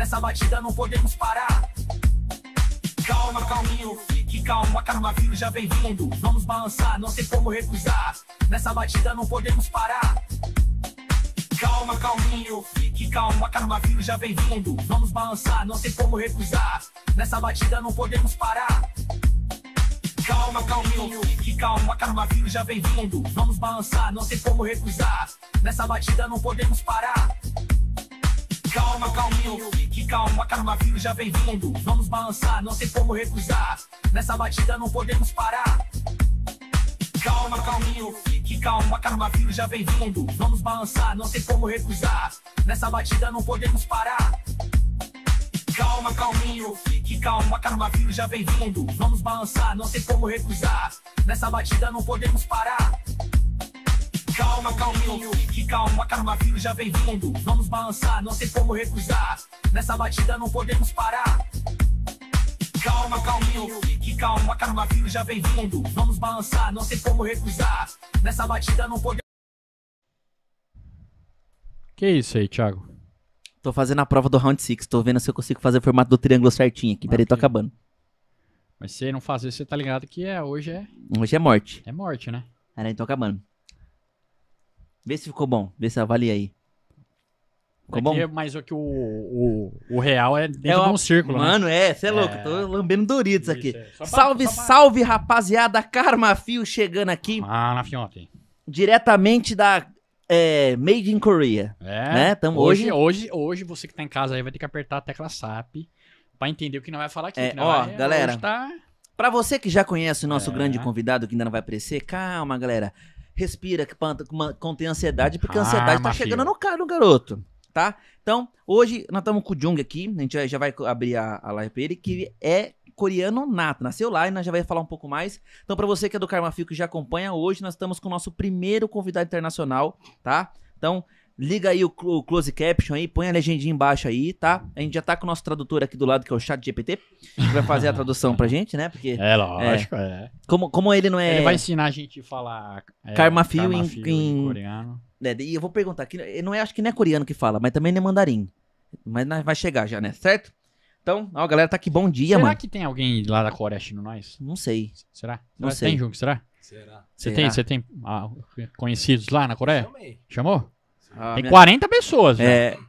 Nessa batida não podemos parar. Calma, calminho, fique calmo, a coronavírus já vem vindo. Vamos balançar, não tem como recusar. Nessa batida não podemos parar. Calma, calminho, fique calmo, a coronavírus já vem vindo. Vamos balançar, não tem como recusar. Nessa batida não podemos parar. Calma, calminho, fique calmo, a coronavírus já vem vindo. Vamos balançar, não tem como recusar. Nessa batida não podemos parar. Calma, calminho, fique calma, Carmafio já vem vindo. Vamos balançar, não tem como recusar. Nessa batida não podemos parar. Calma, calminho, fique calma, Carmafio já vem vindo. Vamos balançar, não tem como recusar. Nessa batida não podemos parar. Calma, calminho, fique calma, Carmafio já vem vindo. Vamos balançar, não tem como recusar. Nessa batida não podemos parar. Calma, calminho, que calma, a filho já vem vindo. Vamos balançar, não tem como recusar. Nessa batida não podemos parar. Calma, calminho, que calma, a filho já vem vindo. Vamos balançar, não tem como recusar. Nessa batida não podemos. Que isso aí, Thiago? Tô fazendo a prova do Round 6, tô vendo se eu consigo fazer o formato do triângulo certinho aqui. Peraí, okay. tô acabando. Mas se não fazer, você tá ligado que é, hoje é. Hoje é morte. É morte, né? Peraí, tô acabando. Vê se ficou bom. Vê se avalia aí. Ficou bom? É mas o que o, o, o real é dentro é uma... de um círculo. Né? Mano, né? é, você é louco. É... Tô lambendo Doritos Isso, aqui. É. Pra, salve, pra... salve, rapaziada. Carmafio chegando aqui. Ah, na fiontem. Diretamente da é, Made in Korea. É. Né? Tamo hoje, hoje... hoje, hoje, você que tá em casa aí vai ter que apertar a tecla SAP pra entender o que não vai falar aqui. É, ó, vai... galera. Tá... Pra você que já conhece o nosso é. grande convidado que ainda não vai aparecer, calma, galera respira, que, uma que contém ansiedade, porque a ah, ansiedade está chegando no, no garoto, tá? Então, hoje nós estamos com o Jung aqui, a gente já, já vai abrir a, a live pra ele, que é coreano nato, nasceu lá e nós já vai falar um pouco mais. Então, para você que é do Karma Fico e já acompanha, hoje nós estamos com o nosso primeiro convidado internacional, tá? Então, Liga aí o, o close caption aí, põe a legendinha embaixo aí, tá? A gente já tá com o nosso tradutor aqui do lado, que é o chat GPT, que vai fazer a tradução pra gente, né? Porque, é, lógico, é. é. Como, como ele não é... Ele vai ensinar a gente a falar... É, karma Fio em, em, em... coreano. É, e eu vou perguntar aqui, não é, acho que não é coreano que fala, mas também não é mandarim. Mas vai chegar já, né? Certo? Então, ó, galera tá aqui, bom dia, será mano. Será que tem alguém lá da Coreia assistindo nós? Não sei. Será? Não será sei. Tem, Jung, será? Será. Você tem, você tem ah, conhecidos lá na Coreia? Chamei. Chamou? Ah, Tem minha... Né? 40 pessoas, velho. É. Né?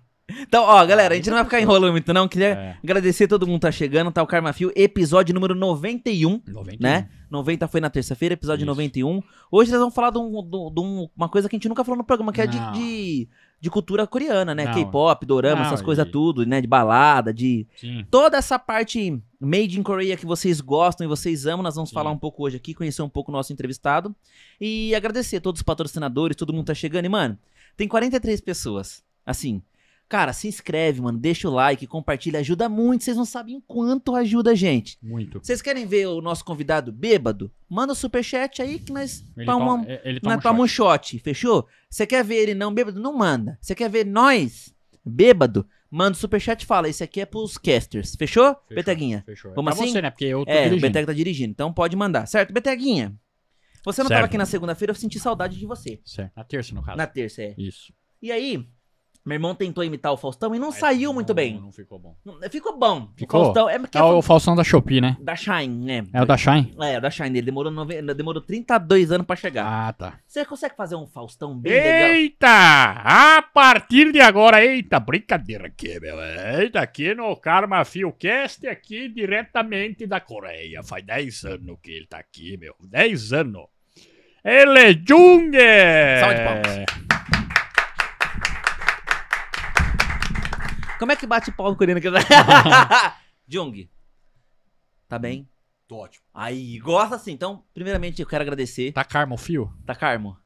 Então, ó, galera, a gente ah, não vai ficar é enrolando muito, não. Queria é. agradecer todo mundo que tá chegando, tá? O Karma Fio, episódio número 91, 91. né? 90 foi na terça-feira, episódio Isso. 91. Hoje nós vamos falar de, um, de, uma coisa que a gente nunca falou no programa, que é de, de, de, cultura coreana, né? K-pop, dorama, não, essas coisas de... tudo, né? De balada, de... Sim. Toda essa parte made in Korea que vocês gostam e vocês amam, nós vamos Sim. falar um pouco hoje aqui, conhecer um pouco o nosso entrevistado. E agradecer a todos os patrocinadores, todo mundo tá chegando. E, mano... Tem 43 pessoas. Assim, cara, se inscreve, mano, deixa o like, compartilha, ajuda muito. Vocês não sabem o quanto ajuda a gente. Muito. Vocês querem ver o nosso convidado bêbado? Manda o um superchat aí que nós ele toma, é, ele toma nós um, toma shot. um shot, fechou? Você quer ver ele não bêbado? Não manda. Você quer ver nós bêbado? manda o superchat e fala: Esse aqui é pros casters. Fechou? fechou Beteguinha? Fechou. Vamos é assim? você, né? Porque eu tô é, dirigindo. o Beteg tá dirigindo. Então pode mandar, certo? Beteguinha, você não estava aqui na segunda-feira, eu senti saudade de você. Certo. Na terça, no caso. Na terça, é. Isso. E aí, meu irmão tentou imitar o Faustão e não saiu não, muito bem. Não ficou bom. Ficou bom. Ficou. O Faustão, é, é, o Faustão da Shopee, né? Da Shine, né? É o da Shine? É, é o da Shine. Ele demorou, nove... demorou 32 anos pra chegar. Ah, tá. Você consegue fazer um Faustão bem eita! legal? Eita! A partir de agora, eita, brincadeira aqui, meu. Eita, aqui no Karma Fiocast, aqui diretamente da Coreia. Faz 10 anos que ele tá aqui, meu. 10 anos. Ele é Jung! Salve de palmas. Como é que bate pau no coreano? Jung, tá bem? Tô ótimo. Aí, gosta assim. Então, primeiramente, eu quero agradecer. Tá carmo, fio? Tá carmo.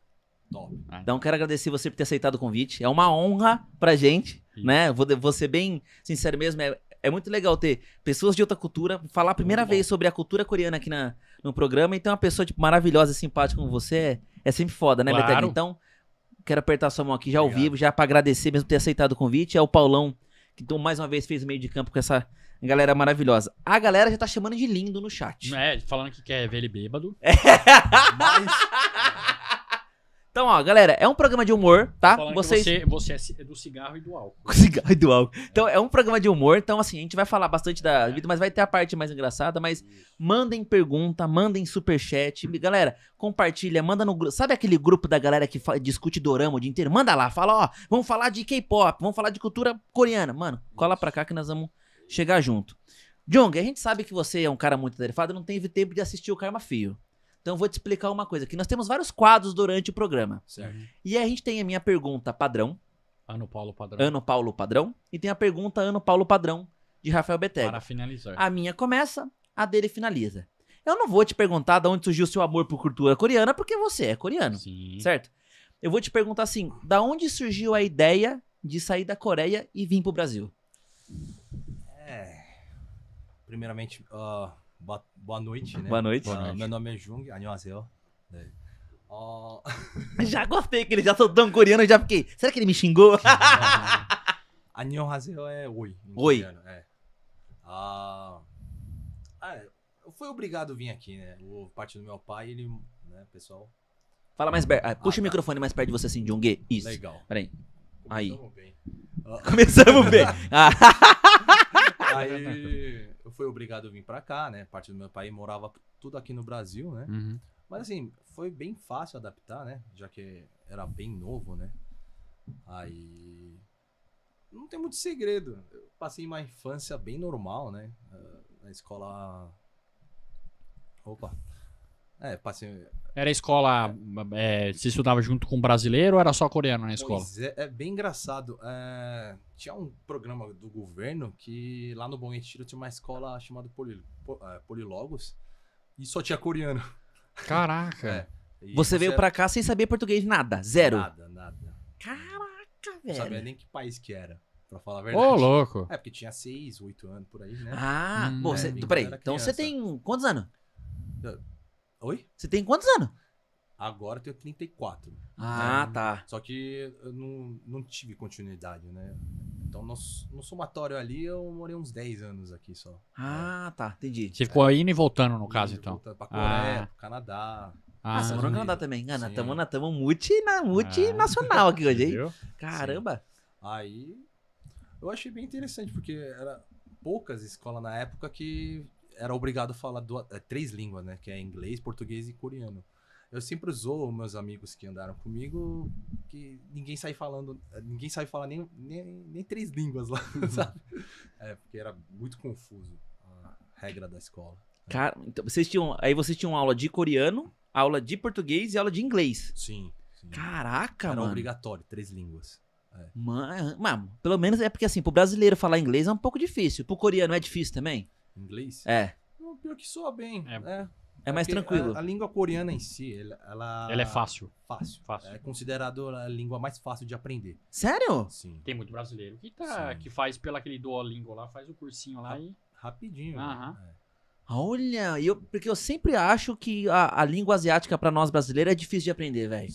Top. Ah, então, quero agradecer você por ter aceitado o convite. É uma honra pra gente, Isso. né? Vou, vou ser bem sincero mesmo. É, é muito legal ter pessoas de outra cultura, falar a primeira vez sobre a cultura coreana aqui na, no programa. Então, uma pessoa tipo, maravilhosa e simpática como você é, é sempre foda, né, claro. Betega? Então, quero apertar sua mão aqui já ao vivo, já para agradecer mesmo ter aceitado o convite. É o Paulão que então mais uma vez fez meio de campo com essa galera maravilhosa. A galera já tá chamando de lindo no chat. É, falando que quer ver ele bêbado. É. Mas então, ó, galera, é um programa de humor, tá? Vocês... Você, você é, é do cigarro e do álcool. Cigarro e do álcool. Então, é um programa de humor. Então, assim, a gente vai falar bastante da é. vida, mas vai ter a parte mais engraçada. Mas mandem pergunta, mandem superchat. Uhum. Galera, compartilha, manda no grupo. Sabe aquele grupo da galera que discute dorama o dia inteiro? Manda lá, fala, ó, vamos falar de K-pop, vamos falar de cultura coreana. Mano, cola pra cá que nós vamos chegar junto. Jong, a gente sabe que você é um cara muito tarefado, não teve tempo de assistir o Karma Fio. Então, vou te explicar uma coisa aqui. Nós temos vários quadros durante o programa. Certo. E a gente tem a minha pergunta padrão. Ano Paulo padrão. Ano Paulo padrão. E tem a pergunta Ano Paulo padrão de Rafael Betega. Para finalizar. A minha começa, a dele finaliza. Eu não vou te perguntar de onde surgiu o seu amor por cultura coreana, porque você é coreano. Sim. Certo? Eu vou te perguntar assim, da onde surgiu a ideia de sair da Coreia e vir pro Brasil? É... Primeiramente, uh, Boa, boa noite, né? Boa noite. Ah, boa noite. meu nome é Jung, 안녕하세요. 네. já gostei que ele já sou tão coreano e já fiquei. Será que ele me xingou? 안녕하세요 é oi. Oi. Foi Ah, eu fui obrigado a vir aqui, né? O parte do meu pai, ele, né, pessoal. Fala mais perto. Ah, ah puxa ah, o tá. microfone mais perto de você assim, Jung. Isso. Legal. Peraí. Aí. Começamos bem. Começamos bem. Ah. Aí eu fui obrigado a vir para cá, né? Parte do meu pai morava tudo aqui no Brasil, né? Uhum. Mas assim, foi bem fácil adaptar, né? Já que era bem novo, né? Aí. Não tem muito segredo. Eu passei uma infância bem normal, né? Ah, na escola. Opa! É, passei. Era escola. É. é, você estudava junto com um brasileiro ou era só coreano na escola? Pois é, é bem engraçado. É, tinha um programa do governo que lá no Bom Retiro tinha uma escola chamada Poli, é, Polilogos e só tinha coreano. Caraca! É, você, você veio era... É pra cá sem saber português nada, zero? Nada, nada. Caraca, velho. Não sabia nem que país que era pra falar a verdade. Ô, oh, louco. É, porque tinha 6, 8 anos por aí, né? Ah, hum, pô, é, cê, peraí, então você tem quantos anos? Oi? Você tem quantos anos? Agora eu tenho 34. Ah, né? tá. Só que eu não, não tive continuidade, né? Então, no, no somatório ali, eu morei uns 10 anos aqui só. Ah, tá. Entendi. Você ficou é. indo e voltando, no caso, então. Voltando pra Coreia, ah. pro Canadá. Ah, ah você morou no Canadá também. Ah, estamos na tamo multinacional ah. aqui hoje, hein? Caramba. Sim. Aí, eu achei bem interessante, porque era poucas escolas na época que era obrigado a falar duas, eh, três línguas, né? Que é inglês, português e coreano. Eu sempre usou meus amigos que andaram comigo, que ninguém sai falando, eh, ninguém saiu falar nem, nem, nem três línguas lá, uhum. sabe? É, porque era muito confuso a regra da escola. Né. Cara, então vocês tinham, aí vocês tinham aula de coreano, aula de português e aula de inglês. Sim. sim. Caraca, Era mano. obrigatório, três línguas. É. Mano, pelo menos é porque assim, pro brasileiro falar inglês é um pouco difícil. Pro coreano é difícil também? Inglês? É. pior que soa bem. É. é. é mais tranquilo. A, a, língua coreana em si, ela. Ela é fácil. Fácil. fácil. É considerada a língua mais fácil de aprender. Sério? Sim. Tem muito brasileiro que, tá, que faz pelo aquele Duolingo lá, faz o cursinho lá e. Rapidinho. Né? Aham. Né? É. Olha, eu, porque eu sempre acho que a, a língua asiática para nós brasileiros é difícil de aprender, velho.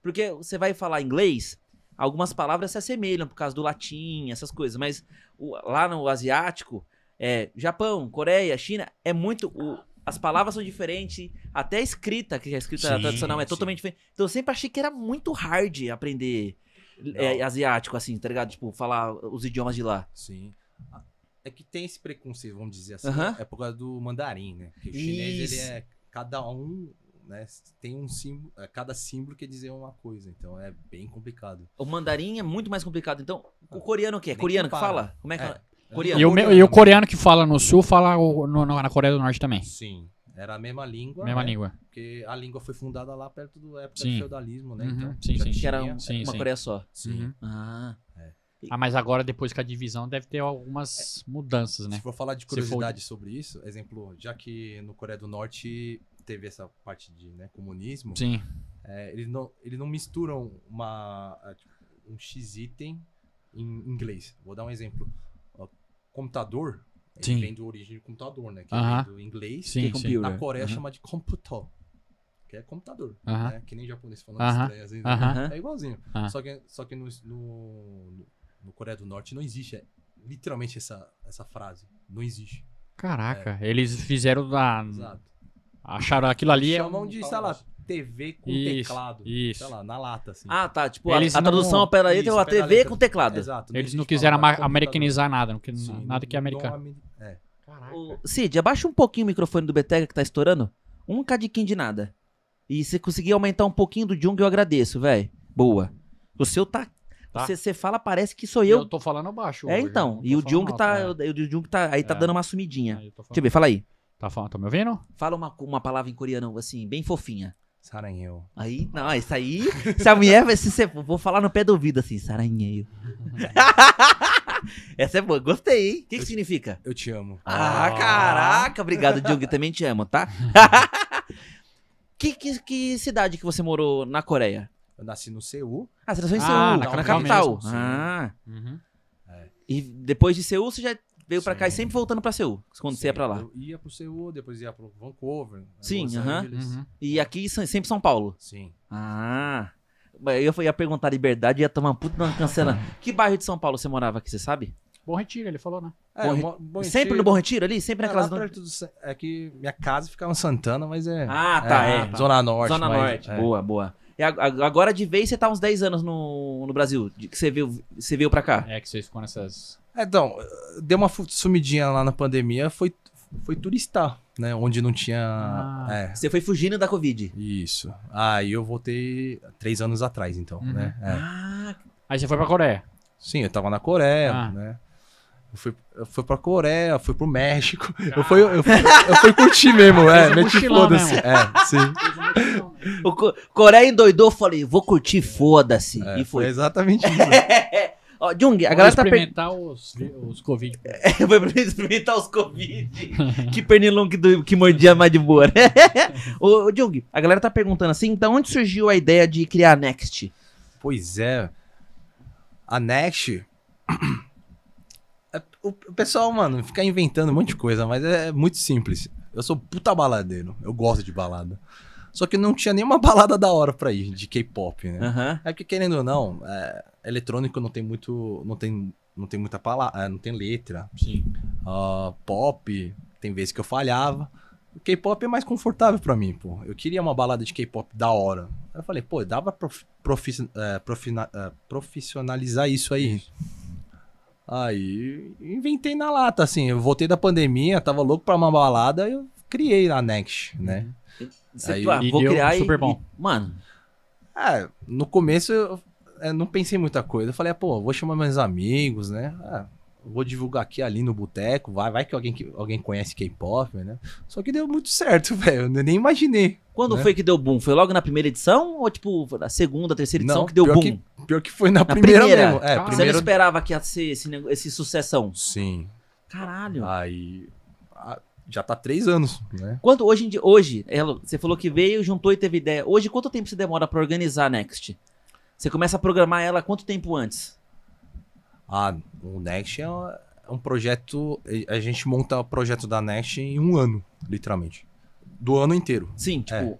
Porque você vai falar inglês, algumas palavras se assemelham por causa do latim, essas coisas, mas o, lá no asiático é, Japão, Coreia, China, é muito. O, as palavras são diferentes, até a escrita, que a escrita sim, tradicional é sim. totalmente diferente. Então eu sempre achei que era muito hard aprender é, asiático, assim, tá ligado? Tipo, falar os idiomas de lá. Sim. É que tem esse preconceito, vamos dizer assim. Uh -huh. É por causa do mandarim, né? Porque o chinês, Isso. ele é. Cada um né, tem um símbolo, é, cada símbolo quer dizer uma coisa, então é bem complicado. O mandarim é muito mais complicado. Então, o ah, coreano o quê? É coreano que fala? Como é que é, fala? Coreano. E, o, coreano. e o coreano que fala no sul fala o, no, na Coreia do Norte também. Sim. Era a mesma língua. Mesma né? língua. Porque a língua foi fundada lá perto do época sim. do feudalismo, né? Uhum. Então, sim, sim. Que era um, sim, uma sim. Coreia só. Sim. Uhum. Ah. É. Ah, mas agora, depois com a divisão, deve ter algumas mudanças, né? Se for falar de curiosidade for... sobre isso, exemplo, já que no Coreia do Norte teve essa parte de né, comunismo, Sim. É, eles, não, eles não misturam uma, tipo, um X-item em inglês. Vou dar um exemplo computador, ele vem do origem de computador, né? Que uh -huh. vem do inglês. Sim, que é sim. Na Coreia uh -huh. chama de computador. Que é computador. Uh -huh. né? Que nem japonês falando uh estranho, às vezes. Né? É igualzinho. Só que, só que no, no, no, Coreia do Norte não existe é, literalmente essa, essa frase. Não existe. Caraca, é. eles fizeram da. Exato. Acharam aquilo ali. É Chamam é um de, sei lá, TV com isso, teclado. Isso. Sei lá, na lata, assim. Ah, tá. Tipo, eles a, a tradução pela aí letra é uma TV letra, com teclado. Exato. Eles não quiseram americanizar nada, não, Sim, nada que é americano. É. Caraca. O, Cid, abaixa um pouquinho o microfone do Betega que tá estourando. Um cadiquinho de nada. E se conseguir aumentar um pouquinho do Jung, eu agradeço, velho. Boa. O seu tá Você, tá. fala, parece que sou eu. Eu tô falando baixo. É, então. E o Jung alto, tá. É. O Jung tá. Aí tá é. dando uma sumidinha. Deixa eu ver, fala aí. Tá falando, tá me ouvindo? Fala uma, uma palavra em coreano, assim, bem fofinha. Saranheio. Aí, não, isso aí. Se a mulher vai se. Vou falar no pé do ouvido assim, saranheio. Essa é boa, gostei, hein? O que, que significa? Eu te amo. Ah, caraca, obrigado, Diogo. Também te amo, tá? que, que, que cidade que você morou na Coreia? Eu nasci no Seul. Ah, você nasceu em ah, Seul, na, na capital. capital. Mesmo, ah. Uhum. E depois de Seul, você já veio para cá e sempre voltando para Seul, quando sempre. você ia para lá. Eu ia pro Seul, depois ia pro Vancouver. Né, Sim, Los uh -huh. E aqui sempre São Paulo. Sim. Ah. Eu ia perguntar liberdade, ia tomar puta na cancela. que bairro de São Paulo você morava aqui, você sabe? Bom Retiro, ele falou, né? É, Bom, Bom, sempre no Bom Retiro ali? Sempre naquela zona? É, do... É que minha casa ficava em Santana, mas é. Ah, tá. É, é, tá. Zona Norte. Zona mas, Norte. É. Boa, boa. E é agora de vez você tá uns 10 anos no, no Brasil, que você veio, você veio pra cá. É, que você ficou nessas. É, então, deu uma sumidinha lá na pandemia, foi, foi turistar, né? Onde não tinha. Ah, é. Você foi fugindo da Covid. Isso. Aí ah, eu voltei três anos atrás, então, né, uhum. né? É. Ah, aí você foi pra Coreia. Sim, eu tava na Coreia, ah. né? Eu fui, eu fui pra Coreia, fui pro México. Ah. Eu, fui, eu, fui, eu fui curtir mesmo, ah, é. Meti foda-se. É, sim. É o Co Coreia endoidou, falei, vou curtir, foda-se. É, e foi. exatamente isso. Ó, Jung, a galera tá experimentar os, os Covid. É, foi experimentar os Covid. que pernilongo que, do, que mordia mais de boa, né? ô, ô, Jung, a galera tá perguntando assim, então onde surgiu a ideia de criar a Next? Pois é. A Next o pessoal, mano, fica inventando um monte de coisa, mas é muito simples. Eu sou puta baladeiro, eu gosto de balada. Só que não tinha nenhuma balada da hora pra ir, de K-pop, né? Uhum. É porque, querendo ou não, é, eletrônico não tem muito. não tem, não tem muita palavra, é, não tem letra. Sim. Uh, pop, tem vezes que eu falhava. O K-pop é mais confortável para mim, pô. Eu queria uma balada de K-pop da hora. Aí eu falei, pô, dava pra profi profi é, é, profissionalizar isso aí. Isso Aí inventei na lata, assim. Eu voltei da pandemia, tava louco pra uma balada, eu criei a Next, uhum. né? Você, aí, ah, vou criar super e, bom. E, mano. É, no começo eu, eu, é, não pensei muita coisa. Eu falei, ah, pô, vou chamar meus amigos, né? Ah, vou divulgar aqui ali no boteco, vai, vai que alguém, que, alguém conhece K-pop, né? Só que deu muito certo, velho. Eu nem imaginei. Quando né? foi que deu boom? Foi logo na primeira edição? Ou tipo, na segunda, terceira edição Não, que deu pior boom? Que, pior que foi na, na primeira, primeira, mesmo. É, ah, Você não esperava que ia ser esse, esse sucessão? Sim. Caralho. Aí. Já tá três anos, né? Quanto hoje, hoje você falou que veio, juntou e teve ideia. Hoje, quanto tempo você demora para organizar Next? Você começa a programar ela quanto tempo antes? Ah, o Next é, é um projeto. A gente monta o projeto da Next em um ano, literalmente. Do ano inteiro. Sim, é. tipo. É.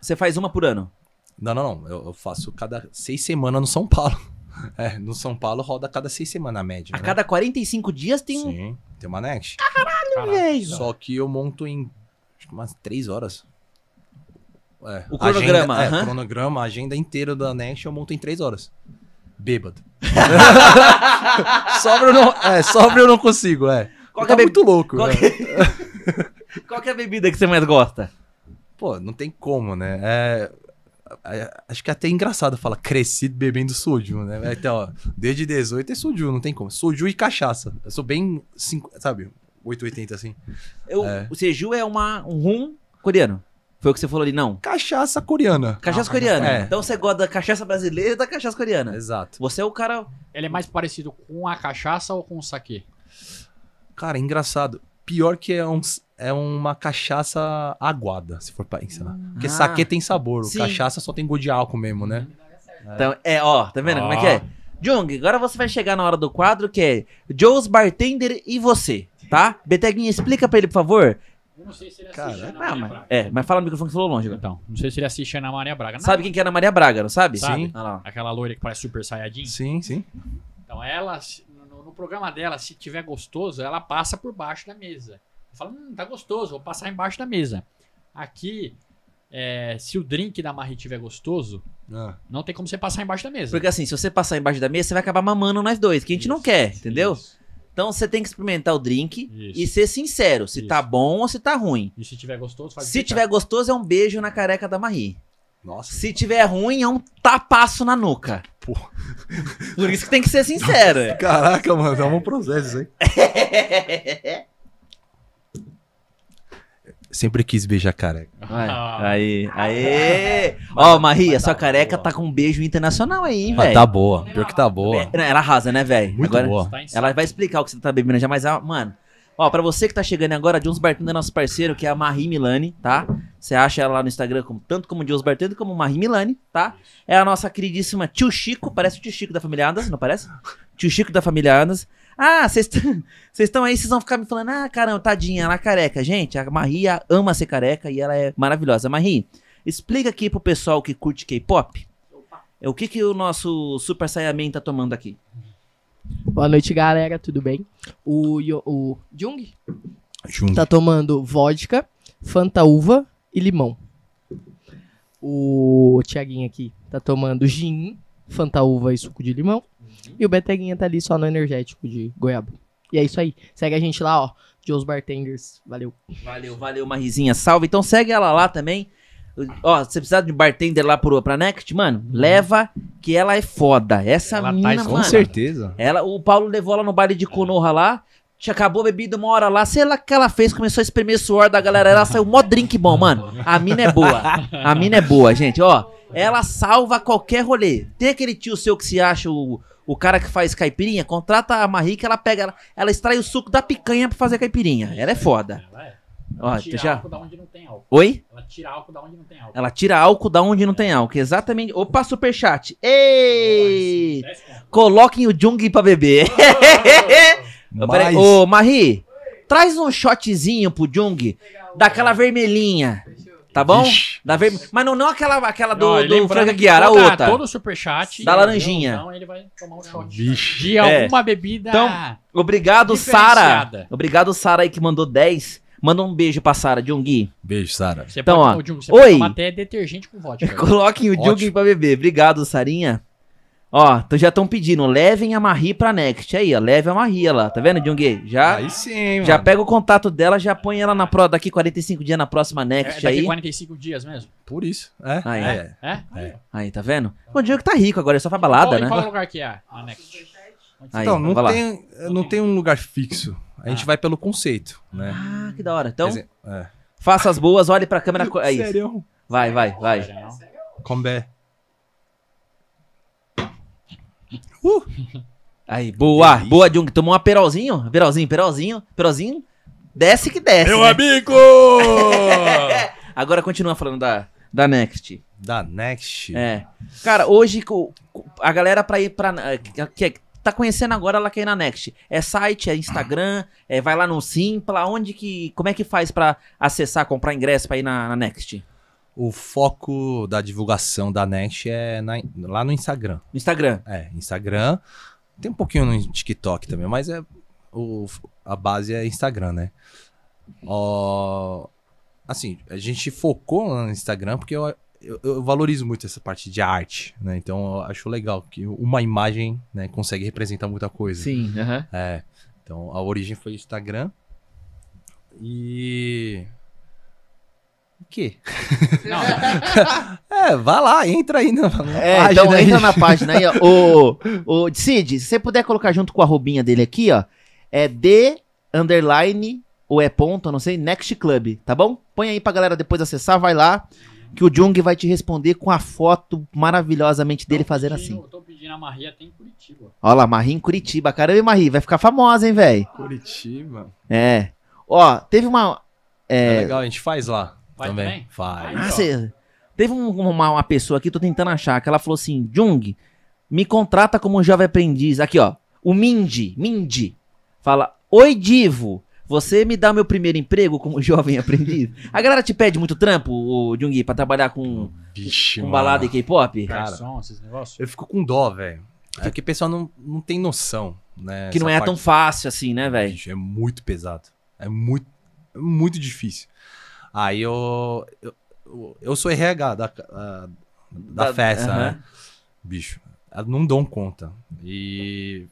Você faz uma por ano? Não, não, não. Eu, eu faço cada seis semanas no São Paulo. É, no São Paulo roda cada seis semanas, a média. A né? cada 45 dias tem um. Sim, tem uma Next. Caralho, velho. Só que eu monto em acho que umas três horas. É, o cronograma. Agenda, uh -huh. é, o cronograma, a agenda inteira da Next eu monto em três horas. Bêbado. sobra, eu não, é, sobra eu não consigo, é. Qual tá é muito louco. Qual, né? que... é. Qual que é a bebida que você mais gosta? Pô, não tem como, né? É, é acho que é até engraçado falar crescido bebendo soju, né? É, então, ó, desde 18 é soju, não tem como. Soju e cachaça. Eu sou bem, cinco, sabe, 880 assim. Eu, é. O soju é uma, um rum coreano? Foi o que você falou ali, não. Cachaça coreana. Cachaça coreana. É. Então você gosta da cachaça brasileira e da cachaça coreana. Exato. Você é o cara. Ele é mais parecido com a cachaça ou com o saquê? Cara, é engraçado. Pior que é, um, é uma cachaça aguada, se for pra ensinar. Porque ah, saquê tem sabor, sim. cachaça só tem gosto de álcool mesmo, né? É. Então, é, ó, tá vendo ah. como é que é? Jung, agora você vai chegar na hora do quadro que é Joe's Bartender e você, tá? Beteguinha, explica pra ele, por favor, eu não sei se ele assiste Cara, a Ana Maria mas, Braga. É, mas fala no microfone que falou longe Então, não sei se ele assiste a Ana Maria Braga. Não, Sabe quem que era é a Maria Braga, não sabe? Sabe. Sim. Ah, lá. Aquela loira que parece super saiyajin? Sim, sim. Então, ela, no, no programa dela, se tiver gostoso, ela passa por baixo da mesa. Fala, hum, tá gostoso, vou passar embaixo da mesa. Aqui, é, se o drink da Marie tiver gostoso, Ah. não tem como você passar embaixo da mesa. Porque assim, se você passar embaixo da mesa, você vai acabar mamando nós dois, que a gente não quer, entendeu? isso. Então você tem que experimentar o drink Isso. e ser sincero se tá Isso. tá bom ou se tá ruim. E se tiver gostoso, faz Se tiver gostoso, é um beijo na careca da Marie. Nossa. Se tiver ruim, é um tapaço na nuca. Porra. Por isso que tem que ser sincero. Nossa, é. caraca, mano, é um processo isso aí. Sempre quis beijar careca. Ah. Aí, aí. Ó, oh, Maria, sua careca boa. tá com um beijo internacional aí, hein, ah, velho? Tá boa. Pior que tá boa. Ela arrasa, né, velho? Muito agora, boa. Tá ela vai explicar o que você tá bebendo já, mas, mano. Ó, pra você que tá chegando agora, Jones Bartendo é nosso parceiro, que é a Marie Milani, tá? Você acha ela lá no Instagram como, tanto como Jones Bartendo como Marie Milani, tá? É a nossa queridíssima tio Chico, parece o tio Chico da família Andas, não parece? Tio Chico da família Andas. Ah, vocês estão aí, vocês vão ficar me falando, ah, caramba, tadinha, ela é careca. Gente, a Maria ama ser careca e ela é maravilhosa. Marie, explica aqui pro pessoal que curte K-pop, é o que que o nosso Super Saiyaman tá tomando aqui. Boa noite, galera, tudo bem? O, Yo, o Jung, Jung tá tomando vodka, Fanta uva e limão. O Tiaguinho aqui tá tomando gin, Fantaúva e suco de limão. Uhum. E o Beteguinha tá ali só no energético de goiaba. E é isso aí. Segue a gente lá, ó. Joe's Bartenders. Valeu. Valeu, valeu, Marizinha. Salve. Então segue ela lá também. Ó, você precisar de bartender lá pro, pra Next, mano, uhum. leva que ela é foda. Essa ela tá mina, tá mano. Com certeza. Ela, o Paulo levou ela no baile de Conorra lá. Acabou bebido bebida uma hora lá, sei lá o que ela fez, começou a espremer suor da galera, ela saiu mó drink bom, mano. A mina é boa. A mina é boa, gente, ó. Ela salva qualquer rolê. Tem aquele tio seu que se acha o, o cara que faz caipirinha, contrata a Marie que ela pega, ela, ela extrai o suco da picanha pra fazer caipirinha. Ela é foda. Ela é. Ela tira já... álcool da onde não tem álcool. Oi? Ela tira álcool da onde não tem álcool. Ela tira álcool da onde não tem álcool. Exatamente. Opa, superchat. Ei! Coloquem o Jung pra beber. Ô, Marie, traz um shotzinho pro Jung daquela vermelhinha. Tá bom? Ixi, ver... Mas não, não aquela, aquela do, do Franca Guiar, a outra. Todo superchat. Da laranjinha. Não, ele vai tomar um shot. De é. alguma bebida. Então, obrigado, Sara. Obrigado, Sara aí que mandou 10. Manda um beijo pra Sara, Jungui. Beijo, Sara. Então, pode, ó. Jung, Oi. até detergente com vodka. Coloquem o Jungui pra beber. Obrigado, Sarinha. Ó, então já estão pedindo, levem a Marie pra Next. Aí, ó, leve a Marie lá, tá vendo, Jung? Já. Aí sim, Já pega o contato dela, já põe ela na pro, daqui 45 dias na próxima Next é, daqui aí. 45 dias mesmo. Por isso. É. Aí, é. é. é. Aí, tá vendo? O Jung tá rico agora, é só pra balada, qual, né? Qual lugar que é a Next? Então, aí, então, não tem, não tem um lugar fixo. A ah. gente vai pelo conceito, né? Ah, que da hora. Então, é. faça as boas, olhe pra câmera. É isso. Vai, vai, vai. Combé. Uh! Aí, boa, Delícia. boa, Jung. Tomou uma perolzinho, perolzinho, perolzinho, perolzinho. Desce que desce. Meu né? amigo! Agora continua falando da, da Next. Da Next? É. Cara, hoje a galera pra ir pra. Eh, que, tá conhecendo agora, ela quer ir na Next. É site, é Instagram, é, vai lá no Simpla. Onde que. Como é que faz pra acessar, comprar ingresso pra ir na, na Next? o foco da divulgação da Net é na, lá no Instagram. Instagram. É, Instagram. Tem um pouquinho no TikTok também, mas é o, a base é Instagram, né? assim, a gente focou no Instagram porque eu, eu, eu, valorizo muito essa parte de arte, né? Então eu acho legal que uma imagem né, consegue representar muita coisa. Sim, uh -huh. é, Então a origem foi Instagram. E quê? Não. é, vai lá, entra aí na, é, Então entra na página aí, ó. O, o se você puder colocar junto com a roubinha dele aqui, ó. É D underline ou é ponto, não sei, Next Club, tá bom? Põe aí pra galera depois acessar, vai lá. Que o Jung vai te responder com a foto maravilhosamente dele tô fazendo assim. assim. Tô pedindo a Maria até em Curitiba. Olha lá, Maria em Curitiba. Caramba, Maria, vai ficar famosa, hein, velho? Curitiba. É. Ó, teve uma. É... é legal, a gente faz lá também. também? Faz. Ah, cê, teve um, uma, uma pessoa aqui, tô tentando achar, que ela falou assim: Jung, me contrata como jovem aprendiz. Aqui, ó. O Mindy, Mindy. Fala: Oi, Divo. Você me dá meu primeiro emprego como jovem aprendiz? A galera te pede muito trampo, o Jung, pra trabalhar com, Bicho, com balada e K-pop? Cara, eu fico com dó, velho. É. porque que o pessoal não, não tem noção, né? Que não é parte... tão fácil assim, né, velho? É muito pesado. É muito, é muito difícil. Aí eu, eu, eu sou RH da, da, da festa, uhum. né? Bicho, não dão conta. E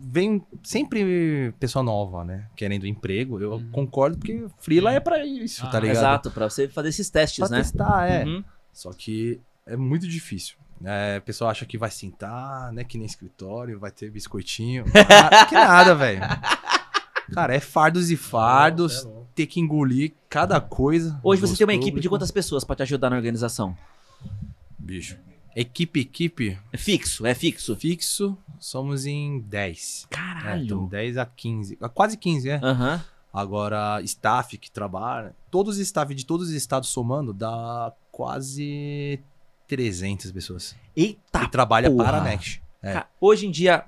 vem sempre pessoa nova, né? Querendo emprego. Eu uhum. concordo porque freela é para isso, tá ah, tá ligado? Exato, para você fazer esses testes, pra né? testar, é. Uhum. Só que é muito difícil. É, o pessoal acha que vai sentar, né? Que nem escritório, vai ter biscoitinho. Cara, ah, que nada, velho. Cara, é fardos e fardos. Nossa, é ter que engolir cada coisa. Hoje você tem uma equipe de quantas pessoas para te ajudar na organização? Bicho. Equipe, equipe. É fixo, é fixo. Fixo, somos em 10. Caralho. É, 10 a 15. Ah, quase 15, é? Aham. Uhum. Agora, staff que trabalha. Todos os staff de todos os estados somando dá quase 300 pessoas. Eita! E trabalha porra. para a Next. É. Hoje em dia,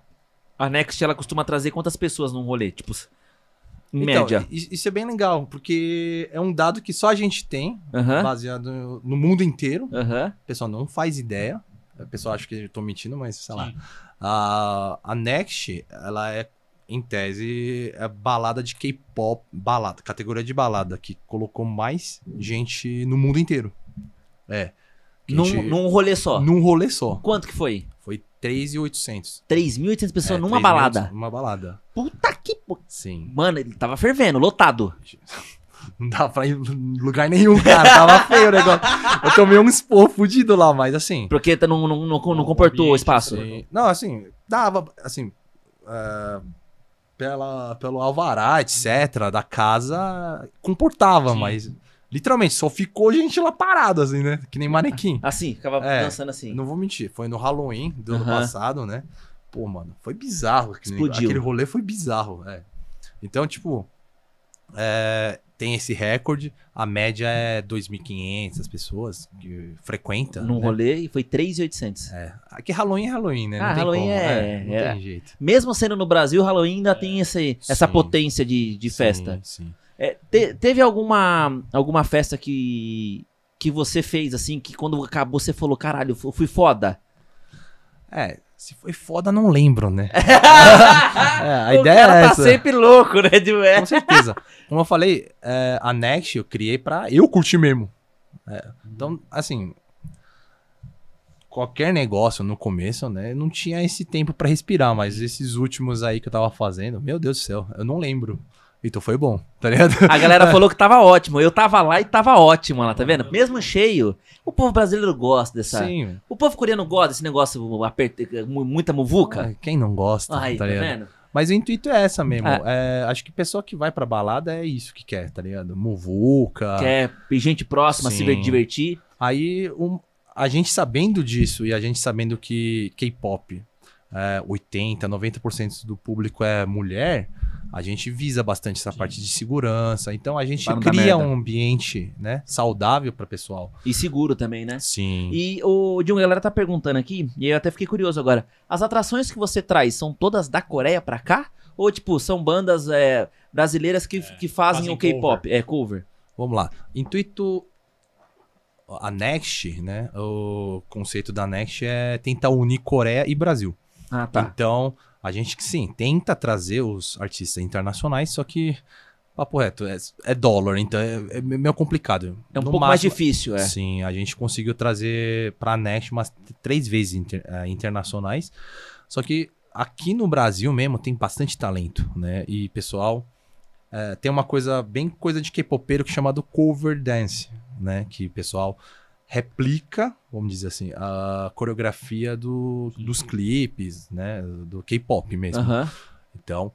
a Next ela costuma trazer quantas pessoas num rolê? Tipo, então, média. Isso é bem legal, porque é um dado que só a gente tem, baseado no, mundo inteiro. O pessoal não faz ideia. O pessoal acha que eu tô mentindo, mas sei lá. A, a Next, ela é, em tese, é balada de K-pop, balada, categoria de balada, que colocou mais gente no mundo inteiro. É. Num, gente, num rolê só. Num rolê só. Quanto que foi? 3.800. 3.800 pessoas é, numa 3, balada. Numa balada. Puta que. Sim. Mano, ele tava fervendo, lotado. Não dava pra ir em lugar nenhum, cara. Tava feio o negócio. Eu tomei um expor fudido lá, mas assim. Porque não, não, não, não comportou o espaço? Assim, não, assim, dava. Assim. Uh, pela, pelo alvará, etc., da casa, comportava, Sim. mas Literalmente, só ficou gente lá parada, assim, né? Que nem ah, manequim. Assim, ficava é, dançando assim. Não vou mentir, foi no Halloween do ano passado, né? Pô, mano, foi bizarro. Explodiu. Aquele rolê foi bizarro, é. Então, tipo, é, tem esse recorde, a média é 2.500 pessoas que frequentam. Num né? rolê e foi 3.800. É. Aqui Halloween é Halloween, né? Ah, não Halloween como, é, é, Não é. tem jeito. Mesmo sendo no Brasil, Halloween ainda tem é, esse, essa potência de, de sim, festa. Sim, sim. É, te, teve alguma, alguma festa que, que você fez, assim, que quando acabou você falou, caralho, eu fui foda? É, se foi foda, não lembro, né? é, a o ideia cara é tá essa. sempre louco, né? De... Com certeza. Como eu falei, é, a Next eu criei pra eu curtir mesmo. É, então, assim, qualquer negócio no começo, né? Não tinha esse tempo para respirar, mas esses últimos aí que eu tava fazendo, meu Deus do céu, eu não lembro. Então foi bom, tá ligado? A galera falou que tava ótimo. Eu tava lá e tava ótimo lá, tá vendo? Mesmo cheio. O povo brasileiro gosta dessa. Sim. O povo coreano gosta desse negócio, aperta, muita muvuca. Ai, quem não gosta, Ai, tá, tá Vendo? Mas o intuito é essa mesmo. É. é, acho que pessoa que vai pra balada é isso que quer, tá ligado? Muvuca. Quer gente próxima, Sim. se divertir. Aí um, a gente sabendo disso e a gente sabendo que K-pop é, 80, 90% do público é mulher a gente visa bastante essa Sim. parte de segurança. Então a gente cria um ambiente né, saudável para pessoal. E seguro também, né? Sim. E o John, a galera tá perguntando aqui, e eu até fiquei curioso agora. As atrações que você traz são todas da Coreia para cá? Ou, tipo, são bandas é, brasileiras que, é, que fazem, fazem o K-pop? É, cover. Vamos lá. Intuito. A Next, né? O conceito da Next é tentar unir Coreia e Brasil. Ah, tá. Então, a gente que sim, tenta trazer os artistas internacionais, só que Papo reto, é, é, dólar, então é, é meio complicado. É um no pouco máximo, mais difícil, é. Sim, a gente conseguiu trazer para a Next umas três vezes inter, é, internacionais. Só que aqui no Brasil mesmo tem bastante talento, né? E pessoal, é, tem uma coisa bem coisa de K-popeiro que é chamado cover dance, né? Que pessoal replica, vamos dizer assim, a coreografia do, dos clipes, né? Do K-pop mesmo. Então,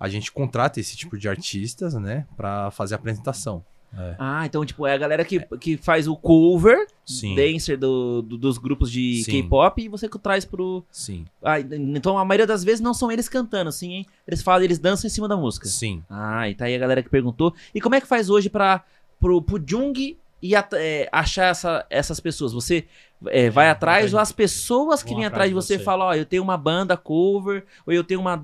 a gente contrata esse tipo de artistas, né? Pra fazer a apresentação. É. Ah, então, tipo, é a galera que, que faz o cover, Sim. dancer do, do, dos grupos de K-pop e você que traz pro. Sim. Ah, então a maioria das vezes não são eles cantando, assim, hein? Eles fazem, eles dançam em cima da música. Sim. Ah, e tá aí a galera que perguntou. E como é que faz hoje pra, pro, pro Jung e é, achar essa, essas pessoas? Você é, é vai atrás ou as pessoas que vêm atrás de você, você. falam, ó, oh, eu tenho uma banda cover, ou eu tenho uma,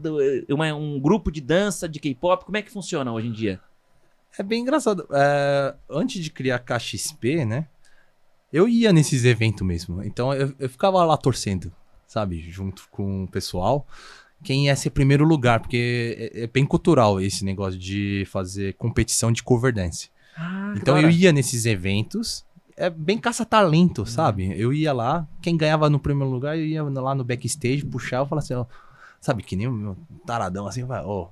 eh, uma um grupo de dança de K-pop, como é que funciona hoje em dia? É bem engraçado. É, antes de criar KXP, né, eu ia nesses eventos mesmo, então eu, eu ficava lá torcendo, sabe, junto com o pessoal quem ia é ser primeiro lugar, porque é, é, bem cultural esse negócio de fazer competição de cover dance. Ah, então eu ia nesses eventos, é bem caça-talento, uhum. sabe? Eu ia lá, quem ganhava no primeiro lugar, eu ia lá no backstage, puxar, e falava assim, ó, sabe, que nem o meu taradão assim, vai, ó,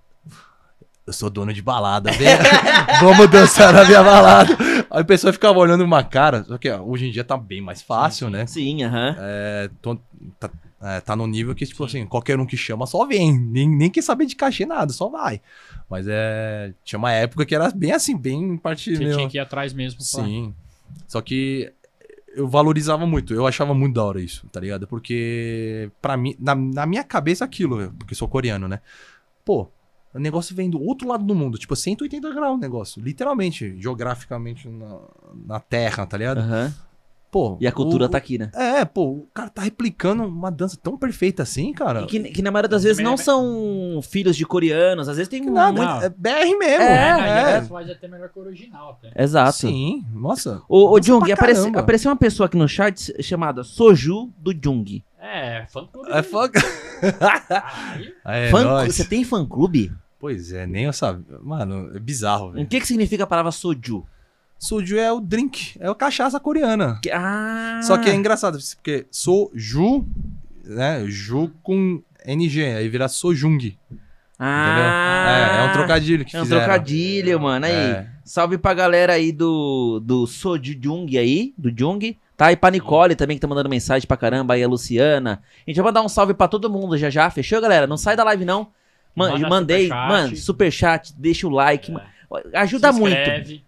eu sou dono de balada, vamos dançar na minha balada. Aí a pessoa ficava olhando uma cara, só que ó, hoje em dia tá bem mais fácil, né? Sim, aham. Uh -huh. é, tá, é, tá no nível que, tipo Sim. assim, qualquer um que chama só vem. Nem, nem quer saber de cachê nada, só vai. Mas é. Tinha uma época que era bem assim, bem partido. Você meu... tinha que ir atrás mesmo. Sim. Só que eu valorizava muito, eu achava muito da hora isso, tá ligado? Porque, para mim, na, na, minha cabeça, é aquilo, porque sou coreano, né? Pô, o negócio vem do outro lado do mundo, tipo, 180 graus o negócio, literalmente, geograficamente na, na Terra, tá ligado? Uhum. Pô, e a cultura o, tá aqui, né? É, pô, o cara tá replicando uma dança tão perfeita assim, cara. E que, que na maioria das vezes não são filhos de coreanos, às vezes tem Nada, muito... é BR mesmo. É, é. é. pode até melhor que o original, até. Exato. Sim, nossa. Ô, Jung, apareceu, apareceu uma pessoa aqui no chat chamada Soju do Jung. É, fã clube. É fã. É fã você tem fã clube? Pois é, nem eu sabia. Mano, é bizarro, velho. O que, que significa a palavra soju? Soju é o drink, é a cachaça coreana. ah. Só que é engraçado, porque soju, né? Ju com NG, aí vira sojung. Ah, é, é, um trocadilho que É um fizeram. trocadilho, mano. Aí, é. salve pra galera aí do, do Soju Jung aí, do Jung. Tá, e pra Nicole também, que tá mandando mensagem pra caramba, aí a Luciana. A gente vai mandar um salve pra todo mundo já já, fechou, galera? Não sai da live não. Man, mandei, superchat. mano, superchat, deixa o like. É. Mano. Ajuda muito.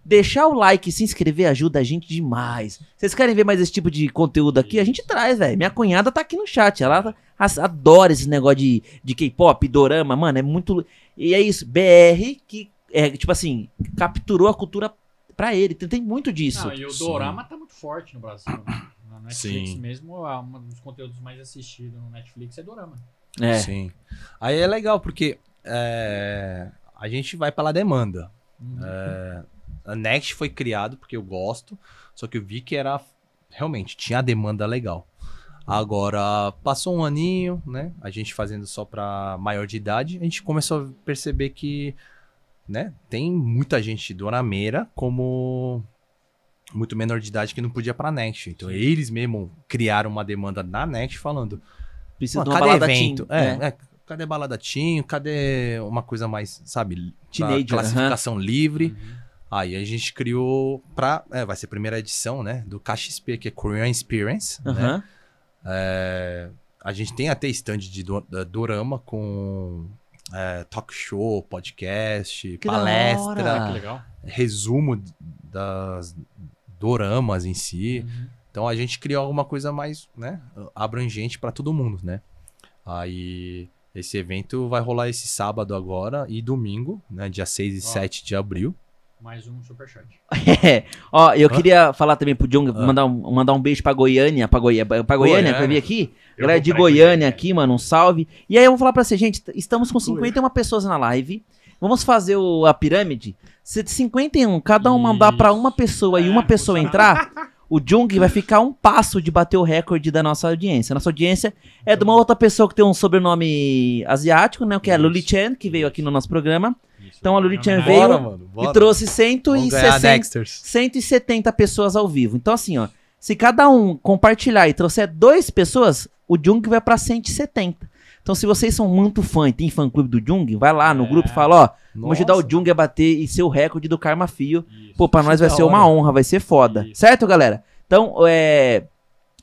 Deixar o like e se inscrever ajuda a gente demais. Vocês querem ver mais esse tipo de conteúdo aqui? A gente traz, velho. Minha cunhada tá aqui no chat. Ela adora esse negócio de, de K-pop, dorama, mano. É muito. E é isso. BR que, é, tipo assim, capturou a cultura pra ele. Tem, tem muito disso. Não, e o Sim. dorama tá muito forte no Brasil. Né? Na Netflix Sim. mesmo, é um dos conteúdos mais assistidos no Netflix é dorama. É. Sim. Aí é legal porque é, a gente vai pela demanda. Uhum. É, a Next foi criado porque eu gosto, só que eu vi que era realmente tinha demanda legal. Agora passou um aninho, né? A gente fazendo só para maior de idade, a gente começou a perceber que, né, tem muita gente do Arameira como muito menor de idade que não podia para Next. Então eles mesmo criaram uma demanda na Next falando, Precisa de uma cadê evento? Team, é, né? é, Cadê baladatinho? Cadê uma coisa mais, sabe, Teenager, classificação livre? Uhum. Aí a gente criou pra. É, vai ser a primeira edição, né? Do KXP, que é Korean Experience. Né? É, a gente tem até stand de eh, dorama com é, talk show, podcast, que palestra, ah, resumo das doramas em si. Uhum. Então a gente criou alguma coisa mais né, abrangente para todo mundo, né? Aí esse evento vai rolar esse sábado agora e domingo, né? Dia 6 e Ó. 7 de abril. Mais um superchat. É. Ó, eu Hã? queria falar também pro John, mandar, um, mandar um beijo pra Goiânia, pra, Goi pra Goiânia, Goiânia. É. pra vir aqui. Eu Galera de pra Goiânia aqui, mano, um salve. E aí eu vou falar pra você, gente, estamos com 51 pessoas na live. Vamos fazer o- a pirâmide? Se 51, cada um mandar pra uma pessoa e uma é, pessoa entrar, o Jung vai ficar um passo de bater o recorde da nossa audiência. Nossa audiência é de uma outra pessoa que tem um sobrenome asiático, né? Que é a Luli Chen, que veio aqui no nosso programa. Isso. Então a Luli é Chen veio bora, mano, bora. e trouxe 160, 170 pessoas ao vivo. Então assim, ó, se cada um compartilhar e trouxer duas pessoas, o Jung vai para 170. Então, se vocês são muito fã e tem fã clube do Jung, vai lá no é. grupo e fala, ó, vamos ajudar o Jung a bater e ser o recorde do Karma Fio. Isso. Pô, pra nós é vai ser uma honra, vai ser foda. Isso. Certo, galera? Então, é.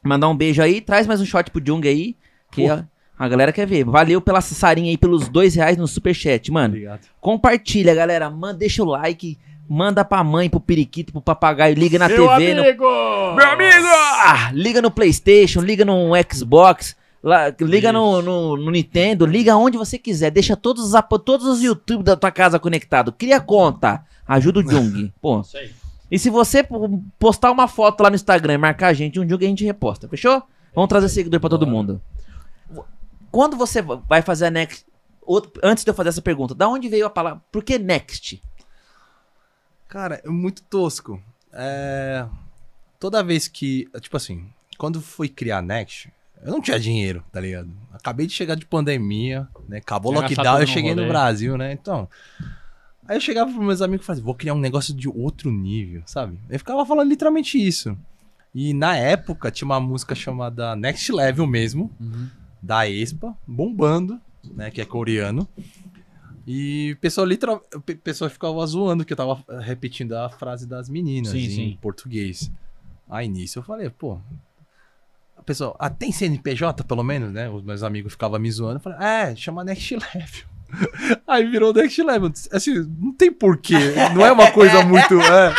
Mandar um beijo aí, traz mais um shot pro Jung aí. Que a, a galera quer ver. Valeu pela Sarinha aí, pelos dois reais no superchat, mano. Obrigado. Compartilha, galera. Manda, deixa o like. Manda pra mãe, pro periquito, pro papagaio, liga na Meu TV. Amigo! No... Meu amigo! Ah, liga no Playstation, liga no Xbox. Lá, liga no, no, no, Nintendo, liga onde você quiser, deixa todos os, todos os YouTube da tua casa conectado, cria conta, ajuda o Jung. Pô. Isso aí. E se você postar uma foto lá no Instagram e marcar a gente, um Jung a gente reposta, fechou? Vamos trazer seguidor para todo mundo. Quando você vai fazer a next. Antes de eu fazer essa pergunta, da onde veio a palavra. Por que next? Cara, é muito tosco. É... Toda vez que. Tipo assim, quando foi criar next, eu não tinha dinheiro, tá ligado? Acabei de chegar de pandemia, né? Acabou o lockdown, eu cheguei no Brasil, né? Então. Aí eu chegava pros meus amigos e falava, vou criar um negócio de outro nível, sabe? Eu ficava falando literalmente isso. E na época tinha uma música chamada Next Level mesmo, uhum. da Expa, bombando, né? Que é coreano. E pessoal literal, pessoal ficava zoando que eu tava eh, repetindo a frase das meninas sim, em sim. português. Aí nisso eu falei, pô, pessoal, ah, tem CNPJ pelo menos, né? Os meus amigos ficavam me zoando. Falei, é, chama Next Level. Aí virou Next Level. Assim, não tem porquê. Não é uma coisa muito. É,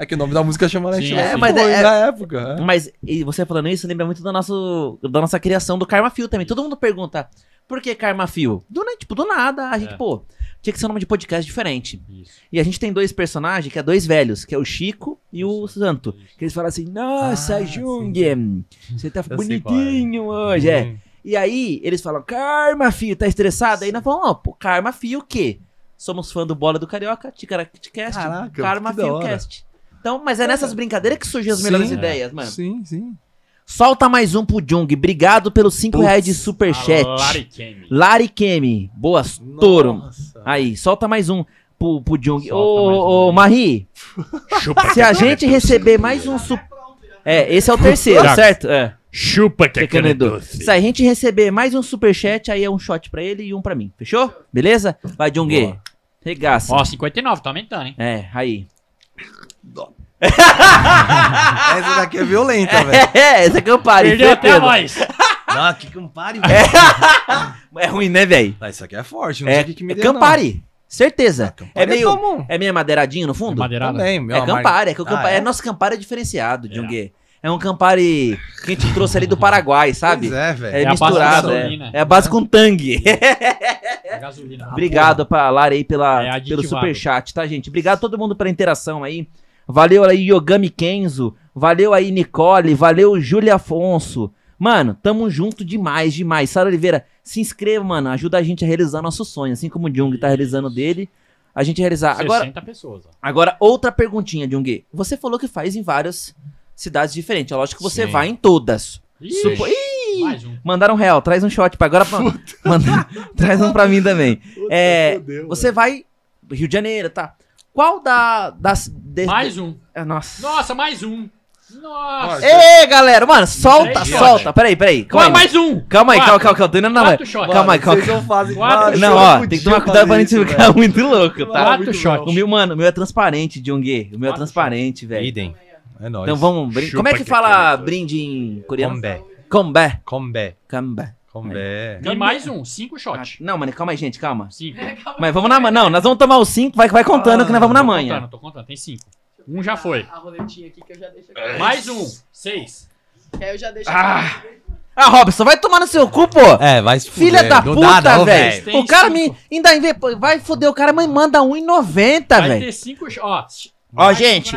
é que o nome da música chama Next Level. É, mas é, na é, época. É. Mas e você falando isso lembra muito do nosso, da nossa criação do Karma Fio também. Todo mundo pergunta, por que Karma Fio? Do, né, tipo, do nada. A gente, é. pô tinha que ser um nome de podcast diferente. Isso. E a gente tem dois personagens, que é dois velhos, que é o Chico e o Isso. Santo. Que eles falam assim, nossa, ah, Jung, sim. você tá Eu é. bonitinho hoje. Hum. É. E aí eles falam, Karma Fio, tá estressado? Sim. Aí nós falamos, ó, Karma Fio o quê? Somos fã do Bola do Carioca, Ticaracaticast, Karma Fio Cast. Então, mas é nessas brincadeiras que surgem as melhores sim, ideias, mano. Sim, sim. Solta mais um pro Jung. Obrigado pelos 5 reais de superchat. Lari Kemi, boas. touro. Aí, solta mais um pro, pro Jung. Ô, ô, ô, Marie. Chupa se é a gente receber mais um. super É, esse é o terceiro, certo? É. Chupa que, que é doce. Se a gente receber mais um superchat, aí é um shot pra ele e um pra mim. Fechou? Beleza? Vai, Jung. Regaça. Ó, 59, tá aumentando, hein? É, aí. Dó. essa daqui é violenta, velho. É, é essa é Campari. Perdeu até a voz. Não, que Campari, é é. velho. É, é ruim, né, velho? Ah, isso aqui é forte, não é, sei o que, me deu, ah, Campari. Não. Certeza. é meio, é, é meio madeiradinho no fundo? É Também, meu É Campari. É, que o Campari ah, é? é? nosso Campari diferenciado, de É. guê. É um Campari que a gente trouxe ali do Paraguai, sabe? Pois é, velho. É, é misturado. Gasolina, né? é. é a base com tangue. É gasolina. Obrigado pra Lara aí pela, é pelo superchat, tá, gente? Obrigado a todo mundo pela interação aí. Valeu aí Yogami Kenzo. Valeu aí Nicole. Valeu Júlio Afonso. Mano, tamo junto demais, demais. Sara Oliveira, se inscreva, mano. Ajuda a gente a realizar nosso sonho. Assim como o Jung tá realizando dele, a gente realizar. agora, 60 pessoas. Ó. Agora, outra perguntinha, Jung. Você falou que faz em várias cidades diferentes. É lógico que você Sim. vai em todas. Ixi. Supo... Um. Mandaram um real, traz um shot pra agora. Pra... Manda... traz um pra mim também. Puta é, Deus, você mano. vai. Rio de Janeiro, tá? Qual da. Das, de, mais um. De, ah, nossa. Nossa, mais um. Nossa! Ê, galera, mano, solta, Três solta. Shots. Peraí, peraí. Calma, calma aí. mais um. Calma aí, calma, calma, calma. Tô calma, na Calma aí, calma. Não, fazem, mano, não ó, tem que tomar cuidado pra gente ficar velho. muito louco, tá? Quatro shots. O meu, mano, o meu é transparente, Jong. O meu é transparente, velho. Idem. É nóis. Então vamos brin... Como é que é fala brinde em coreano? Combé. Combé. Combé. Combé. É. Tem mais um, cinco shots. Ah, não, mano, calma aí, gente, calma. Cinco. Mas vamos na manhã. Não, nós vamos tomar os cinco, vai, vai contando que nós vamos na manhã. Tô contando, tô contando, tem cinco. Um já foi. A roletinha aqui que eu já deixo aqui. É. Mais um, seis. É, eu já deixo ah. aqui. Ah, Robson, vai tomar no seu cu, pô! É, vai se fuder. Filha da Do puta, velho! O cara cinco. me. Ainda vai foder, o cara me manda 1,90, velho! Vai véio. ter 5 shots. Ó, gente.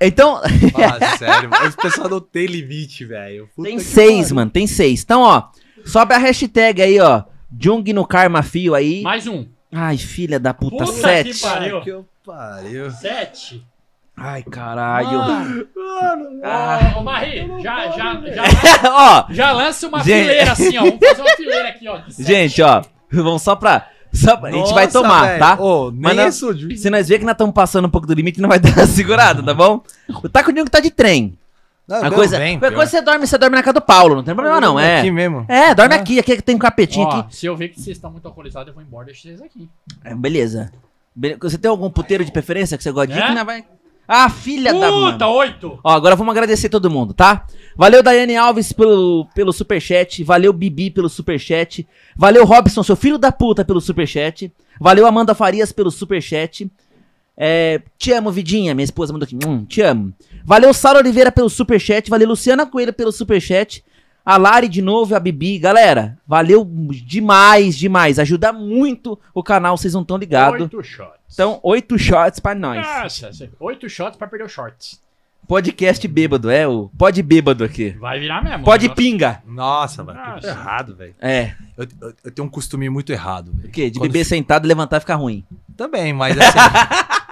Então. Ah, sério, mano. Esse pessoal não tem limite, velho. Tem seis, mano, tem seis. Então, ó. Sobe a hashtag aí, ó. Jung no Karma Fio aí. Mais um. Ai, filha da puta, puta sete. Que pariu. Ai, que pariu. Sete. Ai, caralho. Ah. Mano, mano ah. ô, ô já, já, já, ó, já lança uma gente... fileira assim, ó. Vamos fazer uma fileira aqui, ó. Gente, ó, vamos só pra. Só, Nossa, a gente vai tomar, véio. tá? Ô, Mas se nós ver que nós estamos passando um pouco do limite, não vai dar segurada, tá bom? O Taco Jung tá de trem. Não, uma coisa, bem, coisa é você dorme, você dorme na casa do Paulo, não tem problema não, é. Aqui mesmo. É, dorme ah. aqui, aqui tem um capetinho Ó, aqui. Se eu ver que vocês estão muito alcoolizados, eu vou embora, e deixo vocês aqui. É, beleza. você tem algum puteiro de preferência que você gosta de é? ir? Vai... Ah, filha Puta, da Puta, oito! Ó, agora vamos agradecer todo mundo, tá? Valeu, Daiane Alves, pelo, pelo superchat. Valeu, Bibi, pelo superchat. Valeu, Robson, seu filho da puta, pelo superchat. Valeu, Amanda Farias, pelo superchat. É, te amo, Vidinha. Minha esposa mandou aqui. Hum, te amo. Valeu, Sara Oliveira, pelo superchat. Valeu, Luciana Coelho, pelo superchat. A Lari de novo, a Bibi. Galera, valeu demais, demais. Ajuda muito o canal, vocês não estão ligados. Oito shots. Então, oito shots pra nós. Nossa, oito shots pra perder os shorts. Podcast bêbado, é o pode bêbado aqui. Vai virar mesmo. Pode né? pinga. Nossa, mano, Nossa. errado, velho. É. Eu, eu, eu, tenho um costume muito errado, O quê? De Quando beber fico... sentado, levantar e ficar ruim. Também, mas assim...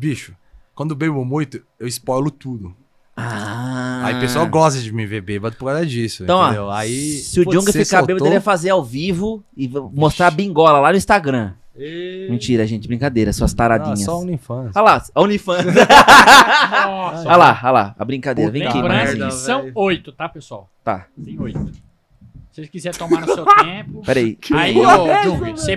Bicho, quando bebo muito, eu spoilo tudo. Ah. Aí o pessoal gosta de me ver bêbado por causa disso. Então, entendeu? Ó, Aí, se o Djonga ficar soltou... bêbado, ele ia fazer ao vivo e mostrar Ixi. a bingola lá no Instagram. E... Mentira, gente, brincadeira, suas taradinhas. Ah, só a OnlyFans. Olha lá, a OnlyFans. Nossa. Olha lá, olha lá, a brincadeira. Vem aqui, merda, São oito, tá, pessoal? Tá. Tem oito. Se vocês quiserem tomar no seu tempo. Peraí. Aí, ô, Jung, você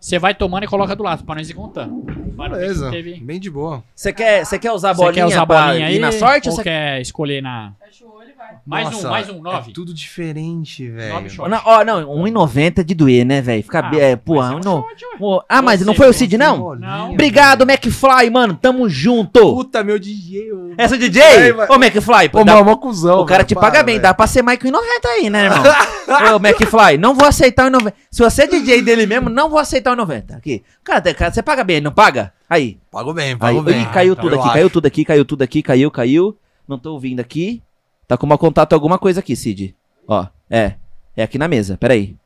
você vai tomando e coloca do lado, pra nós ir contando. Beleza. Teve... Bem de boa. Você quer, você quer usar a bolinha? Você quer usar a bolinha aí? na sorte? Ou você quer escolher na. Fecha o olho. Mais Nossa, um, mais um, é nove É tudo diferente, velho. Não, ó, não, 1,90 de doer, né, velho? Fica, ah, é, um Ah, mas Você não foi o Cid, não? não? Obrigado, McFly, mano. Tamo junto. Puta, meu DJ. Essa é DJ? o é, Ô, McFly. Pô, Ô, dá... uma cuzão. O cara te para, paga véio. bem. Dá pra ser mais que 1,90 aí, né, irmão? Ô, McFly, não vou aceitar 1,90. Se você é DJ dele mesmo, não vou aceitar 1,90. Aqui. Cara, tá, cara, você paga bem, não paga? Aí. Pago bem, pago aí, bem. caiu, ah, tudo então aqui, caiu tudo aqui, caiu tudo aqui, caiu, caiu. Não tô ouvindo aqui. Tá com uma contato alguma coisa aqui, Cid. Ó, é. É aqui na mesa, peraí.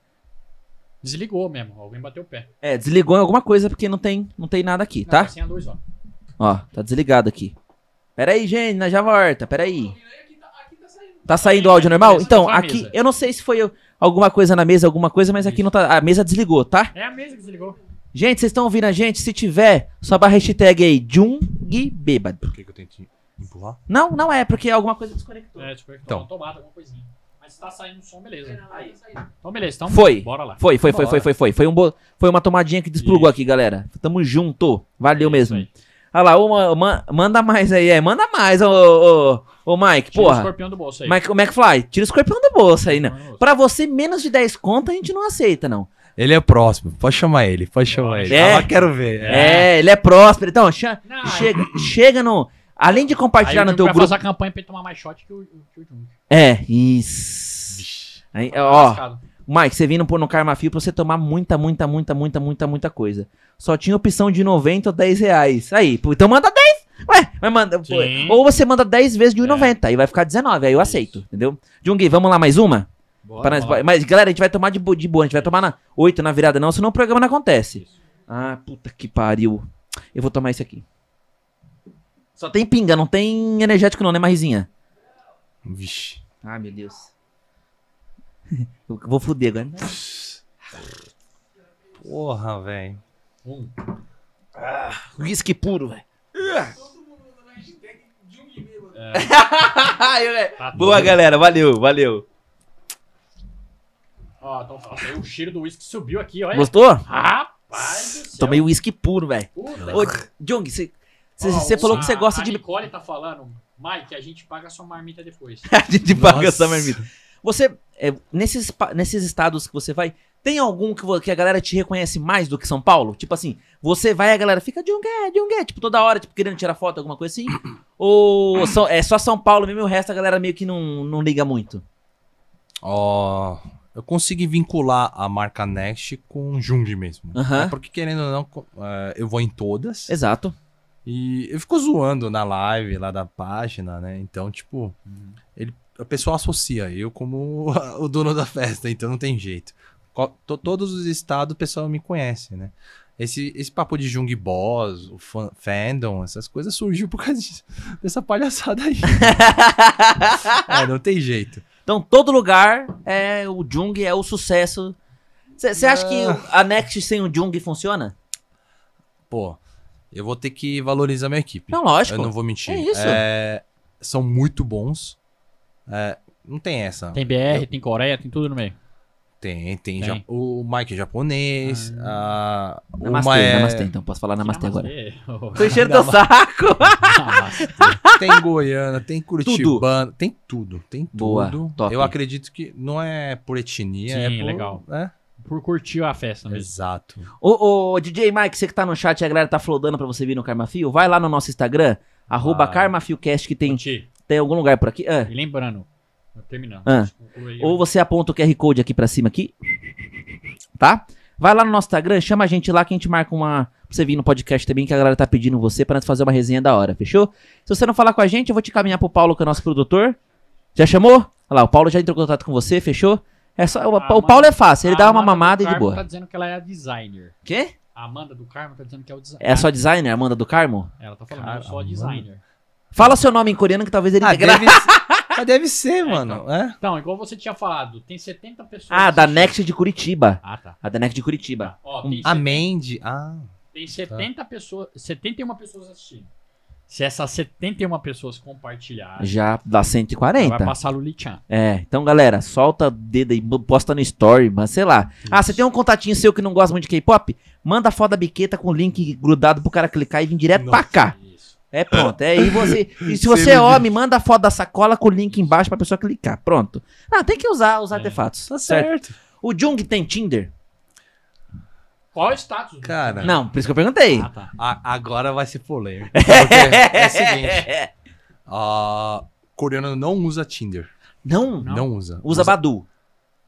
Desligou mesmo, alguém bateu o pé. É, desligou em alguma coisa porque não tem, não tem nada aqui, não, tá? Sem a luz, ó. Ó, tá desligado aqui. Peraí, gente, já volta, peraí. Tá saindo o áudio normal? Então, aqui, eu não sei se foi alguma coisa na mesa, alguma coisa, mas aqui não tá. A mesa desligou, tá? É a mesa que desligou. Gente, vocês estão ouvindo a gente? Se tiver, só barra hashtag aí, Jung Bêbado. Por que, que eu Empurrar? Não, não é, porque alguma coisa desconectou. É, desconectou então. uma tomada, alguma coisinha. Mas tá saindo um som, beleza. Aí. Então, beleza. Então, foi. Bora lá. Foi, foi, foi, foi, foi, foi. Foi, um bo... foi uma tomadinha que desplugou aqui, galera. Tamo junto. Valeu é mesmo. Aí. Olha lá, uma, manda mais aí, é. Manda mais, ô, ô, ô Mike, tira porra. o escorpião do bolso aí. Mike, o McFly, tira o escorpião do bolso aí, né? Pra você, menos de 10 conto, a gente não aceita, não. Ele é próximo, pode chamar ele, pode chamar é. ele. É, ah, quero ver. É. é. ele é próspero. Então, chega, chega no. Além de compartilhar Aí no teu vai grupo. fazer a campanha pra ele tomar mais shot que o, que o Jung. É, isso. Aí, tá ó, Mike, você vindo no Karma fio pra você tomar muita, muita, muita, muita, muita, muita coisa. Só tinha opção de 90 ou 10 reais. Aí, então manda 10. Ué, mas manda. pô, Ou você manda 10 vezes de 1,90 é. aí vai ficar 19, aí eu aceito, entendeu? Jung, vamos lá, mais uma? Boa. nós- mas, galera, a gente vai tomar de, de boa, a gente vai tomar na 8 na virada, não, senão o programa não acontece. Isso. Ah, puta que pariu. Eu vou tomar esse aqui. Só tem pinga, não tem energético não, né, Marizinha? Vixe. Ah, meu Deus. Eu vou fuder agora. Porra, velho. Hum. Ah, whisky puro, velho. Ah. Tá é. Boa, galera. Valeu, valeu. Então, ó, o cheiro do uísque subiu aqui, olha. Gostou? Rapaz do céu. Tomei uísque puro, velho. Ô, Jung, você... Você falou que você gosta a de. A Nicole tá falando, Mike, a gente paga sua marmita depois. a gente Nossa. paga sua marmita. Você, é, nesses, nesses estados que você vai, tem algum que, que a galera te reconhece mais do que São Paulo? Tipo assim, você vai e a galera fica de um gué, de um gué, tipo toda hora, tipo querendo tirar foto, alguma coisa assim? Ou só, é só São Paulo mesmo e o resto a galera meio que não, não liga muito? Ó, oh, eu consegui vincular a marca Next com Jung mesmo. Uhum. É porque, querendo ou não, é, eu vou em todas. Exato. E ele ficou zoando na live lá da página, né? Então, tipo, uhum. ele, a pessoa associa eu como o dono da festa, então não tem jeito. Todos os estados o pessoal me conhece, né? Esse, esse papo de Jung Boss, o fandom, essas coisas surgiu por causa disso, dessa palhaçada aí. é, não tem jeito. Então, todo lugar é o Jung é o sucesso. Você acha que a ah. Next sem o Jung funciona? Pô, eu vou ter que valorizar minha equipe. Não, lógico. Eu não vou mentir. É isso. É, são muito bons. É, não tem essa. Tem BR, eu... tem Coreia, tem tudo no meio. Tem, tem. tem. Ja... O Mike é japonês. Ah. A... Namastê, é... namastê, então. Posso falar namastê, namastê agora. Tô enchendo teu saco. tem Goiânia, tem Curitibana, tudo. tem tudo. Tem tudo. Boa, Eu acredito que não é por etnia, Sim, é por... legal. É? por curtir a festa mesmo. Exato. Ô, ô, DJ Mike, você que tá no chat e a galera tá flodando pra você vir no Karma Fio. vai lá no nosso Instagram, arroba ah, que tem, tem algum lugar por aqui. Ah. E lembrando, tá terminando. Ah. Ou você aponta o QR Code aqui pra cima, aqui, tá? Vai lá no nosso Instagram, chama a gente lá que a gente marca uma. Pra você vir no podcast também, que a galera tá pedindo você pra nós fazer uma resenha da hora, fechou? Se você não falar com a gente, eu vou te caminhar pro Paulo, que é o nosso produtor. Já chamou? Olha lá, o Paulo já entrou em contato com você, fechou? É só, o, Amanda, o Paulo é fácil, ele dá uma mamada e de boa. A Amanda tá dizendo que ela é a designer. Quê? A Amanda do Carmo tá dizendo que é o designer. É só designer, a Amanda do Carmo? Ela tá falando, Car... eu sou a designer. Fala seu nome em coreano que talvez ele ah, deve ser, Mas deve ser, é, então. mano. Então, é? então, igual você tinha falado, tem 70 pessoas. Ah, da Next de Curitiba. Ah, tá. A da Next de Curitiba. Ah, ó, um, a Mandy. Ah. Tem 70 tá. pessoas, 71 pessoas assistindo. Se essas 71 pessoas compartilharem. Já dá 140. Já vai passar Lulichan. É, então galera, solta o dedo aí, posta no story, mas sei lá. Isso. Ah, você tem um contatinho seu que não gosta muito de K-pop? Manda a foto da biqueta com o link grudado pro cara clicar e vir direto Nossa, pra cá. Isso. É pronto, é e você. E se você é homem, manda a foto da sacola com o link embaixo pra pessoa clicar. Pronto. Ah, tem que usar os é. artefatos. Tá certo. certo. O Jung tem Tinder? Qual é o status? Cara. Não, por isso que eu perguntei. Ah, tá. a, agora vai ser polêmico. é o seguinte. coreano não usa Tinder. Não? Não, não usa. usa. Badu.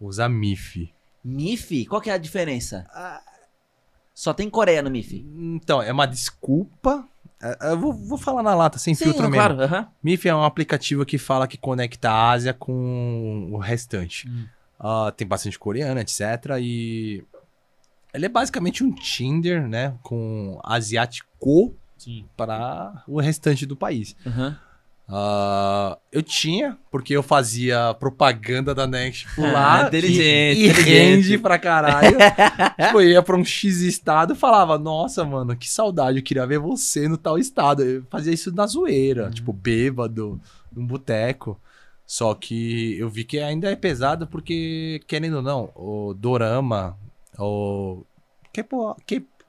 Usa Mif. Mif? Qual que é a diferença? Ah. Só tem Coreia no Mif. Então, é uma desculpa. É, é, eu vou, vou falar na lata, sem Sim, filtro mesmo. Claro, uh -huh. Mif é um aplicativo que fala que conecta a Ásia com o restante. Hum. Uh, tem bastante coreano, etc. E ele é basicamente um Tinder, né? Com asiático para o restante do país. Uhum. Uh, eu tinha, porque eu fazia propaganda da Next por lá. Ah, inteligente. E, e rende pra caralho. tipo, eu ia pra um X estado e falava: Nossa, mano, que saudade, eu queria ver você no tal estado. Eu fazia isso na zoeira, uhum. tipo, bêbado, num boteco. Só que eu vi que ainda é pesado, porque, querendo ou não, o Dorama, o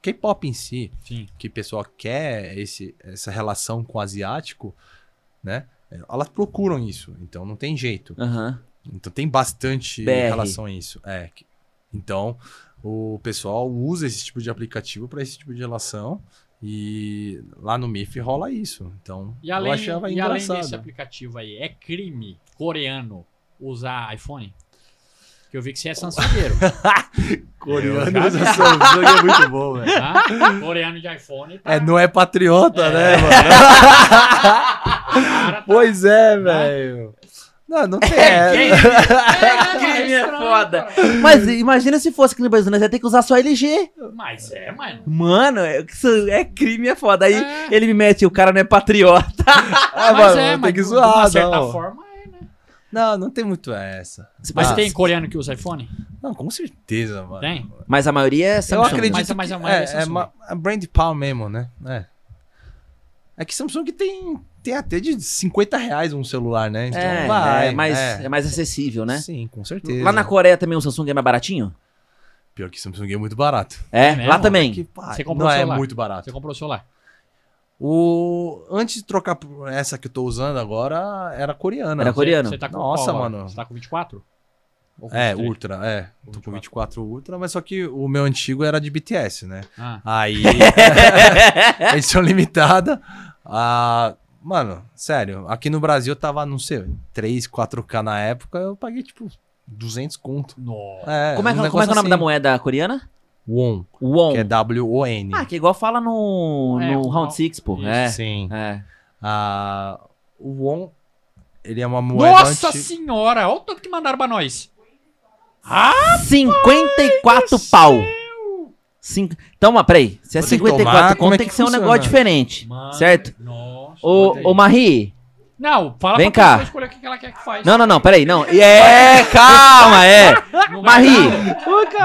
K-pop em si, Sim. que o pessoal quer esse, essa relação com o asiático, né? Elas procuram isso, então não tem jeito. Uhum. Então tem bastante BR. relação a isso. É. Então, o pessoal usa esse tipo de aplicativo para esse tipo de relação. E lá no MIF rola isso. Então, e além, eu achava e engraçado. além desse aplicativo aí, é crime coreano usar iPhone? Porque eu vi que você é sansoneiro. coreano de é muito bom, velho. Tá? coreano de iPhone. Tá... É, não é patriota, é. né, mano? tá... pois é, né? velho. Não, não tem. É, crime, é, crime é, é foda. Mas imagina se fosse crime brasileiro, ia ter que usar só LG. Mas é, mano. Mano, é, é crime é foda. Aí é. ele me mete, o cara não é patriota. Ah, ah, mas mano, é, tem mas que zoar, de uma certa não. forma não, não tem muito essa. Mas, Mas tem coreano que usa iPhone? Não, com certeza, mano. Tem? Mas a maioria é Samsung. Eu né? acredito mas, mas a maioria é, é, é Samsung. é, brand power mesmo, né? É. É que Samsung tem, tem até de 50 reais um celular, né? Então é, vai, é, mais, é. é mais acessível, né? Sim, com certeza. Lá na Coreia também o Samsung é mais baratinho? Pior que Samsung é muito barato. É, é lá também. É que, pá, Você comprou não o é celular. é muito barato. Você comprou o celular. O... Antes de trocar essa que eu tô usando agora, era coreana. Era coreana. Você, você tá com Nossa, qual, mano. Você tá com 24? É, Ultra, é. Tô 24. com 24 Ultra, mas só que o meu antigo era de BTS, né? Ah. Aí. edição limitada. Ah, mano, sério, aqui no Brasil eu tava, não sei, 3, 4K na época, eu paguei tipo 200 conto. Nossa. É, como, é, um é como é, que é o nome assim. da moeda coreana? Won. Won. Que é W-O-N. Ah, que é igual fala no, é, no Round 6, pô. Isso, é. Sim. É. Ah, o Won, ele é uma moeda. Nossa anti... senhora! Olha o tanto que mandaram pra nós. Ah! 54 pau. Cinco... Então, mas peraí. Se é 54 tomar, conta, é que tem que ser um negócio diferente. Mano, certo? Nossa. Ô, ô Marie, não, fala Vem pra cá. escolher o que ela quer que faz. Não, não, não, peraí, não. É, calma, é. Não Marie,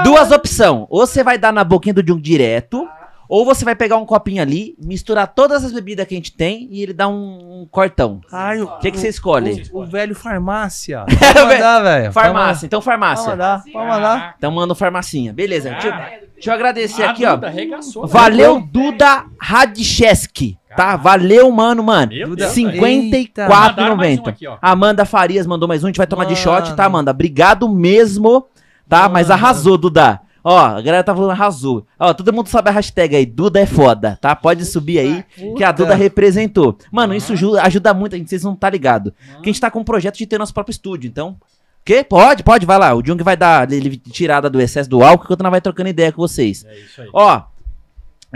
duas opções. Ou você vai dar na boquinha do Jung direto, ou você vai pegar um copinho ali, misturar todas as bebidas que a gente tem e ele dá um, um cortão. Ai, o que, que você escolhe? O, o velho farmácia. mandar, velho. Farmácia, então farmácia. Vamos mandar, Vamos mandar. Então manda farmacinha. Beleza, ah, deixa, eu, deixa, eu agradecer ah, aqui, Duda ó. Regaçou, né? Valeu, né? Duda Radcheski. Tá, valeu, mano, mano. 54,90. Amanda Farias mandou mais um, a gente vai tomar mano. de shot, tá, Amanda? Obrigado mesmo, tá? Mano. Mas arrasou, Duda. Ó, a galera tá falando arrasou. Ó, todo mundo sabe a hashtag aí, Duda é foda, tá? Pode subir aí, puta. que a Duda representou. Mano, isso ah. ajuda, muito, a gente, vocês não tá ligado. Ah. Que a gente tá com um projeto de ter nosso próprio estúdio, então... Que? Pode, pode, vai lá. O Jung vai dar ele, tirada do excesso do álcool, enquanto nós vai trocando ideia com vocês. É isso aí. Ó,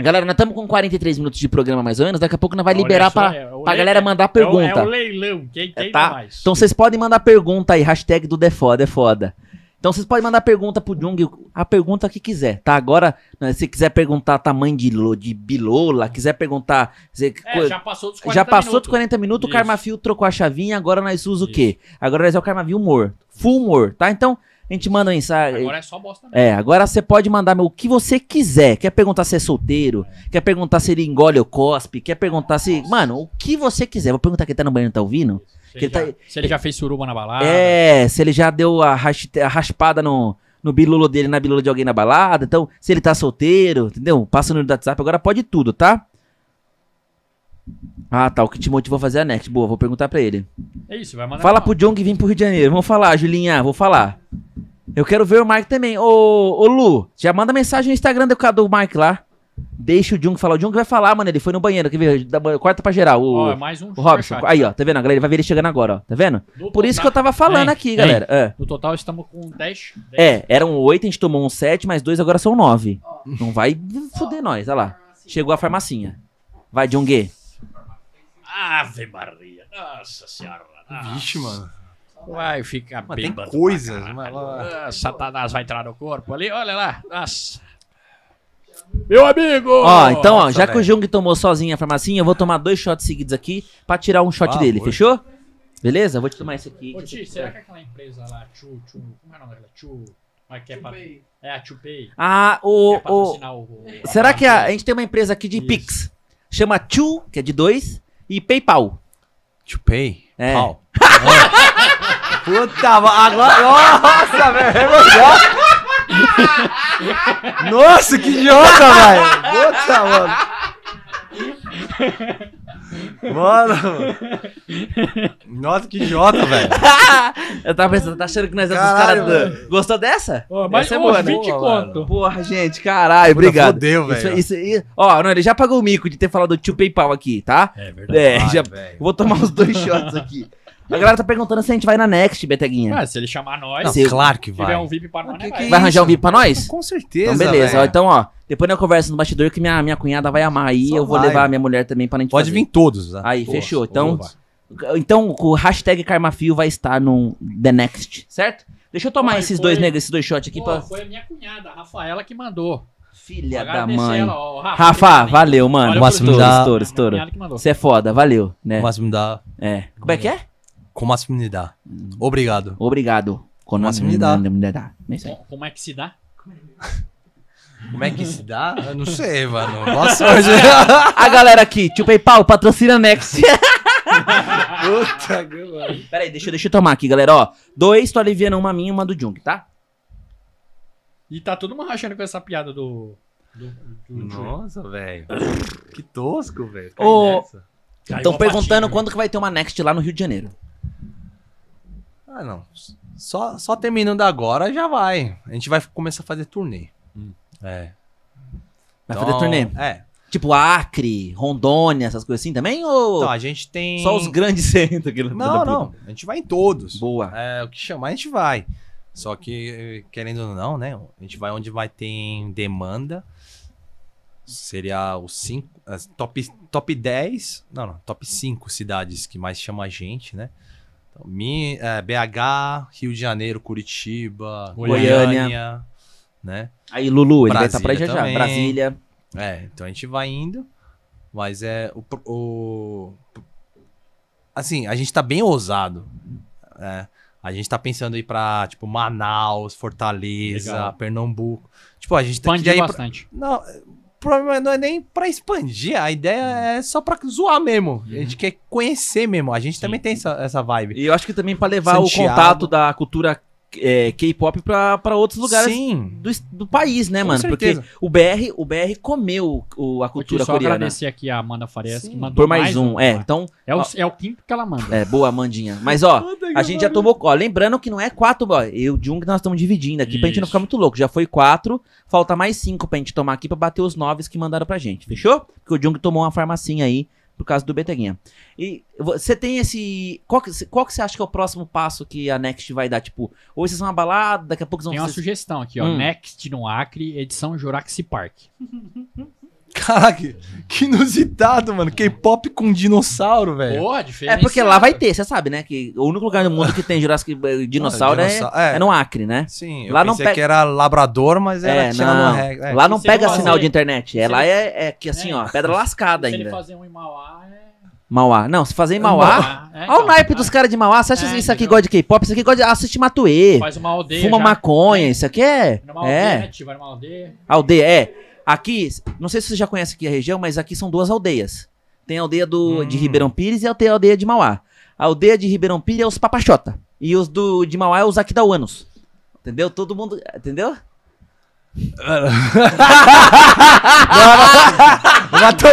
Galera, nós estamos com 43 minutos de programa mais ou menos. Daqui a pouco nós vai Olha liberar para é, a galera mandar pergunta. É o, é o leilão, quem é, tem é, tá? mais. Então vocês podem mandar pergunta aí, hashtag do Defoda, é foda. É então vocês podem mandar pergunta pro Jung, a pergunta que quiser, tá? Agora, né, se quiser perguntar tamanho de, de bilola, quiser perguntar. Se, é, já passou dos 40 Já passou minutos. dos 40 minutos, Isso. o Carmafio trocou a chavinha, agora nós usamos o quê? Agora nós é o Carmafio humor, Full humor, tá? Então, a gente manda mensagem. Agora é só bosta mesmo. É, agora você pode mandar meu, o que você quiser. Quer perguntar se é solteiro? Quer perguntar se ele engole ou cospe? Quer perguntar se. Mano, o que você quiser. Vou perguntar quem tá no banheiro, tá ouvindo? Isso. Tá se, ele, já, tá, se ele já fez suruba na balada. É, se ele já deu a, a raspada no, no bilolo dele, na bilula de alguém na balada. Então, se ele tá solteiro, entendeu? Passa no WhatsApp, agora pode tudo, tá? Ah, tá. O que te motivou a fazer a next? Boa, vou perguntar pra ele. É isso, vai mandar. Fala pro John que vim pro Rio de Janeiro. Vamos falar, Julinha, vou falar. Eu quero ver o Mike também. Ô, ô Lu, já manda mensagem no Instagram do, do Mike lá. Deixa o Jung falar. O Jung vai falar, mano. Ele foi no banheiro. Quer corta pra geral. O, ó, é mais um o Robson. Chat, aí, né? ó. Tá vendo? A galera vai ver ele chegando agora, ó. Tá vendo? Por total, isso que eu tava falando hein, aqui, hein. galera. É. No total, estamos com 10, É, eram 8, a gente tomou um 7, mais 2, agora são 9. Não vai foder nós. Olha lá. Chegou a farmacinha. Vai, Jung. Ave Maria. Nossa senhora. Nossa. Vixe, mano. Vai ficar bêbado. Tem coisas, mano. Ah, Satanás vai entrar no corpo ali. Olha lá. Nossa. Meu amigo! Ó, então, ó, Nossa, já que o Jung tomou sozinho a farmacinha, eu vou tomar dois shots seguidos aqui pra tirar um shot dele, fechou? Beleza? Vou te tomar esse aqui. Ô, Ti, será é. que aquela empresa lá, Chu Chu como é o nome dela? Chu. É que é pra... É Chupay. Ah, o. É o- será que a, a gente tem uma empresa aqui de Isso. Pix? Chama Chu, que é de dois, e PayPal. Chupei? É. Pau. Puta, agora. Nossa, velho. Nossa, que idiota, velho! Puta, mano! Mano! Nossa, que idiota, velho! Eu tava pensando, tá achando que nós éramos caras. Gostou dessa? Ó, mas Essa é 20 né? conto. Porra, gente, caralho, obrigado. Fodeu, Isso, isso, ó, não, ele já pagou o mico de ter falado do tio PayPal aqui, tá? É verdade. É, já... Vou tomar os dois shots aqui. A galera tá perguntando se a gente vai na Next, Beteguinha. Ah, se ele chamar nós, Não, se claro que vai. tiver um VIP nós, é que, que vai. É vai arranjar um VIP pra nós? Com certeza. Então, beleza. Ó, então, ó, depois eu converso no bastidor que minha, minha cunhada vai amar aí. Só eu vou vai. levar a minha mulher também pra gente Pode fazer. vir todos. Né? Aí, fechou. Então, então, o hashtag carmafio vai estar no The Next, certo? Deixa eu tomar esses foi, dois, negros, esses dois shots aqui. Pô, pra... Foi a minha cunhada, a Rafaela, que mandou. Filha da mãe. Ela, ó, Rafa, Rafa valeu, mano. Máximo da... Estouro, estouro. Você é foda, valeu. Né? Máximo da... É. Como é que é? com 고맙습니다. 음. Obrigado. Obrigado. Com É isso Como é que se dá? Como é que se dá? Eu não sei, mano. Boa sorte. a galera aqui, tio PayPal, patrocina Next. Puta, deixa, deixa eu tomar aqui, galera. Ó, dois, tô aliviando uma minha e uma do Jung, tá? E tá todo mundo rachando com essa piada do. do, do Nossa, velho. que tosco, velho. Ô, Estão perguntando né? quando que vai ter uma Next lá no Rio de Janeiro. Ah, não. Só, só terminando agora já vai. A gente vai começar a fazer turnê. Hum. É. Vai então, fazer turnê? É. Tipo Acre, Rondônia, essas coisas assim também? Ou então, a gente tem. Só os grandes centros aqui Não, não. A gente vai em todos. Boa. É, o que chamar, a gente vai. Só que, querendo ou não, né? A gente vai onde vai ter demanda. Seria os cinco, top, top 10, não, não, top 5 cidades que mais chama a gente, né? Min, é, BH, Rio de Janeiro, Curitiba, Goiânia, Goiânia né? Aí Lulu, ele Brasília vai estar pra já já, Brasília. É, então a gente vai indo, mas é o, o assim, a gente tá bem ousado, né? A gente tá pensando em ir tipo, Manaus, Fortaleza, Legal. Pernambuco. Tipo, a gente tá pra... bastante. Não, problema não é nem para expandir, a ideia hum. é só para zoar mesmo. A hum. gente quer conhecer mesmo. A gente Sim. também tem essa, essa vibe. E eu acho que também para levar Santiago. o contato da cultura é, K-pop para outros lugares do, do, país, né, Com mano? Certeza. Porque o BR, o BR comeu o, a cultura eu só coreana. agradecer aqui a Amanda Farias Sim. que mandou Por mais, mais um, um é, então... É o, ó, é o quinto que ela manda. É, boa, Amandinha. Mas, ó, a gente já tomou... Ó, lembrando que não é quatro, ó, eu de um que nós estamos dividindo aqui Isso. pra gente não ficar muito louco. Já foi quatro, falta mais cinco pra gente tomar aqui pra bater os nove que mandaram pra gente, fechou? Porque o Jung tomou uma farmacinha aí por causa do Beteguinha. E você tem esse. Qual que, qual que você acha que é o próximo passo que a Next vai dar? Tipo, ou vocês vão abalada, daqui a pouco vocês vão. Tem uma vocês... sugestão aqui, ó. Hum. Next no Acre, edição Juraxi Park. Caraca, que inusitado, mano. K-pop com dinossauro, velho. Porra, É porque lá vai ter, você sabe, né? Que o único lugar do mundo que tem Jurassic eh, dinossauro, ah, é- dinossauro, é, é. é no Acre, né? Sim, eu Lá não pensei pega- que era labrador, mas era É, não. tiranorreco. É. Lá não pega fazer- sinal de internet. É, lá é, é que assim, É. ó, pedra lascada Se ele fazer um em Mauá, é. Mauá. Não, se fazer em Mauá. É, Olha o então. naipe dos caras de Mauá. Você acha É, que isso aqui entendeu? gosta de K-pop? Isso aqui gosta de assistir Matuê. Faz uma aldeia. Fuma já. maconha. Isso aqui é. Numa aldeia, É. né, numa aldeia. Aldeia, é. Aqui, não sei se você já conhece aqui a região, mas aqui são duas aldeias. Tem a aldeia do, hum. de Ribeirão Pires e tem a aldeia de Mauá. A aldeia de Ribeirão Pires é os Papachota. E os do, de Mauá é os Aquidauanos. Entendeu? Todo mundo. Entendeu? Matou!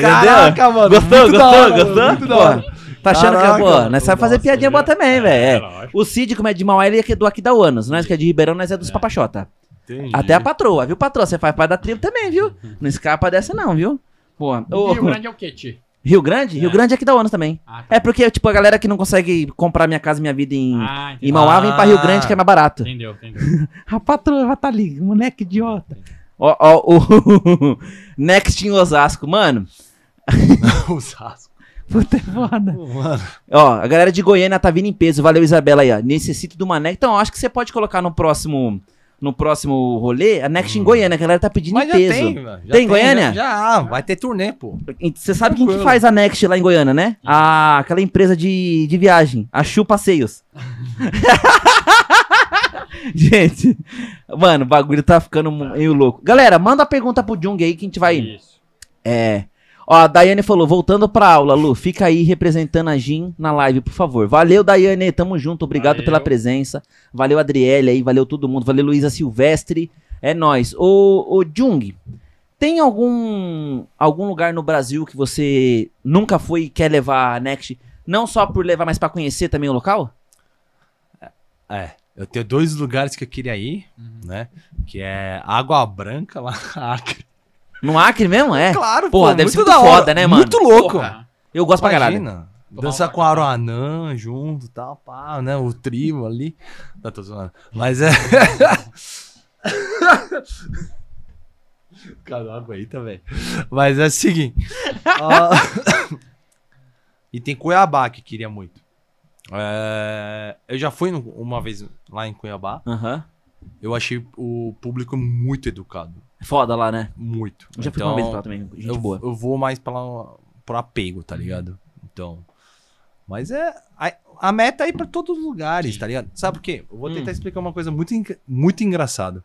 Caraca, mano! Gostou, muito gostou, hora, gostou? Muito da hora. Tá achando Caraca, que é boa? Nós sabe fazer piadinha boa também, é, velho. é. O Cid, como é de Mauá, ele é, é do Aquidauanos. Nós que é de Ribeirão, nós é dos é. Papachota. Entendi. Até a patroa, viu, patroa? Você faz parte da tribo também, viu? Uhum. Não escapa dessa, não, viu? Rio Grande é o quê, Ti? Rio Grande? É. Rio Grande é aqui da ONU também. Ah, tá. É porque, tipo, a galera que não consegue comprar minha casa minha vida em, ah, em Mauá ah, vem pra Rio Grande que é mais barato. Entendeu, entendeu. a patroa tá ali, moleque idiota. Ó, ó, o Next em Osasco, mano. Osasco. Puta é foda. Mano. Ó, a galera de Goiânia tá vindo em peso. Valeu, Isabela aí, ó. Necessito do Mané. Então, acho que você pode colocar no próximo no próximo rolê, a Next hum. em Goiânia, a galera tá pedindo Mas em peso. tem, já tem, tem Goiânia? Né? Já, ah, vai ter turnê, pô. Você sabe Tranquilo. quem que faz a Next lá em Goiânia, né? Hum. A, aquela empresa de, de viagem, a Chu Passeios. gente, mano, o bagulho tá ficando meio louco. Galera, manda a pergunta pro Jung aí que a gente vai. Isso. É. Ó, a Daiane falou, voltando pra aula, Lu, fica aí representando a Jim na live, por favor. Valeu, Daiane, tamo junto, obrigado valeu. pela presença. Valeu, Adriele aí, valeu todo mundo, valeu, Luísa Silvestre, é nós. Ô, ô, Jung, tem algum, algum lugar no Brasil que você nunca foi e quer levar a Next, não só por levar, mas para conhecer também o local? É, eu tenho dois lugares que eu queria ir, uhum. né? Que é Água Branca, lá Acre. No Acre mesmo? É? Claro, Porra, pô, deve ser muito foda, né, mano? Muito louco. Porra. Eu gosto Imagina. pra caralho. Dançar com a Aruanã junto e tal, pá, né? O trio ali. Não, tô zoando. Mas é. Cara, aguenta, velho. Mas é o seguinte. uh... e tem Cuiabá que queria muito. É... Eu já fui uma vez lá em Cuiabá. Aham. Uh -huh eu achei o público muito educado. É foda lá, né? Muito. Eu já fui então, uma vez pra lá também, gente eu, boa. Eu vou mais pra, pro apego, tá ligado? Então. Mas é. A, a meta é ir pra todos os lugares, tá ligado? Sabe por quê? Eu vou tentar hum. explicar uma coisa muito, muito engraçada.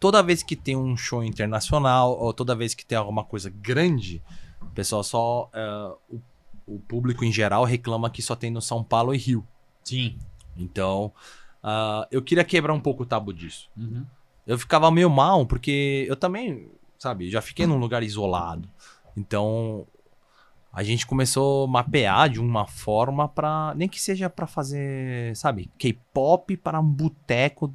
Toda vez que tem um show internacional, ou toda vez que tem alguma coisa grande, o pessoal só. Uh, o, o público em geral reclama que só tem no São Paulo e Rio. Sim. Então, Uh, eu queria quebrar um pouco o tabu disso. Uhum. Eu ficava meio mal, porque eu também, sabe, já fiquei num lugar isolado. Então, a gente começou a mapear de uma forma para nem que seja para fazer, sabe, K-pop para um boteco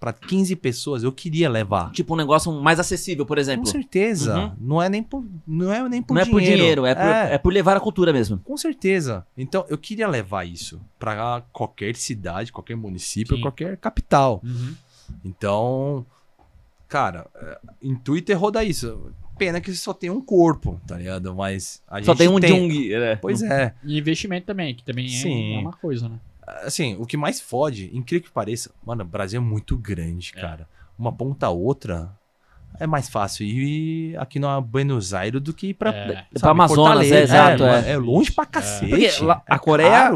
para 15 pessoas. Eu queria levar. Tipo um negócio mais acessível, por exemplo. Com certeza. Uhum. Não é nem por não é nem por não dinheiro. Não é por dinheiro, é por, é. é por levar a cultura mesmo. Com certeza. Então eu queria levar isso para qualquer cidade, qualquer município, Sim. qualquer capital. Uhum. Então, cara, em é, Twitter é roda isso. Pena que só tem um corpo, tá ligado? Mas a só tem um tem... Jung, né? Pois é. E investimento também, que também é Sim. é uma coisa, né? Assim, o que mais fode, incrível que pareça, mano, o Brasil é muito grande, é. cara. Uma ponta a outra é mais fácil ir aqui no Buenos Aires do que ir pra, é. Sabe, pra Amazonas, é, exato. É, é, é longe pra é. cacete. Porque, lá, a Coreia,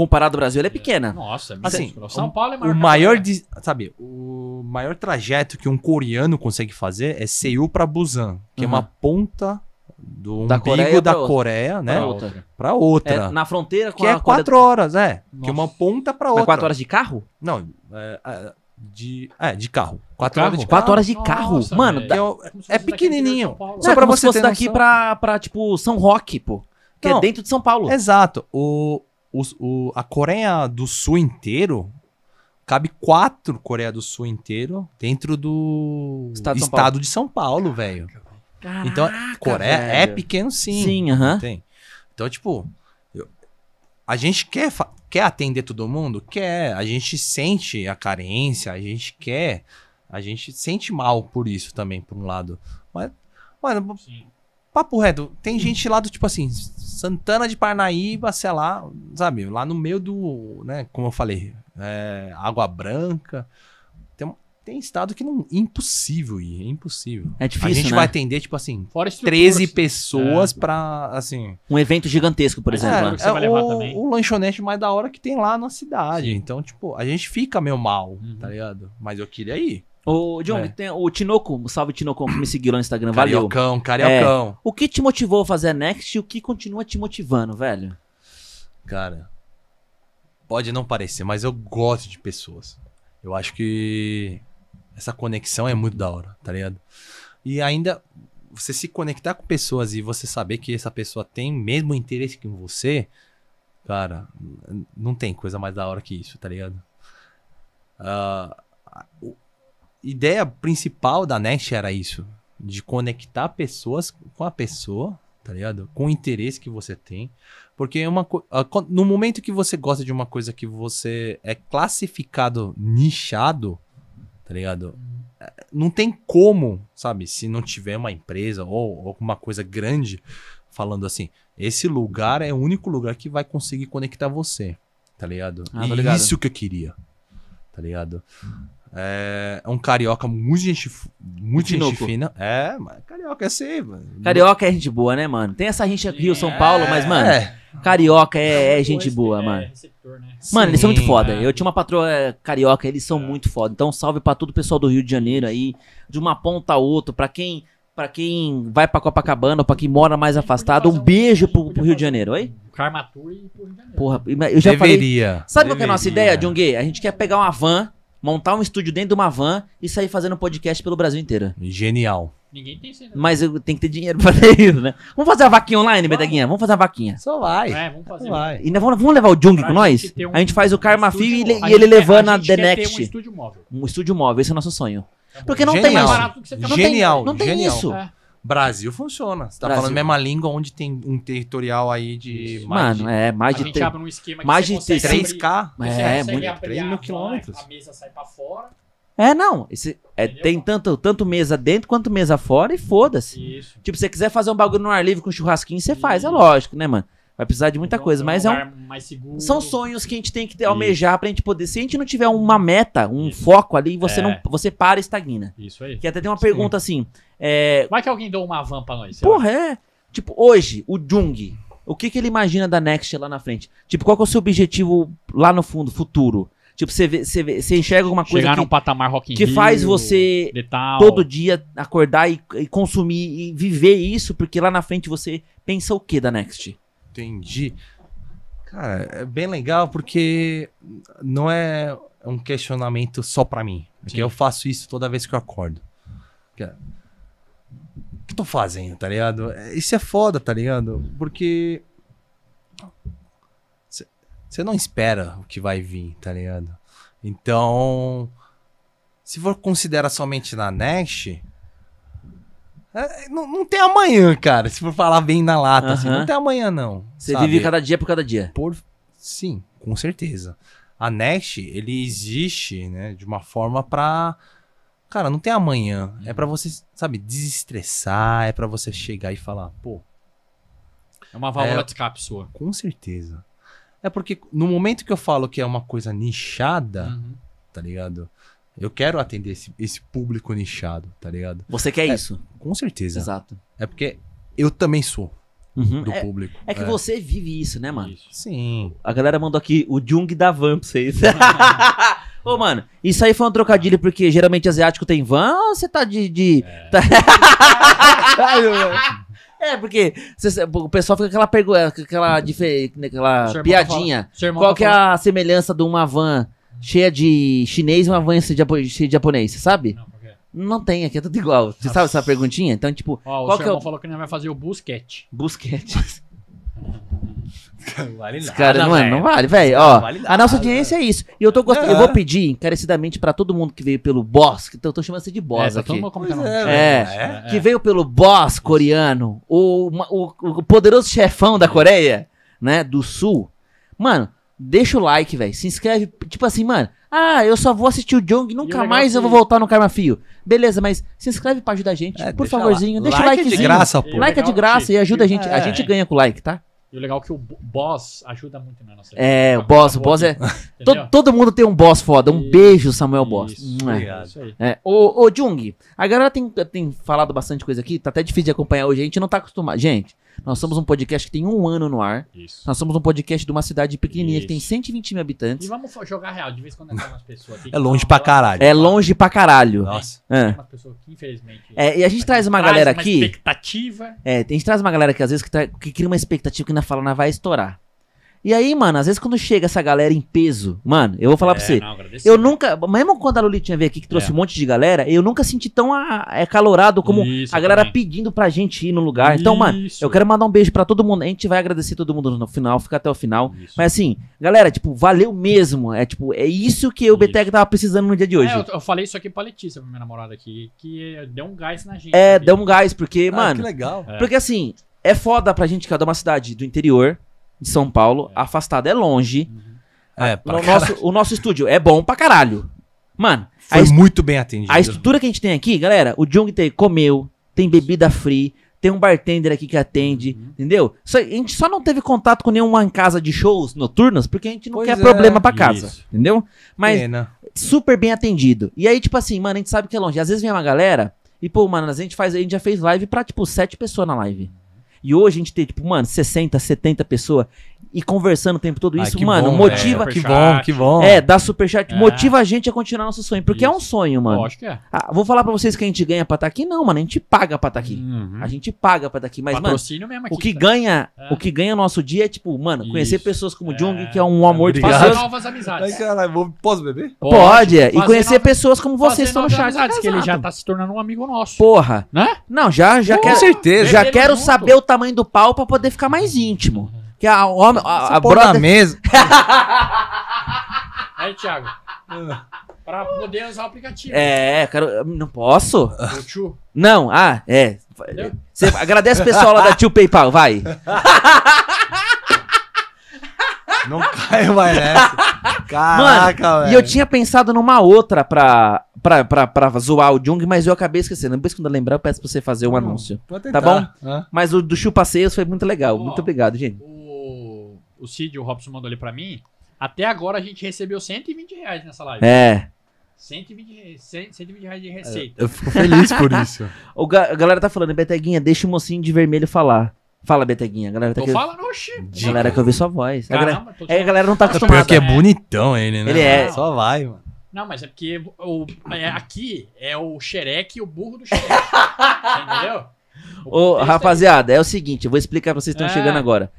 comparado ao Brasil, ela é pequena. É. Nossa, é assim, São Paulo é maior. O maior, de, sabe, o maior trajeto que um coreano consegue fazer é Seul para Busan, que uhum. é uma uhum. ponta do da umbigo Coreia da Coreia, né? outra. né? Para outra. Pra outra. É, na fronteira com que é a é quatro Coreia... horas, é. Nossa. Que é uma ponta para outra. É quatro horas de carro? Não, é, é de, é, de carro. Quatro, Horas, de carro? quatro horas de carro? Nossa, Mano, é, é pequenininho. Só para você ter daqui para tipo São Roque, pô. Que não, é dentro de São Paulo. Exato. O, o, o, a Coreia do Sul inteiro cabe quatro Coreia do Sul inteiro dentro do estado, de São estado Paulo. de São Paulo, velho. Então, Coreia é velho. é pequeno sim. Sim, Uh -huh. Então, tipo, eu, a gente quer, quer atender todo mundo? Quer. A gente sente a carência, a gente quer. A gente sente mal por isso também, por um lado. Mas, mano, Papo reto, tem hum. gente lá do tipo assim, Santana de Parnaíba, sei lá, sabe, lá no meio do, né, como eu falei, é, Água Branca. Tem, tem estado que não, impossível ir, é impossível. É difícil, A gente né? vai atender, tipo assim, Fora 13 pessoas é. pra, assim... Um evento gigantesco, por é, exemplo. É, né? é o, o, lanchonete mais da hora que tem lá na cidade. Sim. Então, tipo, a gente fica meio mal, uhum. tá ligado? Mas eu queria ir. Ô, John, é. tem, o Tinoco, salve Tinoco, que me seguiu lá no Instagram, valeu. Cariocão, cariocão. É, o que te motivou a fazer a Next e o que continua te motivando, velho? Cara, pode não parecer, mas eu gosto de pessoas. Eu acho que essa conexão é muito da hora, tá ligado? E ainda, você se conectar com pessoas e você saber que essa pessoa tem mesmo interesse que você, cara, não tem coisa mais da hora que isso, tá ligado? Uh, ideia principal da Next era isso, de conectar pessoas com a pessoa, tá ligado? Com o interesse que você tem, porque é uma no momento que você gosta de uma coisa que você é classificado nichado, tá ligado? É, não tem como, sabe? Se não tiver uma empresa ou alguma coisa grande falando assim, esse lugar é o único lugar que vai conseguir conectar você, tá ligado? Ah, e ligado. isso que eu queria, tá ligado? Hum. É, é, um carioca muito gente, muito gente fina. É, mas carioca é assim, mano. Carioca é gente boa, né, mano? Tem essa gente Rio, São é. Paulo, mas, mano, é. carioca é, é, é gente boa, mano. né? Mano, Sim, eles são muito foda. Eu tinha uma patroa carioca, eles são muito foda. Então, salve para todo o pessoal do Rio de Janeiro aí, de uma ponta a outra, para quem para quem vai para Copacabana, para quem mora mais afastado, um beijo pro, pro Rio de Janeiro, oi? Karma e pro Rio de Janeiro. Porra, eu já Deveria. falei. Sabe Deveria. qual é a nossa ideia, Jung? A gente quer pegar uma van montar um estúdio dentro de uma van e sair fazendo podcast pelo Brasil inteiro. Genial. Ninguém tem isso. Mas tem que ter dinheiro pra fazer isso, né? Vamos fazer uma vaquinha online, Bedeguinha? Vamos fazer uma vaquinha. Só vai. É, vamos fazer. Vai. E vamos, vamos levar o Jung pra com nós? Um, a gente faz o Karma um e, e, ele levando a, a The Next. um estúdio móvel. Um estúdio móvel, esse é o nosso sonho. Tá Porque não Genial. tem mais. Não Genial. Tem, não tem Genial. isso. É. Brasil funciona. Você tá Brasil. falando a mesma língua onde tem um territorial aí de. Mais Mano, de, é mais de. A gente abre um esquema mais de ter... 3K. Você é, muito. 3 mil quilômetros. A mesa sai pra fora. É, não. Esse, é, tem tanto, tanto mesa dentro quanto mesa fora e foda-se. Tipo, você quiser fazer um bagulho no ar livre com churrasquinho, você faz, é lógico, né, mano? Vai precisar de muita então, coisa, mas é um. São sonhos que a gente tem que ter, almejar pra gente poder. Se a gente não tiver uma meta, um Isso. foco ali, você é. não você para e estagna. Isso aí. Que até tem uma Sim. pergunta assim: é... Como é que alguém deu uma van pra nós? Porra, é. Tipo, hoje, o Jung, o que, que ele imagina da Next lá na frente? Tipo, qual que é o seu objetivo lá no fundo, futuro? Tipo, você, vê, você, vê, você enxerga alguma coisa. Chegar que, num patamar rock Que Rio, faz você todo dia acordar e, e, consumir e viver isso, porque lá na frente você pensa o que da Next? Entendi. Cara, é bem legal porque não é um questionamento só para mim. Porque eu faço isso toda vez que eu acordo. Cara, que estão fazendo, tá ligado? É, isso é foda, tá ligado? Porque você não espera o que vai vir, tá ligado? Então, se for considerar somente na Next, é, não, não, tem amanhã, cara. Se for falar bem na lata, uh -huh. assim, não tem amanhã, não. Você vive cada dia por cada dia. Por... Sim, com certeza. A Next, ele existe, né, de uma forma para Cara, não tem amanhã. É uhum. para você, sabe, desestressar, é para você chegar e falar, pô. É uma válvula é, de escape sua. Com certeza. É porque no momento que eu falo que é uma coisa nichada, uhum. tá ligado? Eu quero atender esse, esse público nichado, tá ligado? Você quer é, isso? Com certeza. Exato. É porque eu também sou. Uhum. do é, público. É que é. você vive isso, né, mano? Isso. Sim. A galera mandou aqui o Jung da Van pra vocês. Ô, mano, isso aí foi um trocadilho porque geralmente asiático tem van ou você tá de. de... É. Tá... É, porque cê, o pessoal fica aquela pergunta, é, aquela, né, aquela tá piadinha. Qual tá que é a semelhança de uma van cheia de chinês e uma van cheia de japonês, sabe? Não. Não tem, aqui é tudo igual. Você sabe essa perguntinha? Então, tipo. Ó, o qual o que é o... falou que não vai fazer o busquete. Busquete. Não vale nada. Cara, não, não vale, velho. Ó, vale a nossa audiência é isso. E eu tô gostando. Eu vou pedir encarecidamente pra todo mundo que veio pelo boss, que eu tô chamando você de boss é, tá aqui. É é, é, é, que veio pelo boss coreano, o, o, o poderoso chefão da Coreia, né, do Sul. Mano, deixa o like, velho. Se inscreve, tipo assim, mano. Ah, eu só vou assistir o Jong e nunca e mais é eu vou voltar no Karma Fio. Beleza, mas se inscreve pra ajudar a gente, é, por deixa favorzinho. Lá. Deixa like o likezinho. É de graça, pô. Like é de graça e ajuda a gente. A gente ganha com o like, tá? E o legal é que o boss ajuda muito na nossa é, vida. É, o né? boss, o boss é. todo, todo mundo tem um boss foda. Um beijo, Samuel isso, Boss. obrigado. Isso aí. É. Ô, ô, Jung, a galera tem, tem falado bastante coisa aqui, tá até difícil de acompanhar hoje, a gente não tá acostumado. Gente, nós somos um podcast que tem um ano no ar. Isso. Nós somos um podcast de uma cidade pequenininha Isso. que tem 120 mil habitantes. E vamos jogar real, de vez em quando é umas pessoas aqui. É longe pra caralho. É longe pra caralho. Nossa. É. É, e a gente traz uma galera galera uma aqui. expectativa. É, a gente traz uma galera que às vezes que, tá, que cria uma expectativa que na fala não vai estourar. E aí, mano, às vezes quando chega essa galera em peso, mano, eu vou falar é, pra você. Não, eu nunca, mesmo quando a Lulitinha veio aqui que trouxe é. um monte de galera, eu nunca senti tão ah, acalorado como Isso, a galera também. pedindo pra gente ir no lugar. Isso. Então, mano, eu quero mandar um beijo para todo mundo. A gente vai agradecer todo mundo no final, fica até o final. Isso. Mas assim, galera, tipo, valeu mesmo. É tipo, é isso que o BTEC tava precisando no dia de é, hoje. É, eu, eu, falei isso aqui pra Letícia, minha namorada aqui, que deu um gás na gente. É, aqui. deu um gás, porque, ah, mano. Que legal. É. Porque assim, é foda pra gente que é de uma cidade do interior, de São Paulo, é. afastada, é longe. Uhum. É, ah, a, o nosso, o nosso estúdio é bom pra caralho. Mano, foi est... muito bem atendido. A estrutura que a gente tem aqui, galera, o Jung tem, comeu, tem bebida free, tem um bartender aqui que atende, uhum. entendeu? Só, a gente só não teve contato com nenhuma casa de shows noturnas porque a gente não pois quer é. problema para casa, Isso. entendeu? Mas Pena. super bem atendido. E aí, tipo assim, mano, a gente sabe que é longe. Às vezes vem uma galera e, pô, mano, a gente faz, a gente já fez live pra, tipo, sete pessoas na live. E hoje a gente tem, tipo, mano, 60, 70 pessoas e conversando o tempo todo isso, mano, bom, motiva. É, que bom, que bom. É, dá super é. motiva a gente a continuar nosso sonho. Porque isso. é um sonho, mano. acho que é. Ah, vou falar pra vocês que a gente ganha pra estar tá aqui, não, mano. A gente paga pra estar tá aqui. Uhum. A gente paga pra estar tá aqui. Mas, mano, aqui, o que tá? ganha, é. o que ganha nosso dia é, tipo, mano, isso. conhecer pessoas como o Jung, é. que é um amor Obrigado. de fazer novas amizades. Ai, vou, posso beber? Pode. Pode. É, e conhecer pessoas como vocês estão no chat. que ele já tá se tornando um amigo nosso. Porra. Né? Não, já, já quero. Com certeza. Já quero saber o tamanho do pau para poder ficar mais íntimo. Que a homem. A, a brother... na Aí, Thiago. Pra poder usar o aplicativo. É, quero. Não posso? Tio. Não, ah, é. Você agradece o pessoal lá da Tio PayPal, vai. Não caiu mais nessa. Caraca, Mano, velho. E eu tinha pensado numa outra pra pra, pra, pra zoar o Jung, mas eu acabei esquecendo. Depois, quando eu lembrar, eu peço pra você fazer o um anúncio. Tá bom? Tá mas o do Chupa Seios foi muito legal. muito obrigado, gente. O, o Cid, o Robson mandou ali pra mim. Até agora a gente recebeu 120 reais nessa live. É. 120, 100, 120 reais de receita. Eu, fico feliz por isso. o ga, a galera tá falando, Beteguinha, deixa o mocinho de vermelho falar. Fala, Beteguinha. A galera tá aqui. Fala, oxi. A galera quer ouvir sua voz. Caramba, a galera, é, a galera não tá é, acostumada. Pior que é bonitão ele, né? Ele é. Só vai, mano. Não, mas é porque o, é, aqui é o xereque e o burro do xereque. entendeu? Ô, é rapaziada, é... é... o seguinte, eu vou explicar pra vocês que estão é. chegando agora.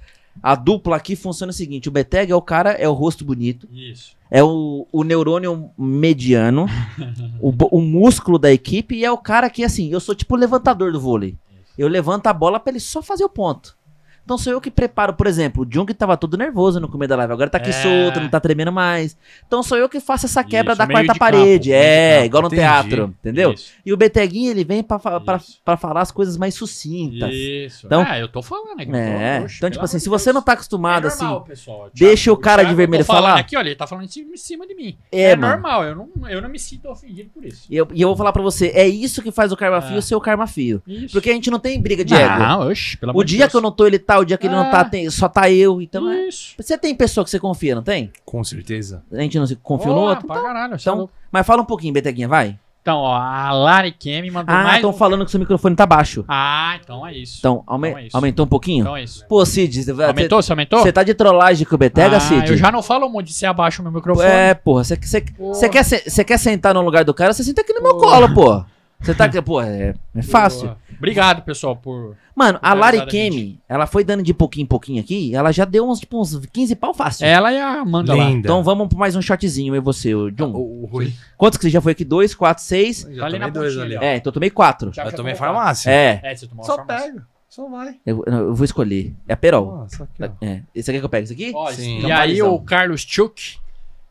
A dupla aqui funciona o seguinte: o Beteg é o cara, é o rosto bonito. Isso. É o, o neurônio mediano, o, o, músculo da equipe, e é o cara que, assim, eu sou tipo o levantador do vôlei. Isso. Eu levanto a bola pra ele só fazer o ponto. Então sou eu que preparo, por exemplo, o Jung tava todo nervoso no começo da live, agora tá aqui é. solto, não tá tremendo mais. Então sou eu que faço essa quebra Isso, da quarta parede. É, campo, é, igual no Entendi. teatro, entendeu? Isso. E o Beteguinho, ele vem pra, falar as coisas mais sucintas. Isso. Então, ah, eu tô falando aqui. Né, é. Tô, poxa, então, tipo assim, Deus. se você não tá acostumado, é assim, normal, assim, pessoal, Thiago, deixa o cara de vermelho falar. aqui, olha, ele tá falando em cima de mim. É, é normal, eu não, eu não me sinto ofendido por isso. E eu, e eu vou falar pra você, é isso que faz o Karma ah. Fio ser o Karma Fio. Porque a gente não tem briga de não, ego. Oxe, pelo amor o dia que eu não tô, ele tá tá, o dia que ele não tá, ah. tem, só tá eu. Então, é, você tem pessoa que você confia, não tem? Com certeza. A gente não se confia oh, no outro. Pra então, caralho, então, mas fala um pouquinho, Beteguinha, vai. Então, ó, a Lari Kemi mandou ah, mais. Ah, estão um... falando que seu microfone tá baixo. Ah, então é isso. Então, aume... então é isso. aumentou um pouquinho? Então é isso. Pô, Cid, aumentou? Você aumentou? Você tá de trollagem com o Betega, ah, Cid? Eu já não falo muito de ser abaixo o meu microfone. É, porra, você quer, quer sentar no lugar do cara, você senta aqui no porra. meu colo, pô. Você tá. Pô, é, é fácil. Boa. Obrigado, pessoal, por. Mano, a Lari Kemi, ela foi dando de pouquinho em pouquinho aqui. Ela já deu uns, tipo, uns 15 pau fácil. Ela e a Amanda Linda. lá. Então vamos pra mais um shotzinho, eu e você, ah, o Jun. O, Rui. Quantos que você já foi aqui? Dois, quatro, seis. Eu já tá tomei dois ali. É, então eu tomei quatro. Já eu tomei farmácia. É. É, você tomou Só farmácia. pego. Só vai. Eu, eu, vou escolher. É a Perol. Nossa, aqui, ó. É. Esse aqui que eu pego, esse aqui? Sim. E aí então, o Carlos Chuk,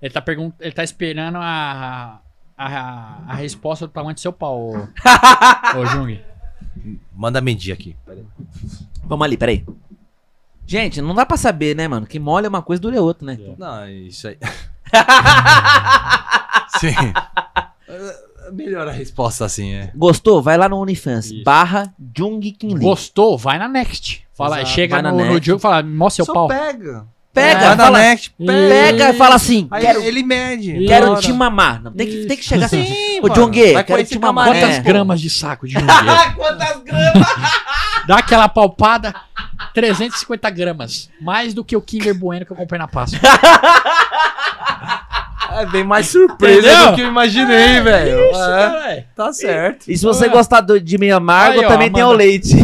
ele tá, pergunt... ele tá esperando a a, a resposta do tamanho do seu pau, ô, ô Jung. Manda medir aqui. Vamos ali, peraí. Gente, não dá pra saber, né, mano? Que mole é uma coisa, dura é outra, né? É. Não, é isso aí. Sim. Melhor a resposta assim, é. Gostou? Vai lá no OnlyFans. Isso. Barra Jung Kim Lee. Gostou? Vai na Next. Fala, chega vai no, Next. no e fala, mostra seu Só pau. pega. Pega, é, fala, pega e fala assim. Aí quero, ele mede. Quero hora. te mamar. Não, tem, que, tem que chegar assim, Sim, assim. Ô, Jongue, Gay, quero te mamar. Quantas é. gramas de saco de Quantas gramas? Dá aquela palpada. 350 gramas. Mais do que o Kinder Bueno que eu comprei na Páscoa. É bem mais surpresa Entendeu? do que eu imaginei, é, velho. é. é. Tá certo. E, e se você gostar do, de meio amargo, também ó, tem o leite.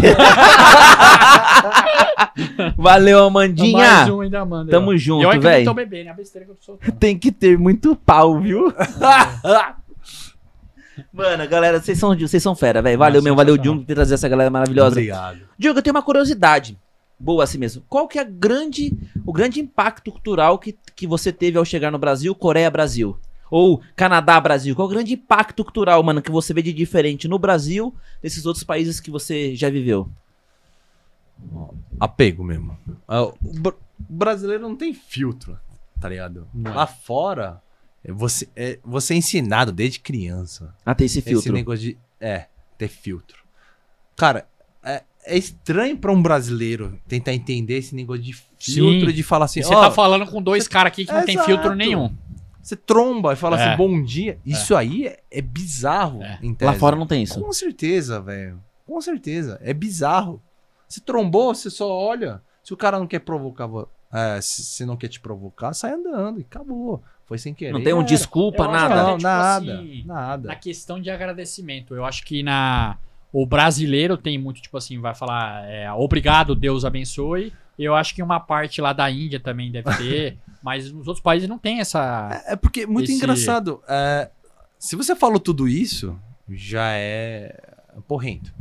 Valeu, Amandinha. Mais um ainda, Amanda. Tamo ó. junto, velho. Eu é que tô bebendo, é a besteira que eu sou. Tá? Tem que ter muito pau, viu? Mano, galera, vocês são, vocês são fera, velho. Valeu mesmo, valeu, Diogo, por trazer essa galera maravilhosa. Obrigado. Diogo, eu tenho uma curiosidade. Boa assim mesmo. Qual que é a grande, o grande impacto cultural que, que você teve ao chegar no Brasil, Coreia-Brasil? Ou Canadá-Brasil? Qual o grande impacto cultural, mano, que você vê de diferente no Brasil desses outros países que você já viveu? apego mesmo. É, o brasileiro não tem filtro, tá ligado? Não. É. Lá fora, é você é, você é ensinado desde criança. Ah, tem esse filtro. Esse negócio de. É, ter filtro. Cara, é, é estranho pra um brasileiro tentar entender esse negócio de filtro Sim. de falar assim. E você oh, tá falando com dois caras aqui que não tem exato. filtro nenhum. Você tromba e fala assim, é. assim, bom dia. Isso aí é, bizarro. Lá fora não tem isso. Com certeza, velho. Com certeza. É bizarro. Se trombou, você só olha. Se o cara não quer provocar, é, se, se, não quer te provocar, sai andando e acabou. Foi sem querer. Não tem um era. desculpa, eu nada. É não, é, tipo nada, assim, nada. Na questão de agradecimento, eu acho que na o brasileiro tem muito, tipo assim, vai falar é, obrigado, Deus abençoe. Eu acho que uma parte lá da Índia também deve ter, mas nos outros países não tem essa. É, é porque é muito esse... engraçado. se você falou tudo isso, já é porrento.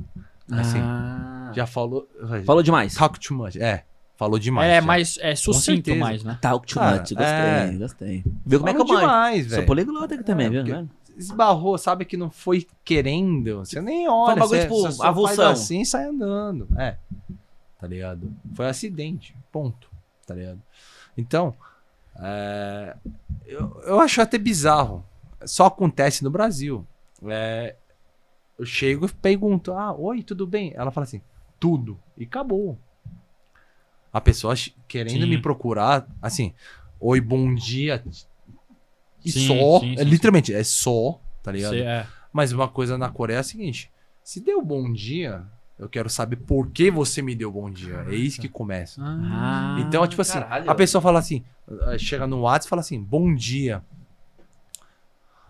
Assim. Ah. Já falou. Falou demais. Talk too much. É. Falou demais. É, mais é sucinto mais, né? Talk too Cara, much. Gostei, é... gostei. Viu como é que eu demais, velho. Sou poliglota aqui também, é, viu? Esbarrou, sabe que não foi querendo. Você nem olha. Foi um bagulho, tipo, avulsão. assim e sai andando. É. Tá ligado? Foi um acidente. Ponto. Tá ligado? Então, é... eu, eu acho até bizarro. Só acontece no Brasil. É, eu chego e pergunto: Ah, oi, tudo bem? Ela fala assim: Tudo. E acabou. A pessoa querendo sim. me procurar, assim, oi, bom dia. E sim, só. Sim, é literalmente, é só, tá ligado? É. Mas uma coisa na Coreia é a seguinte: se deu bom dia, eu quero saber por que você me deu bom dia. Caraca. É isso que começa. Ah, então, tipo assim, caralho. a pessoa fala assim, eh, chega no WhatsApp e fala assim, bom dia.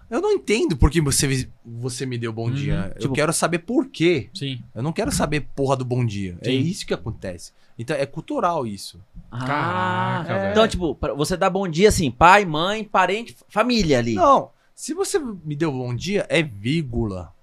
Eu não entendo por que você, você me deu bom uhum, dia. Tipo, eu quero saber por quê. Sim. Eu não quero saber porra do bom dia. É Sim. É isso que acontece. Então é cultural isso. Ah, Caraca, é. velho. Então, tipo, você dá bom dia assim, pai, mãe, parente, família ali. Não. Se você me deu bom dia, é vírgula.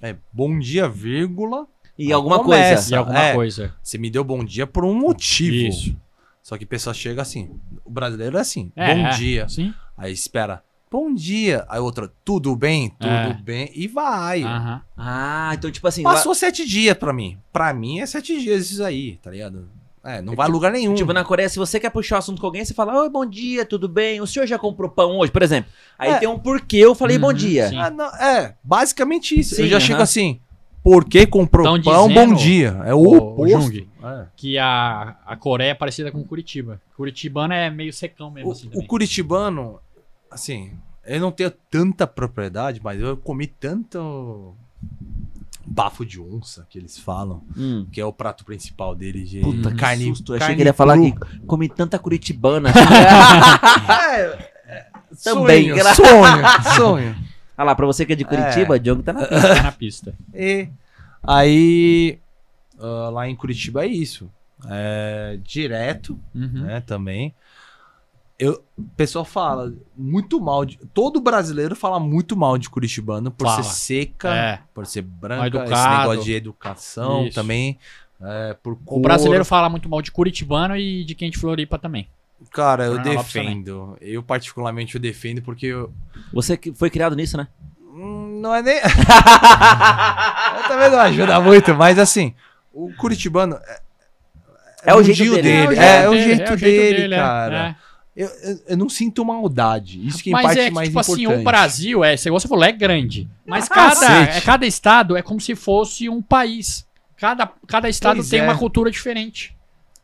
É bom dia, vírgula. E alguma começa. coisa. E alguma é, coisa. Você me deu bom dia por um motivo. Isso. Só que a pessoa chega assim. O brasileiro é assim. É, bom é. dia. Sim. Aí espera Bom dia. Aí outra, tudo bem? Tudo é. bem. E vai. Ah, então tipo assim. Passou sete dias pra mim. Pra mim é sete dias isso aí, tá ligado? É, não é, vai tipo, lugar nenhum. Tipo, na Coreia, se você quer puxar o assunto com alguém, você fala, oi, bom dia, tudo bem? O senhor já comprou pão hoje, por exemplo? Aí é. tem um porquê eu falei bom uhum, dia. Ah, não, é, basicamente isso. Sim, eu já chega chego assim, por que comprou Tão pão, dizendo, bom dia. É o, o oposto. Jung, é. Que a, a Coreia é parecida com Curitiba. Curitibano é meio secão mesmo. O, assim, o curitibano Assim, eu não tenho tanta propriedade, mas eu comi tanto bafo de onça que eles falam, hum. que é o prato principal dele de Puta, carne. susto. Eu achei que ele ia falar que comi tanta curitibana. Assim. É, é, Também, sonho, sonho, sonho. Olha ah lá, pra você que é de Curitiba, é. Diogo tá na pista. Tá na pista. E aí, uh, lá em Curitiba é isso. É, direto, uhum. né, também. Eu, o pessoal fala muito mal de. Todo brasileiro fala muito mal de Curitibano por fala. ser seca, é. por ser branca, esse negócio de educação Isso. também. É, por cor. O brasileiro fala muito mal de Curitibano e de quem é de Floripa também. Cara, eu defendo. Eu, particularmente, eu defendo porque. Eu... Você foi criado nisso, né? Hum, não é nem. eu também não ajuda muito, mas assim, o Curitibano. É, é, é o, jeito dele. dele. É, o jeito, dele, cara. É. Eu, eu, eu, não sinto maldade. Isso que é mas parte é que, mais tipo importante. assim, o Brasil, é, igual você falou, é grande. Mas ah, cada, é, cada estado é como se fosse um país. Cada, cada estado pois tem é. uma cultura diferente.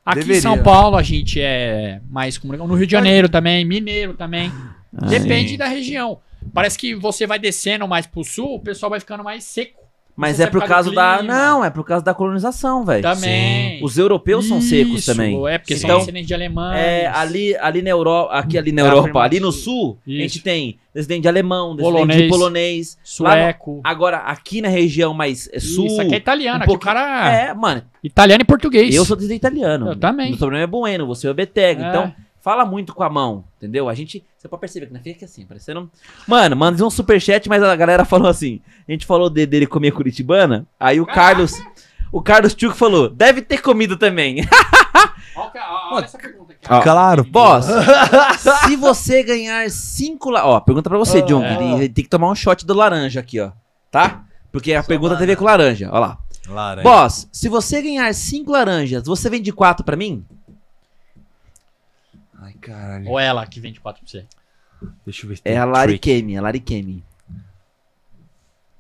Aqui Deveria. em São Paulo a gente é mais comunicado. No Rio de Janeiro também, Mineiro também. Ah, Depende sim. da região. Parece que você vai descendo mais pro sul, o pessoal vai ficando mais seco. Mas é por causa da. Não, é por causa da colonização, velho. Também. Sim. Os europeus Isso, são secos também. É, porque então, são descendentes de alemães. É, ali, ali na Europa, aqui ali na tá, Europa, ali no sul, Isso. a gente tem descendente de alemão, descendente polonês, de polonês. Sueco. No... agora, aqui na região mais é, sul. Isso aqui é italiano, um aqui o cara. É, mano. Italiano e português. Eu sou descendente italiano. Eu também. O problema é bueno, você é betega. É. Então Fala muito com a mão, entendeu? A gente. Você pode perceber que na é fica é assim, parecendo. Mano, mandei um superchat, mas a galera falou assim. A gente falou de, dele comer curitibana. Aí o Carlos. O Carlos Tchuco falou: deve ter comido também. Olha, olha essa pergunta aqui. Ah, claro. Boss, se você ganhar cinco la... Ó, pergunta pra você, oh, Jung. É. Ele tem que tomar um shot do laranja aqui, ó. Tá? Porque a Só é pergunta a teve com laranja. Ó lá. Laranja. Boss, se você ganhar cinco laranjas, você vende quatro pra mim? Caralho. Ou ela é que vende 4 pra você? Deixa eu ver. Se é tem É a Lari Kemi, a Lari Kemi.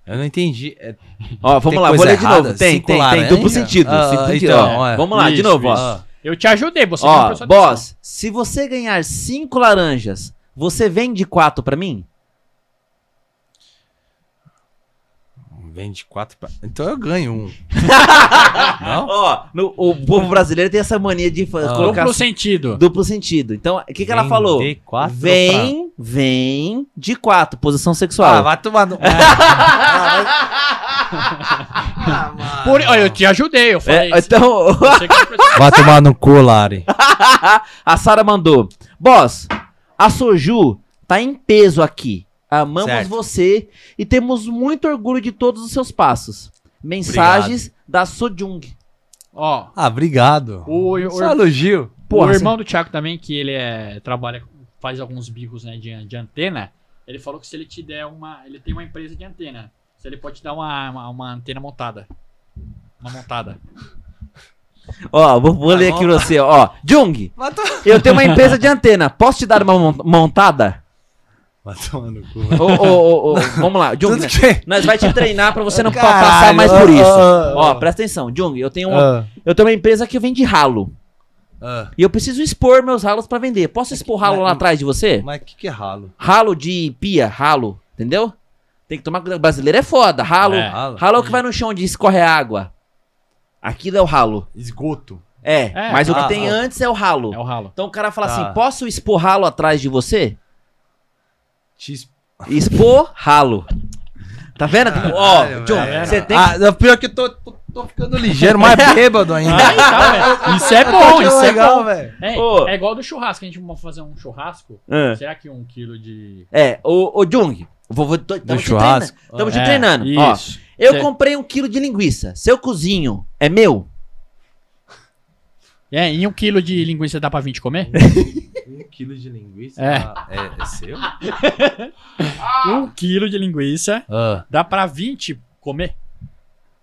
Eu não entendi. É... Ó, vamos tem lá, vou ler errada? de novo. Tem, tem, tem, Duplo ah, sentido. Então, é. Vamos lá, isso, de novo, isso. ó. Eu te ajudei, você Ó, boss, atenção. se você ganhar 5 laranjas, você vende 4 pra mim? Vende quatro. Então eu ganho um. não? Ó, no, o povo brasileiro tem essa mania de ah, colocar. Duplo assim, sentido. Duplo sentido. Então, o que, que ela falou? Quatro vem, pra... vem de quatro, posição sexual. Ah, vai tomar no. Ah, ah, Por... eu te ajudei, eu falei. É, então. É vai tomar no cu, Lari. a Sara mandou. Boss, a Soju tá em peso aqui. Amamos certo. você e temos muito orgulho de todos os seus passos. Mensagens obrigado. da Sojung. Ó. Oh, ah, obrigado. O, é o, Só elogio. Porra, o irmão do Thiago também, que ele é, trabalha, faz alguns bicos né, de, de antena, ele falou que se ele te der uma. Ele tem uma empresa de antena. Se ele pode te dar uma, uma, uma antena montada. Uma montada. Ó, vou, vou tá ler aqui pra você, ó. Jung, tá- eu tenho uma empresa de antena. Posso te dar uma montada? Vai tomar no cu. Ô, ô, ô, ô, vamos lá, Jung. Nós, que... nós vai te treinar pra você não Caralho, passar mais por isso. Uh, uh, Ó, presta atenção, Jung, eu tenho uma, uh, eu tenho uma empresa que vende ralo. Ah. E eu preciso expor meus ralos pra vender. Posso expor ralo mas, lá atrás de você? Mas o que, que é ralo? Ralo de pia, ralo, entendeu? Tem que tomar cuidado. Brasileiro é foda. Ralo. É, ralo. é o que vai no chão onde escorre a água. Aquilo é o ralo. Esgoto. É, é mas o que ah, tem antes é o ralo. É o ralo. Então o cara fala tá. assim: posso expor ralo atrás de você? Te expor Tá vendo? Ó, oh, John, você tem. Ah, pior que eu tô, tô, tô ficando ligeiro, mais bêbado ainda. Ah, isso é bom, isso é legal, velho. É, é, igual do churrasco, a gente vai fazer um churrasco. É. Será que um quilo de. É, ô, ô Jung, vovô, estamos te treinando. Estamos te é, treinando. Ó, eu cê... comprei um quilo de linguiça. Seu cozinho é meu? É, e um quilo de linguiça dá pra 20 comer? um quilo de linguiça? É. Dá... É, é, seu? um quilo de linguiça ah. dá pra 20 comer?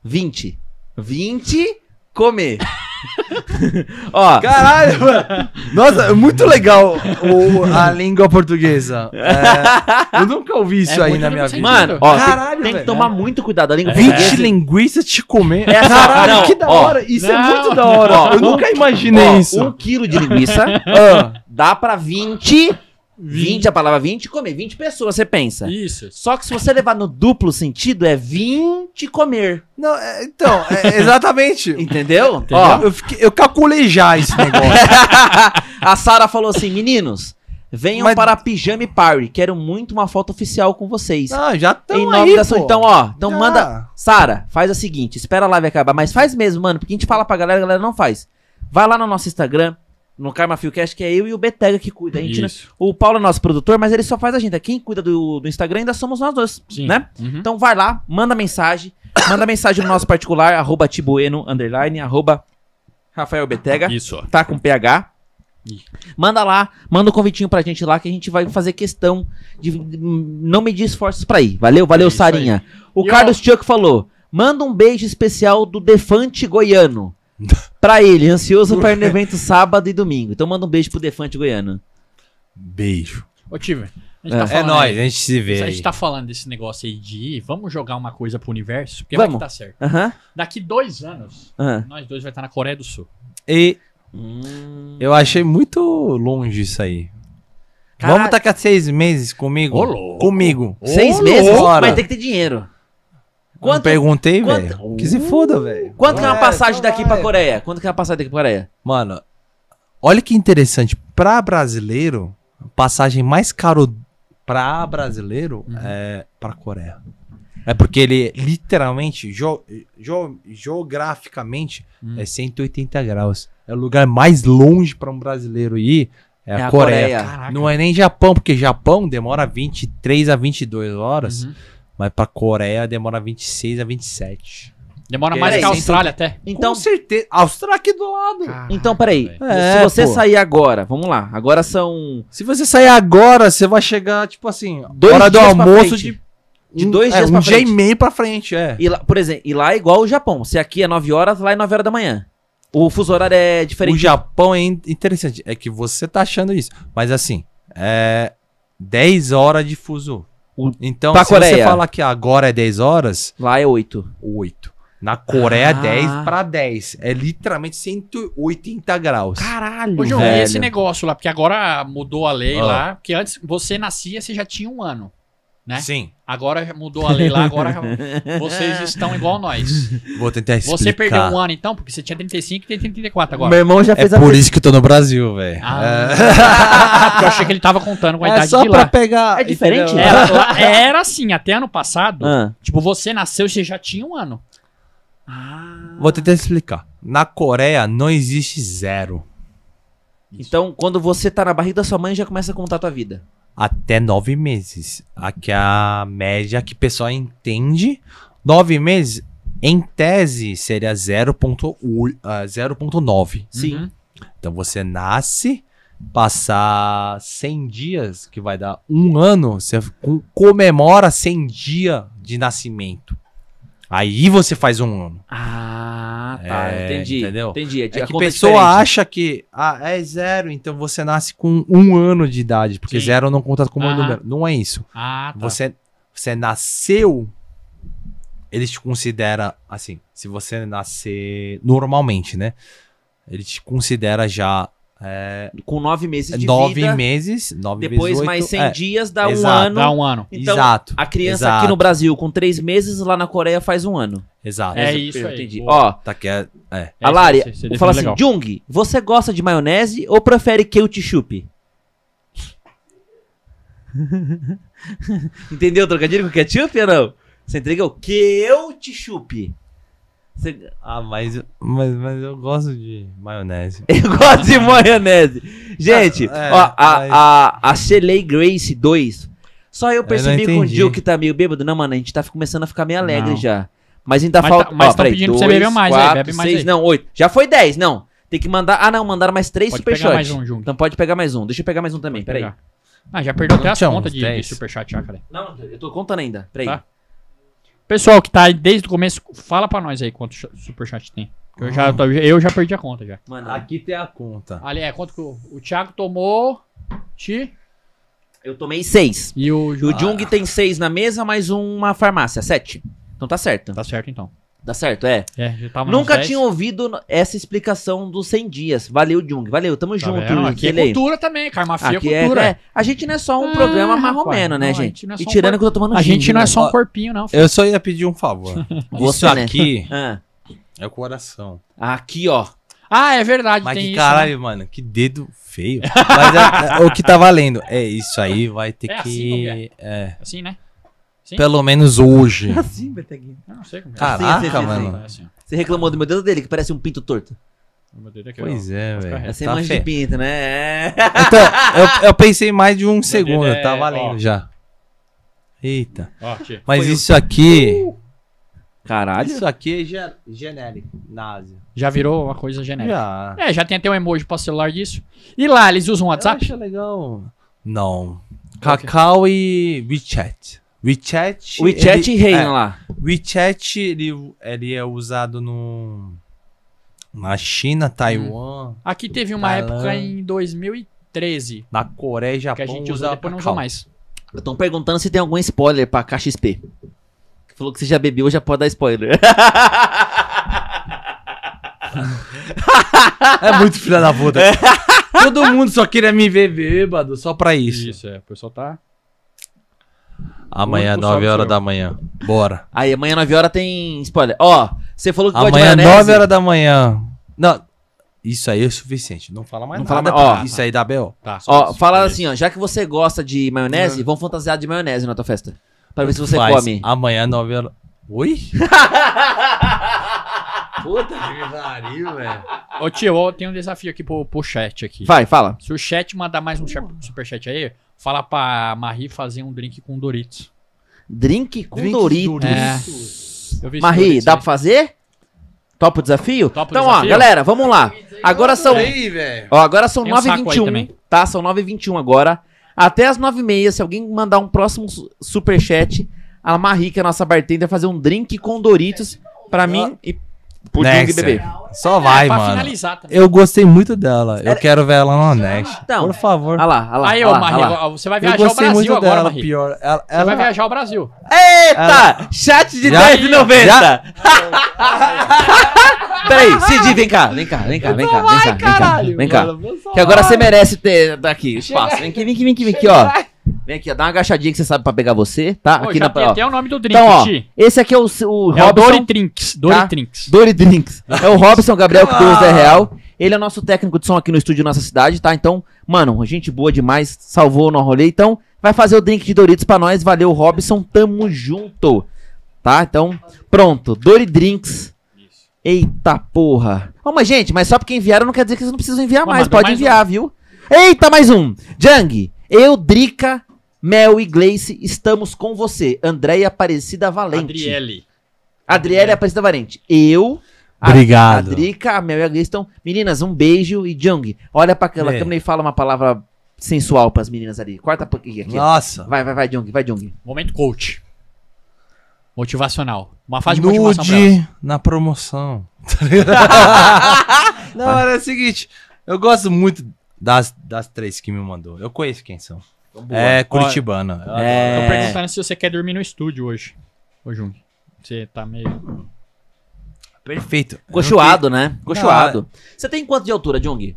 20. 20 comer. Ó. Caralho, mano. Nossa, é muito legal o, a língua portuguesa. É, eu nunca ouvi isso é aí na minha vida. Mano, ó, Caralho, tem, tem que tomar muito cuidado. A língua 20 linguiças te comer. É, Caralho, não, que da hora. Ó, isso não, é muito da hora. Ó, eu nunca imaginei isso. Um quilo de linguiça. ah, dá pra 20 20. 20, a palavra 20, comer. 20 pessoas, você pensa. Isso. Só que se você levar no duplo sentido, é 20 comer. Não, é, então, é, exatamente. Entendeu? Entendeu? Ó, eu, fiquei, eu calculei já esse negócio. a Sara falou assim, meninos... Venham Mas... para a Pijame Party. Quero muito uma foto oficial com vocês. Ah, já estão aí, Então, ó, então já. manda... Sara, faz o seguinte. Espera a live acabar. Mas faz mesmo, mano. Porque a gente fala pra galera, a galera não faz. Vai lá no nosso Instagram no Karma Fiocast, que é eu e o Betega que cuida. A gente, né? O Paulo é nosso produtor, mas ele só faz a gente. É quem cuida do, do Instagram ainda somos nós dois, Sim. né? Uhum. Então vai lá, manda mensagem. Manda mensagem no nosso particular, arroba tibueno, underline, arroba Rafael Betega. Isso. Tá com PH. Manda lá, manda um convitinho pra gente lá que a gente vai fazer questão de não medir esforços pra ir. Valeu, valeu, é Sarinha. Aí. O e Carlos eu... Chuck falou: manda um beijo especial do Defante Goiano. Pra ele, ansioso para ir no evento sábado e domingo. Então manda um beijo pro Defante Goiano. Beijo. Ô, Tiver, a gente é. tá É falando nóis, a gente se vê. a aí. gente tá falando desse negócio aí de vamos jogar uma coisa pro universo, porque vai que Vamos. tá certo. Daqui dois anos, nós dois vai estar na Coreia do Sul. E hum. eu achei muito longe isso aí. Cara- Vamos tacar seis meses comigo? Ô, Comigo. Seis meses? Vai Mas tem que ter dinheiro. Quanto, não perguntei, velho. Que se foda, velho. Quanto que é uma é, passagem então daqui pra Coreia? Quanto que é uma passagem daqui pra Coreia? Mano, olha que interessante. Pra brasileiro, passagem mais caro pra brasileiro uhum. é pra Coreia. É porque ele literalmente, geograficamente, hum. é 180 graus. É o lugar mais longe para um brasileiro ir. É, é a, Coreia. Coreia. Não é nem Japão, porque Japão demora 23 a 22 horas. Uhum. Mas pra Coreia demora 26 a 27. Demora mais é, que a Austrália então, até. Então, Com certeza. Austrália aqui do lado. Caraca, então, peraí. É, se você pô. sair agora, vamos lá. Agora são. Se você sair agora, você vai chegar, tipo assim, dois hora do almoço de. De dois um, é, dias é, pra um frente. dia e meio pra frente, é. E lá, por exemplo, e lá é igual o Japão. Se aqui é 9 horas, lá é 9 horas da manhã. O fuso horário é diferente. O Japão é interessante. É que você tá achando isso. Mas assim, é 10 horas de fuso. O, então, pra se Coreia. você falar que agora é 10 horas. Lá é 8. 8. Na Coreia, ah. 10 para 10. É literalmente 180 graus. Caralho, Ô, João, e esse negócio lá? Porque agora mudou a lei ah. lá. Porque antes você nascia, você já tinha um ano. Né? Sim. Agora mudou a lei lá, agora vocês estão igual nós. Vou tentar explicar. Você perdeu um ano então, porque você tinha 35 e tem 34 agora. Meu irmão já é fez é a por isso que eu tô no Brasil, velho. Ah, é. eu achei que ele tava contando com a é idade só pra pegar... É diferente? Né? Era, era assim, até ano passado, ah. tipo, você nasceu, você já tinha um ano. Ah. Vou tentar explicar. Na Coreia não existe zero. Então, quando você tá na barriga da sua mãe, já começa a contar a tua vida até nove meses. Aqui é a média que o pessoal entende. Nove meses, em tese, seria 0,9. Ah, uhum. Sim. Uhum. Então você nasce, passar 100 dias, que vai dar um ano, você comemora 100 dias de nascimento. Aí você faz um ano. Ah, tá. É, entendi. Entendeu? Entendi. É, é que a é pessoa diferente. acha que ah, é zero, então você nasce com um ano de idade, porque Sim. zero não conta como ah. um número. Não é isso. Ah, tá. Você, você nasceu. Eles te considera assim. Se você nascer normalmente, né? Ele te considera já é, com nove meses de nove vida. Nove meses, Depois vezes mais 100 é, dias dá exato, um ano. Dá um ano. Então, exato. A criança exato. aqui no Brasil com três meses, lá na Coreia faz um ano. Exato. É, isso eu aí. Entendi. Ó, tá aqui, é, é. é a Lari fala é assim, Jung, você gosta de maionese ou prefere que eu te chupe? Entendeu o trocadilho com ketchup ou não? Você entrega o que eu te chupe. Ah, mas, mas, mas eu gosto de maionese. eu gosto de maionese. Gente, ah, é, ó, a, mas... a, a, a Grace 2. Só eu percebi eu o Gil que tá meio bêbado. Não, mano, a gente tá começando a ficar meio alegre não. já. Mas ainda mas tá- falta. Tá, mas ó, peraí, pedindo dois, pra você beber mais, quatro, aí, bebe mais. Seis, Não, oito. Já foi dez, não. Tem que mandar. Ah, não, mandaram mais três superchats. Um, então pode pegar mais um. Deixa eu pegar mais um também, peraí. Ah, já perdeu até as então, contas de, de superchat já, cara. Não, eu tô contando ainda. Peraí. Tá. Pessoal que tá aí desde o começo, fala pra nós aí quanto superchat tem. Eu, já, hum. eu já perdi a conta já. Mano, aqui tem a conta. Ali é, quanto que o, o Thiago tomou? Ti? Eu tomei seis. E o, o Jung ah. tem seis na mesa, mais uma farmácia, sete. Então tá certo. Tá certo então. Dá certo, é. é Nunca tinha ouvido essa explicação dos 100 dias. Valeu, Jung. Valeu, tamo tá junto. Vendo? Aqui Delay. é cultura também, carmafia é aqui é cultura. É, a gente não é só um ah, programa marromeno, né, gente? É e tirando que eu tô tomando A gente não é né? só um corpinho, não. Eu só ia pedir um favor. Você, Isso né? aqui ah. é o coração. Aqui, ó. Ah, é verdade. Mas que caralho, né? mano, que dedo feio. Mas é, é, o que tá valendo. É isso aí, vai ter é que. Assim, é. é. Assim, né? Sim. Pelo menos hoje. É assim, Beteguinho. Não, não sei como é. Caraca, assim, assim, mano. Você reclamou do meu dedo dele, que parece um pinto torto. Aqui, é pois ó, é, velho. Essa é tá imagem de pinto, né? Então, eu, eu pensei mais de um segundo, é... tá valendo ó. já. Eita. Ó, Mas Foi isso eu... aqui. Caralho. Isso aqui é ge genérico na Ásia. Já virou uma coisa genérica. Já. É, já tem até um emoji para celular disso. E lá, eles usam WhatsApp? Eu acho legal. Não. Cacau e WeChat. WeChat. WeChat ele, reina é, lá. WeChat ele, ele é usado no na China, Taiwan. Hum. Aqui teve uma Thailand, época em 2013. Na Coreia, e Japão. Que a gente usa, depois não usa mais. Estão perguntando se tem algum spoiler pra KXP. Falou que você já bebeu, já pode dar spoiler. é muito filha da puta. Todo mundo só queria me ver bêbado, só pra isso. Isso, é. O pessoal tá. Amanhã, 9 horas da manhã. Bora. Aí, amanhã, 9 horas tem spoiler. Ó, você falou que amanhã, gosta Amanhã, 9 horas da manhã. Não, isso aí é o suficiente. Não fala mais não nada. Fala mais, tá? ó, isso aí dá B.O. Tá, ó, fala assim, ó. Já que você gosta de maionese, uhum. vamos fantasiar de maionese na tua festa. Pra ver se você Faz. come. Amanhã, 9 horas... Oi? Puta que pariu, velho. Ô tio, tem um desafio aqui pro, pro chat aqui. Vai, fala. Se o chat mandar mais um super- superchat aí, Fala pra Marie fazer um drink com Doritos. Drink com drink Doritos. É. Marie, dá aí. pra fazer? Topo o desafio? Topo então, desafio? ó, galera, vamos lá. Agora são. Aí, ó, agora são 9h21. Um tá? São 9h21 agora. Até as 9h30, se alguém mandar um próximo superchat, a Marie, que é a nossa bartender, fazer um drink com Doritos pra mim e Pudim Next. de bebê. Só vai, é, pra mano. finalizar também. Eu gostei muito dela. Eu quero ver ela no Next. Então, Por favor. Olha lá, olha lá. Aí, ó, olha lá, Marri, lá. você vai viajar ao Brasil muito agora, dela, Marri. pior. Ela, Você vai viajar ao Brasil. Eita! Ela- Chat de Já- 10,90! Peraí, Cid, vem cá, vem cá, vem cá, vem cá, vem cá, vem cá, vem cá. Que agora você merece ter daqui espaço. Vem aqui, vem aqui, vem aqui, vem aqui, ó. Vem aqui, ó, dá uma agachadinha que você sabe pra pegar você, tá? Pô, aqui na tem até o nome do então, drink, então, ó, Esse aqui é o, o é Robson. É o Dory Drinks. Dory tá? Dory É o Robson Gabriel, que deu é real. Ele é nosso técnico de som aqui no estúdio nossa cidade, tá? Então, mano, gente boa demais, salvou no rolê. Então, vai fazer o drink de Doritos pra nós. Valeu, Robson. Tamo junto. Tá? Então, pronto. Dory Drinks. Eita porra. Ó, mas gente, mas só porque enviaram não quer dizer que vocês não precisam enviar Pô, mais. Pode mais enviar, um. viu? Eita, mais um. Jang, eu, Drica, Mel e Gleice, estamos com você. Andréia Aparecida Valente. Adriele. Adriele Aparecida Valente. Eu. Obrigado. A Drica, a Mel e a Gleice estão. Meninas, um beijo. E Jung, olha pra aquela é. câmera e fala uma palavra sensual pras meninas ali. Corta a aqui. Nossa. Vai, vai, vai, Jung, vai, Jung. Momento coach. Motivacional. Uma fase Nude de motivação. na promoção. Não, era é o seguinte. Eu gosto muito das, das três que me mandou. Eu conheço quem são. É curitibana. Eu é... perguntando se você quer dormir no estúdio hoje, ô Jung. Você tá meio... Perfeito. Cochoado, né? Cochoado. É. você tem quanto de altura, Jung?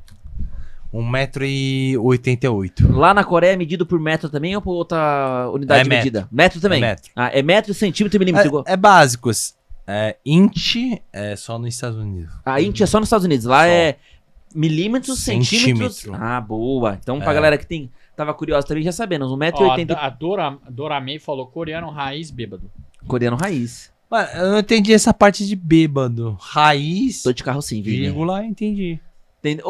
1,88m. Lá na Coreia é medido por metro também ou por outra unidade é de medida? Metro também? É metro. Ah, é metro, centímetro e milímetro. É, é básicos. É, inch é só nos Estados Unidos. Ah, inch é só nos Estados Unidos. Lá só. é milímetros, centímetros. Centímetro. Ah, boa. Então, pra é. galera que tem Tava curiosa também, já sabemos, 1,80m. A Dora, Doramei falou coreano raiz bêbado. Coreano raiz. Mano, eu não entendi essa parte de bêbado. Raiz. Tô de carro sim, viu? Vírgula, entendi. Entende? Ô,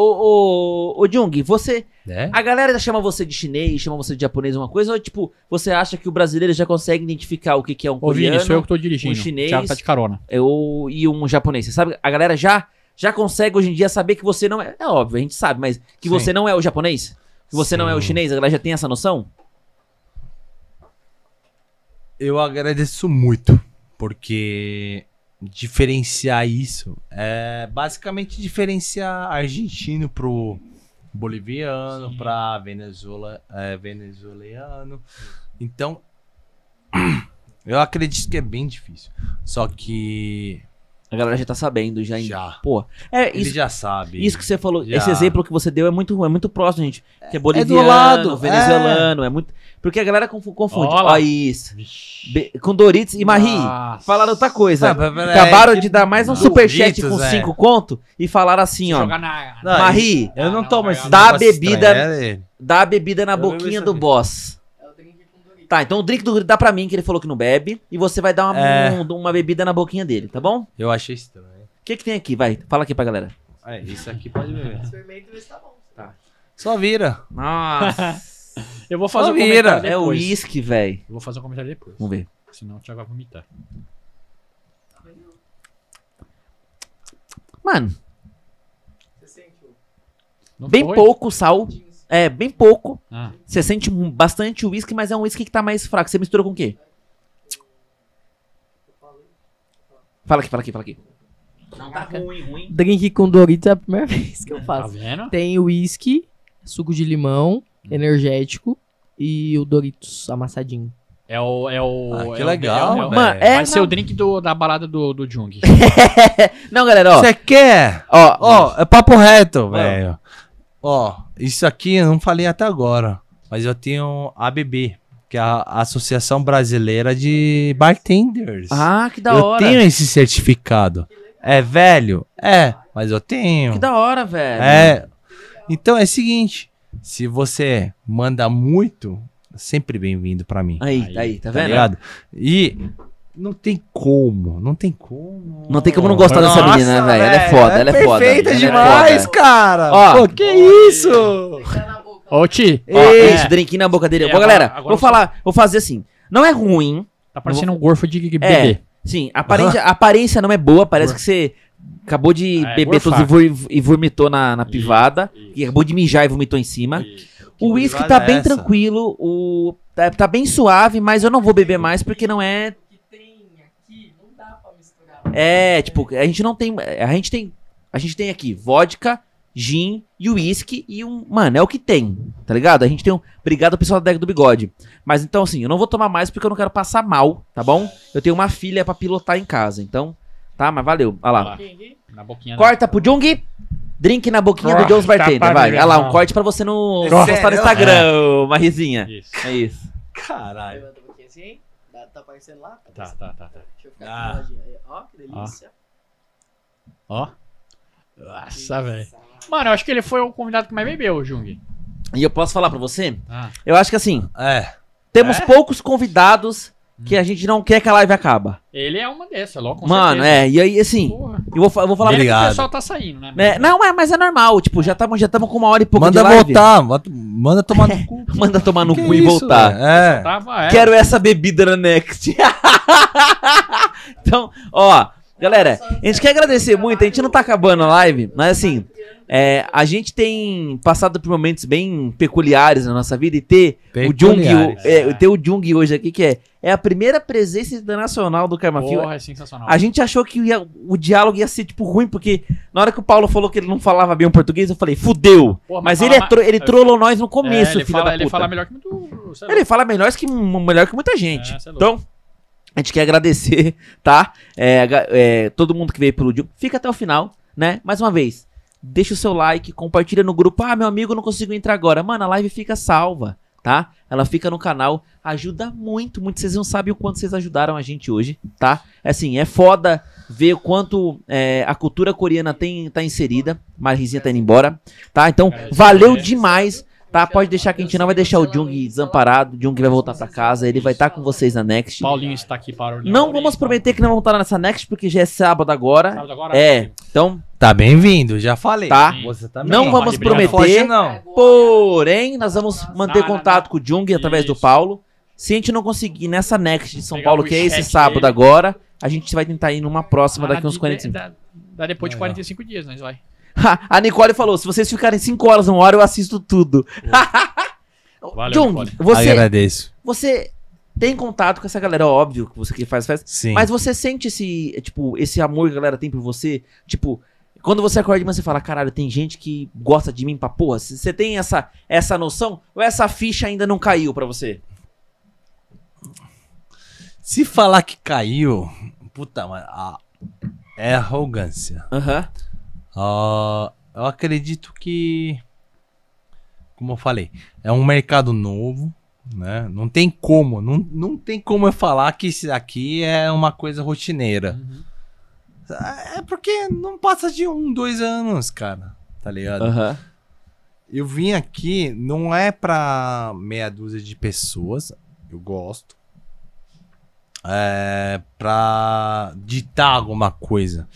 ô, ô, Jung, você. É? A galera chama você de chinês, chama você de japonês, uma coisa, ou tipo, você acha que o brasileiro já consegue identificar o que, que é um coreano? Ô, Vini, sou eu que tô dirigindo. Um chinês. já tá de carona. Eu, é, e um japonês. Você sabe? A galera já, já consegue hoje em dia saber que você não é. É óbvio, a gente sabe, mas que Sim. você não é o japonês? Se você Sim. não é o chinês? A galera já tem essa noção? Eu agradeço muito, porque diferenciar isso é basicamente diferenciar argentino pro boliviano, Sim. pra Venezuela, é, venezuelano. Então, eu acredito que é bem difícil. Só que a galera já tá sabendo, já. Já. Pô. É, isso, Ele já sabe. Isso que você falou, já. esse exemplo que você deu é muito, é muito próximo, gente. Que é boliviano, é, é do lado, venezuelano, é. é muito. Porque a galera confunde. Olha isso. Be, com Doritos e Marie. Nossa. Falaram outra coisa. Ah, Acabaram de dar mais um superchat com cinco conto e falaram assim, ó. Na... Marie, ah, eu não tomo isso. Dá bebida. Dá bebida na boquinha do boss. Tá, então o drink do dá pra mim, que ele falou que não bebe. E você vai dar uma, É. um- uma bebida na boquinha dele, tá bom? Eu achei estranho. O que que tem aqui? Vai, fala aqui pra galera. É, isso aqui pode beber. Experimenta e vê se tá bom. Tá. Só vira. Nossa, Eu vou fazer um Vira. comentário depois. é o uísque, velho. vou fazer um comentário depois. Vamos ver. Senão o Thiago vai vomitar. Mano, Você sente o bem foi? pouco sal. É, bem pouco. Ah. Você sente bastante uísque, mas é um uísque que tá mais fraco. Você mistura com o quê? Fala aqui, fala aqui, fala aqui. Não tá ruim, ruim. Drink com Doritos é a primeira vez que eu tá faço. Tá vendo? Tem uísque, suco de limão, hum. energético e o Doritos amassadinho. É o. É o ah, que é legal, o, é o, É, vai ser o drink do, da balada do, do Jung. não, galera, ó. Você quer? Ó, ó, é papo reto, velho. Ó, isso aqui eu não falei até agora, mas eu tenho a BB que é a Associação Brasileira de Bartenders. Ah, que da eu hora. Eu tenho esse certificado. É velho? É, mas eu tenho. Que da hora, velho. É. Então é o seguinte, se você manda muito, sempre bem-vindo para mim. Aí, aí, tá, aí, tá, tá vendo? Tá e não tem como, não tem como. Não tem como não gostar Nossa, dessa menina, velho. Ela é foda, é ela é, foda. Perfeita ela é demais, é foda. cara. Ó, Pô, que isso? Ó, Ti. Ó, é. drink na boca dele. É, Bom, galera, agora, agora vou falar, vou fazer assim. Não é ruim. Tá parecendo vou... um gorfo de bebê. É, sim, a aparência, a aparência não é boa, parece Gorf. que você acabou de é, beber todos e vomitou na, na pivada. Isso, isso. E acabou de mijar e vomitou em cima. Isso. O uísque tá é bem essa? tranquilo, o tá, tá bem suave, mas eu não vou beber mais porque não é é, tipo, a gente não tem. A gente tem. A gente tem aqui vodka, gin e uísque e um. Mano, é o que tem, tá ligado? A gente tem um. Obrigado ao pessoal da Deck do Bigode. Mas então, assim, eu não vou tomar mais porque eu não quero passar mal, tá bom? Eu tenho uma filha para pilotar em casa, então. Tá, mas valeu. Olha lá. Na boquinha Corta da... pro Jung. Drink na boquinha oh, do Jones Bartender, tá vai. Olha lá, um corte pra você não postar no Instagram, é. risinha Isso. É isso. Caralho. Levanta assim tá aparecendo lá? Tá, tá, tá, tá, tá, Deixa eu ficar ah. Ó, que delícia. Ó. ó. Nossa, velho. Mano, eu acho que ele foi o convidado que mais bebeu, Jung. E eu posso falar pra você? Ah. Eu acho que assim. É. Temos é? poucos convidados que a gente não quer que a live acaba. Ele é uma dessas, é logo com Mano, certeza. é, e aí assim, eu vou, eu vou falar... Obrigado. o pessoal tá saindo, né? É, não, é, mas é normal, tipo, já estamos já tamo com uma hora e pouco manda de live. voltar, manda, manda tomar no é, cu. manda tomar no Que cu e isso, voltar. É. Tava, é. Quero essa bebida na Next. então, ó, Galera, a gente quer agradecer muito, a gente não tá acabando a live, mas assim, é, a gente tem passado por momentos bem peculiares na nossa vida e ter o Jung, é, ter o Jung hoje aqui, que é, é a primeira presença internacional do Karma Porra, é sensacional. A gente achou que ia, o diálogo ia ser, tipo, ruim, porque na hora que o Paulo falou que ele não falava bem o português, eu falei, fudeu. Porra, mas, mas ele, é tro ele trollou nós no é, começo, é, filho fala, da puta. Ele fala melhor que muito... Ele fala melhor que, melhor que muita gente. É, é então... A gente quer agradecer, tá? É, é, todo mundo que veio pelo dia, Fica até o final, né? Mais uma vez, deixa o seu like, compartilha no grupo. Ah, meu amigo, não consigo entrar agora. Mano, a live fica salva, tá? Ela fica no canal, ajuda muito, muito. Vocês não sabem o quanto vocês ajudaram a gente hoje, tá? É assim, é foda ver o quanto é, a cultura coreana tem, tá inserida. Marizinha tá indo embora, tá? Então, valeu demais. Tá, pode deixar que a gente não vai deixar o Jung desamparado. O Jung vai voltar para casa, ele vai estar tá com vocês na Next. Paulinho está aqui para o Não vamos prometer que não vamos estar nessa Next, porque já é sábado agora. Sábado agora é, então. Tá bem-vindo, já falei. Tá. tá não vamos prometer, não. porém, nós vamos manter contato com o Jung através do Paulo. Se a gente não conseguir nessa Next de São Paulo, que é esse sábado agora, a gente vai tentar ir numa próxima daqui ah, uns 45 dias. Dá, depois de 45 dias, nós vai a Nicole falou: se vocês ficarem 5 horas, uma hora, eu assisto tudo. Valeu, Jung, Nicole. você. Agradeço. Você tem contato com essa galera, é óbvio, que você que faz festa. Sim. Mas você sente esse, tipo, esse amor que a galera tem por você? Tipo, quando você acorda de manhã, você fala, caralho, tem gente que gosta de mim pra porra. Você tem essa, essa noção? Ou essa ficha ainda não caiu pra você? Se falar que caiu, puta, mano, é arrogância. Aham. Uhum. Uh, eu acredito que, como eu falei, é um mercado novo, né? Não tem como, não, não tem como eu falar que isso aqui é uma coisa rotineira. Uhum. É porque não passa de um, dois anos, cara, tá ligado? Uhum. Eu vim aqui, não é pra meia dúzia de pessoas, eu gosto. É pra ditar alguma coisa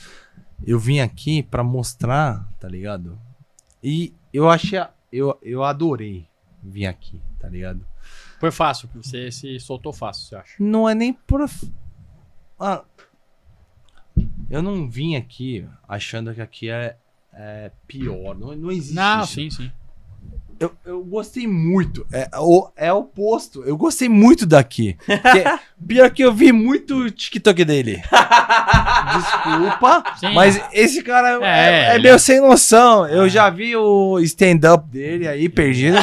eu vim aqui para mostrar, tá ligado? E eu achei. Eu, eu adorei vir aqui, tá ligado? Foi fácil, você se soltou fácil, você acha? Não é nem por. Ah, eu não vim aqui achando que aqui é, é pior. Não, não existe. Não, isso. sim, sim. Eu, eu gostei muito. É o, é oposto. Eu gostei muito daqui. pior que eu vi muito TikTok dele. Desculpa, Sim. mas esse cara é, é, é, é meio sem noção. Eu já vi o stand-up dele aí, perdido.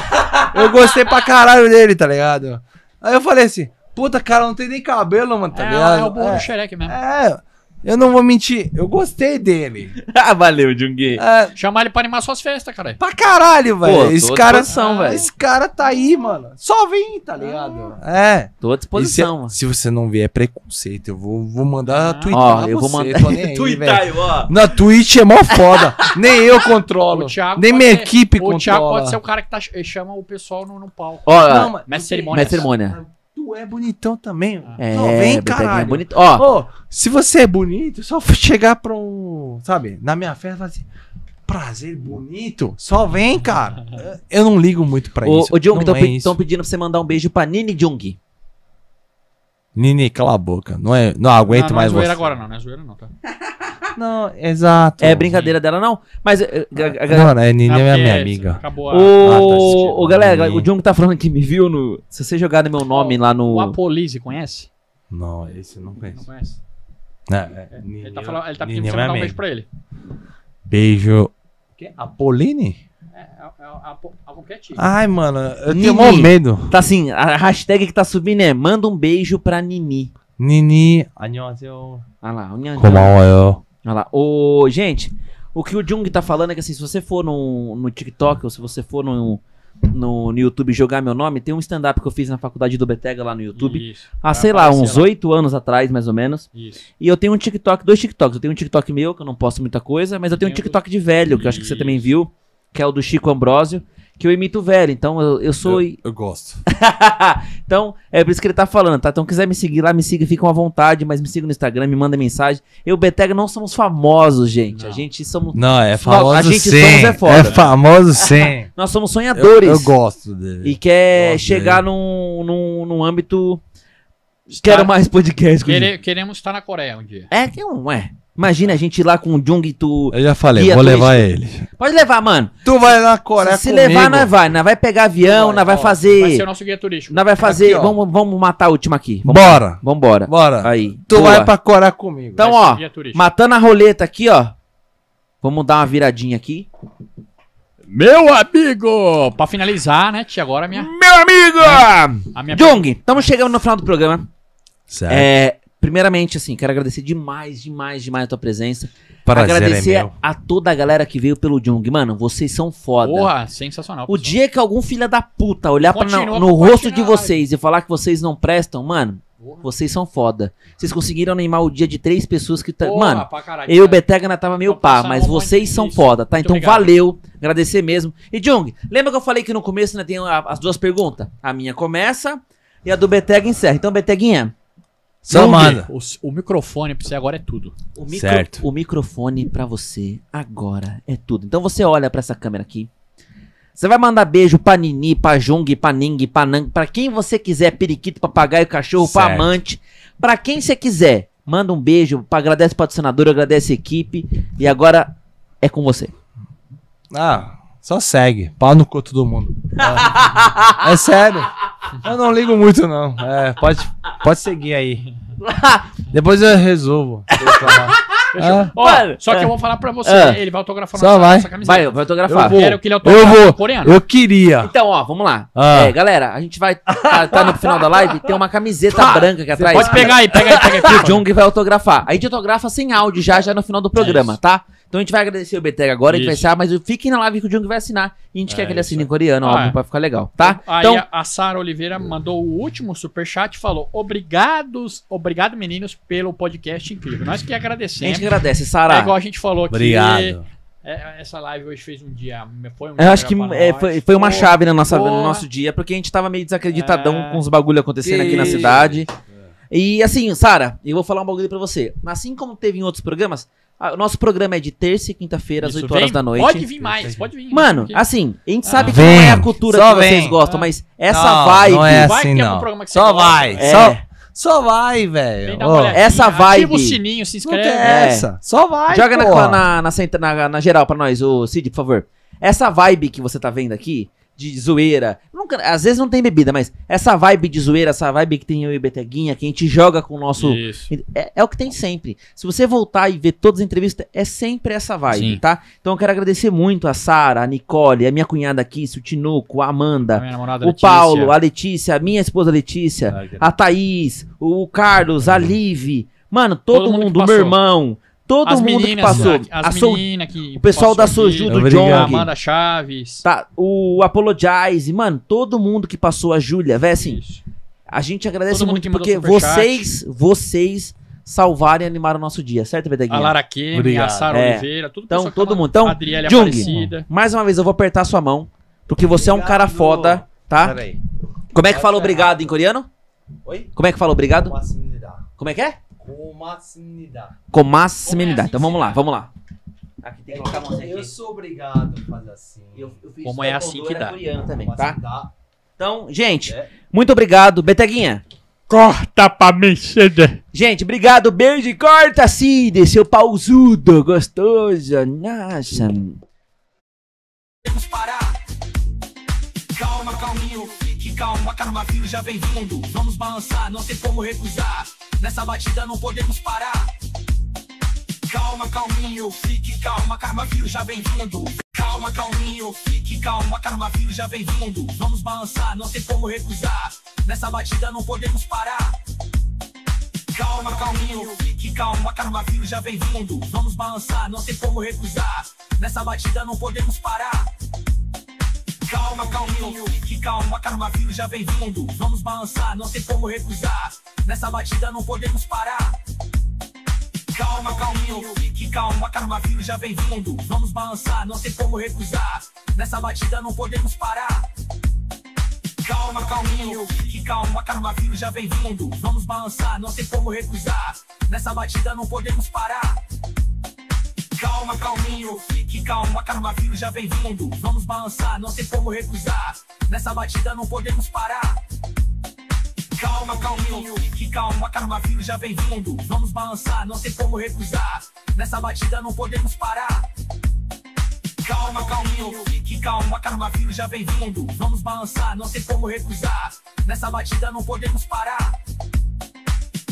Eu gostei pra caralho dele, tá ligado? Aí eu falei assim, puta, cara, não tem nem cabelo, mano, tá é, ligado? É, é o burro é, do xereque mesmo. É, eu não vou mentir, eu gostei dele. ah, valeu, Jungue. Ah, Chamar ele pra animar suas festas, cara. Pra caralho, velho. Esse cara são, ah, Esse cara tá aí, mano. Só vem, tá ah. ligado? Ah, é. Tô à disposição. Se, se, você não vier, é preconceito. Eu vou, vou mandar ah, twittar ó, eu você. vou mandar twittar, ó. Na Twitch é mó foda. nem eu controlo. Nem minha ser, equipe o controla. O Thiago pode ser o cara que tá, chama o pessoal no, no palco. Ó, não, mas, mestre cerimônia. Mestre cerimônia tu é bonitão também. É, não, vem, é caralho. É bonito. Ó, oh, se você é bonito, só chegar pra um. Sabe, na minha festa, assim. Prazer bonito, só vem, cara. Eu não ligo muito pra o, isso. Ô, Jung, estão é pedindo pra você mandar um beijo pra Nini Jung. Nini, cala a boca. Não, é, não aguento não, não é mais é zoeira agora, não, não é zoeira, não, tá? Não, exato. É brincadeira dela, não. Mas. Eh, eh, a, a, a, não, é Nini é ah, minha amiga. Acabou a... o, ah, tá o galera, o Djongo tá falando que me viu no. Se você jogar no meu nome lá no. O Apolise, conhece? Não, esse não conheço. Não conhece? é, é, Nini, ele, tá falando, ele tá pedindo é pra você mandar um beijo pra ele. Beijo. O quê? Apoline? álbum é criativo. Ai, mano, eu Nini. tenho um medo. Tá assim, a hashtag que tá subindo é manda um beijo pra Nini. Nini, 안녕하세요. Ah lá, 고마워요. Olha lá. Ô, gente, o que o Jung tá falando é que assim, se você for no, no TikTok ou se você for no, no, no YouTube jogar meu nome, tem um stand-up que eu fiz na faculdade do Betega lá no YouTube. Isso. Há, sei lá, uns oito anos atrás, mais ou menos. Isso. E eu tenho um TikTok, dois TikToks. Eu tenho um TikTok meu, que eu não posto muita coisa, mas eu tenho um TikTok de velho, que eu acho que você também viu que é o do Chico Ambrosio, que eu imito velho. Então eu, eu sou. Eu, eu gosto. então, é por isso que ele tá falando, tá? Então, quiser me seguir lá, me siga, fica à vontade, mas me siga no Instagram, me manda mensagem. Eu, Betega, não somos famosos, gente. Não. A gente somos. Não, é famoso. A gente sim. somos é foda. É famoso sim. Nós somos sonhadores. Eu, eu gosto dele. E quer gosto chegar num, num, num âmbito. Estar... Quero mais podcast. Quere, queremos estar na Coreia um dia. É, que não é. é. Imagina a gente ir lá com o Jung tu. Eu já falei, vou levar ele. Pode levar, mano. Tu vai na Coreia Se, se levar, nós vai. Nós vai pegar avião, nós vai ó, fazer. Vai ser o nosso guia turístico. Nós vai fazer. Aqui, vamos, vamos matar a última aqui. Vamos Bora. Vambora. Bora. Aí. Tu Boa. vai pra Coreia comigo. Então, ó. Matando a roleta aqui, ó. Vamos dar uma viradinha aqui. Meu amigo! Pra finalizar, né, tia? Agora a minha. Meu amigo! É, a minha Jung, estamos chegando no final do programa. Certo. É, primeiramente, assim, quero agradecer demais, demais, demais a tua presença. Prazer é agradecer é a toda a galera que veio pelo Jung. Mano, vocês são foda. Porra, sensacional. Pessoal. O dia que algum filho da puta olhar pra, no, no rosto de vocês e falar que vocês não prestam, mano, vocês são foda. Vocês conseguiram animar o dia de três pessoas que. Tá... Porra, Mano, caralho, eu e o Betega ainda tava meio pá, mas vocês são isso. foda, tá? Muito então obrigado. valeu, agradecer mesmo. E Jung, lembra que eu falei que no começo né, tem as duas perguntas? A minha começa e a do Betega encerra. Então, Beteguinha, Samanda. O, o microfone pra você agora é tudo. O micro, certo. O microfone pra você agora é tudo. Então você olha pra essa câmera aqui. Você vai mandar beijo pra Nini, pra Jung, pra Ning, pra Nang, pra quem você quiser, periquito, papagaio, cachorro, certo. pra amante, pra quem você quiser. Manda um beijo, pra, agradece o patrocinador, agradece a equipe. E agora é com você. Ah, só segue. Pau no cu todo mundo. É, é sério. Eu não ligo muito, não. É, pode, pode seguir aí. Depois eu resolvo. Ah, oh, só que eu é. vou falar pra você, ah, ele vai autografar só vai. Nossa camiseta. Vai, vai autografar. Eu, vou, quero que ele eu vou, coreano. Eu queria. Então, ó, vamos lá. Ah. É, galera, a gente vai. Tá, tá, no final da live, tem uma camiseta branca aqui atrás. Pode pegar aí, pega aí, pega aí. o Jung vai autografar. A gente autografa sem áudio já, já no final do programa, é tá? Então a gente vai agradecer o Betega agora, Isso. a gente vai encerrar, mas fiquem na live que o Jung vai assinar. E a gente é, quer que ele assine em coreano, ah, óbvio, é. pra ficar legal, tá? Então, aí então, a Sara Oliveira mandou o último superchat e falou: Obrigados, obrigado, meninos, pelo podcast incrível. Nós que agradecemos. A gente agradece, Sara. É igual a gente falou obrigado. que. É, é, essa live hoje fez um dia. Foi um dia Eu acho que é, foi, foi, uma chave na nossa, no nosso dia, porque a gente tava meio desacreditadão é... com os bagulhos acontecendo aqui na cidade. E assim, Sara, eu vou falar um bagulho para você. Assim como teve em outros programas, ah, o nosso programa é de terça e quinta-feira, às 8 horas vem, da noite. Pode vir mais, pode vir. Mano, porque... assim, a gente ah. sabe que vem, não é a cultura que vem. vocês gostam, ah. mas essa não, vibe. Não é assim, não. É um só vai, é. só. Só vai, velho. essa vibe. Ativa o sininho, se inscreve. É. essa. Só vai. Joga na na, na, na, na, geral pra nós, o Cid, por favor. Essa vibe que você tá vendo aqui de zoeira. Nunca, às vezes não tem bebida, mas essa vibe de zoeira, essa vibe que tem eu e Beteguinha, que a gente joga com o nosso. É, é, o que tem sempre. Se você voltar e ver todas as entrevistas, é sempre essa vibe, Sim. tá? Então eu quero agradecer muito a Sara, a Nicole, a minha cunhada aqui, o Tinoco, a Amanda, a o Letícia. Paulo, a Letícia, a minha esposa Letícia, a Thaís, o Carlos, a uhum. Live. Mano, todo, todo mundo, mundo meu irmão, todo as mundo meninas, que passou. As, as meninas que O pessoal da Soju aqui, do A Amanda Chaves. Tá, o Apologize, mano, todo mundo que passou, a Júlia, velho, assim. Isso. A gente agradece todo muito porque vocês, vocês salvarem e animar o nosso dia, certo, Bedeguinha? A Lara Kemi, a Sara é. Oliveira, tudo Então, todo mundo. Então, Jung, mais uma vez eu vou apertar sua mão, porque você obrigado. é um cara foda, tá? aí. Como é que fala obrigado em coreano? Oi? Como é que fala obrigado? Como assim, é que é? Com Comasminidade. Comasminidade. Então vamos lá, vamos lá. Aqui tem que colocar a mãozinha aqui. Eu sou obrigado a fazer assim. Eu, eu fiz Como é assim que dá. Também, tá? Assim então, gente, é. muito obrigado. Beteguinha. Corta pra mim, Cida. Gente, obrigado. Beijo e corta, Cida. Assim, seu pauzudo gostoso. Nossa. Temos Parar. Calma, calminho. Que calma, Carmafio já vem vindo. Vamos balançar, não tem como recusar. Nessa batida não podemos parar. Calma, calminho, fique calma, Carmafio já vem vindo. Calma, calminho, fique calma, Carmafio já vem vindo. Vamos balançar, não tem como recusar. Nessa batida não podemos parar. Calma, calminho, fique calma, Carmafio já vem vindo. Vamos balançar, não tem como recusar. Nessa batida não podemos parar. Calma, calminho, fique calma, a Carmaville já vem vindo. Vamos balançar, não tem como recusar. Nessa batida não podemos parar. Calma, calminho, fique calma, a Carmaville já vem vindo. Vamos balançar, não tem como recusar. Nessa batida não podemos parar. Calma, calminho, fique calma, a Carmaville já vem vindo. Vamos balançar, não tem como recusar. Nessa batida não podemos parar. Calma, calminho, fique calmo, a Filho já vem vindo. Vamos balançar, não tem como recusar. Nessa batida não podemos parar. Calma, calminho, fique calmo, a Filho já vem vindo. Vamos balançar, não tem como recusar. Nessa batida não podemos parar. Calma, calminho, fique calmo, a Filho já vem vindo. Vamos balançar, não tem como recusar. Nessa batida não podemos parar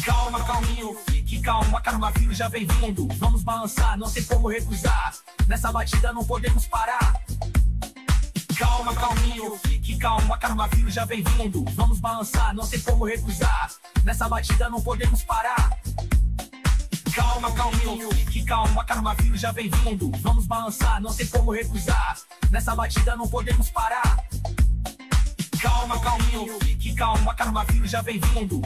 calma, calminho, fique calma, a filho, já vem vindo. Vamos balançar, não tem como recusar. Nessa batida não podemos parar. Calma, calminho, fique calma, a filho, já vem vindo. Vamos balançar, não tem como recusar. Nessa batida não podemos parar. Calma, calminho, fique calma, a filho, já vem vindo. Vamos balançar, não tem como recusar. Nessa batida não podemos parar. Calma, calminho, fique calma, a filho, já vem vindo.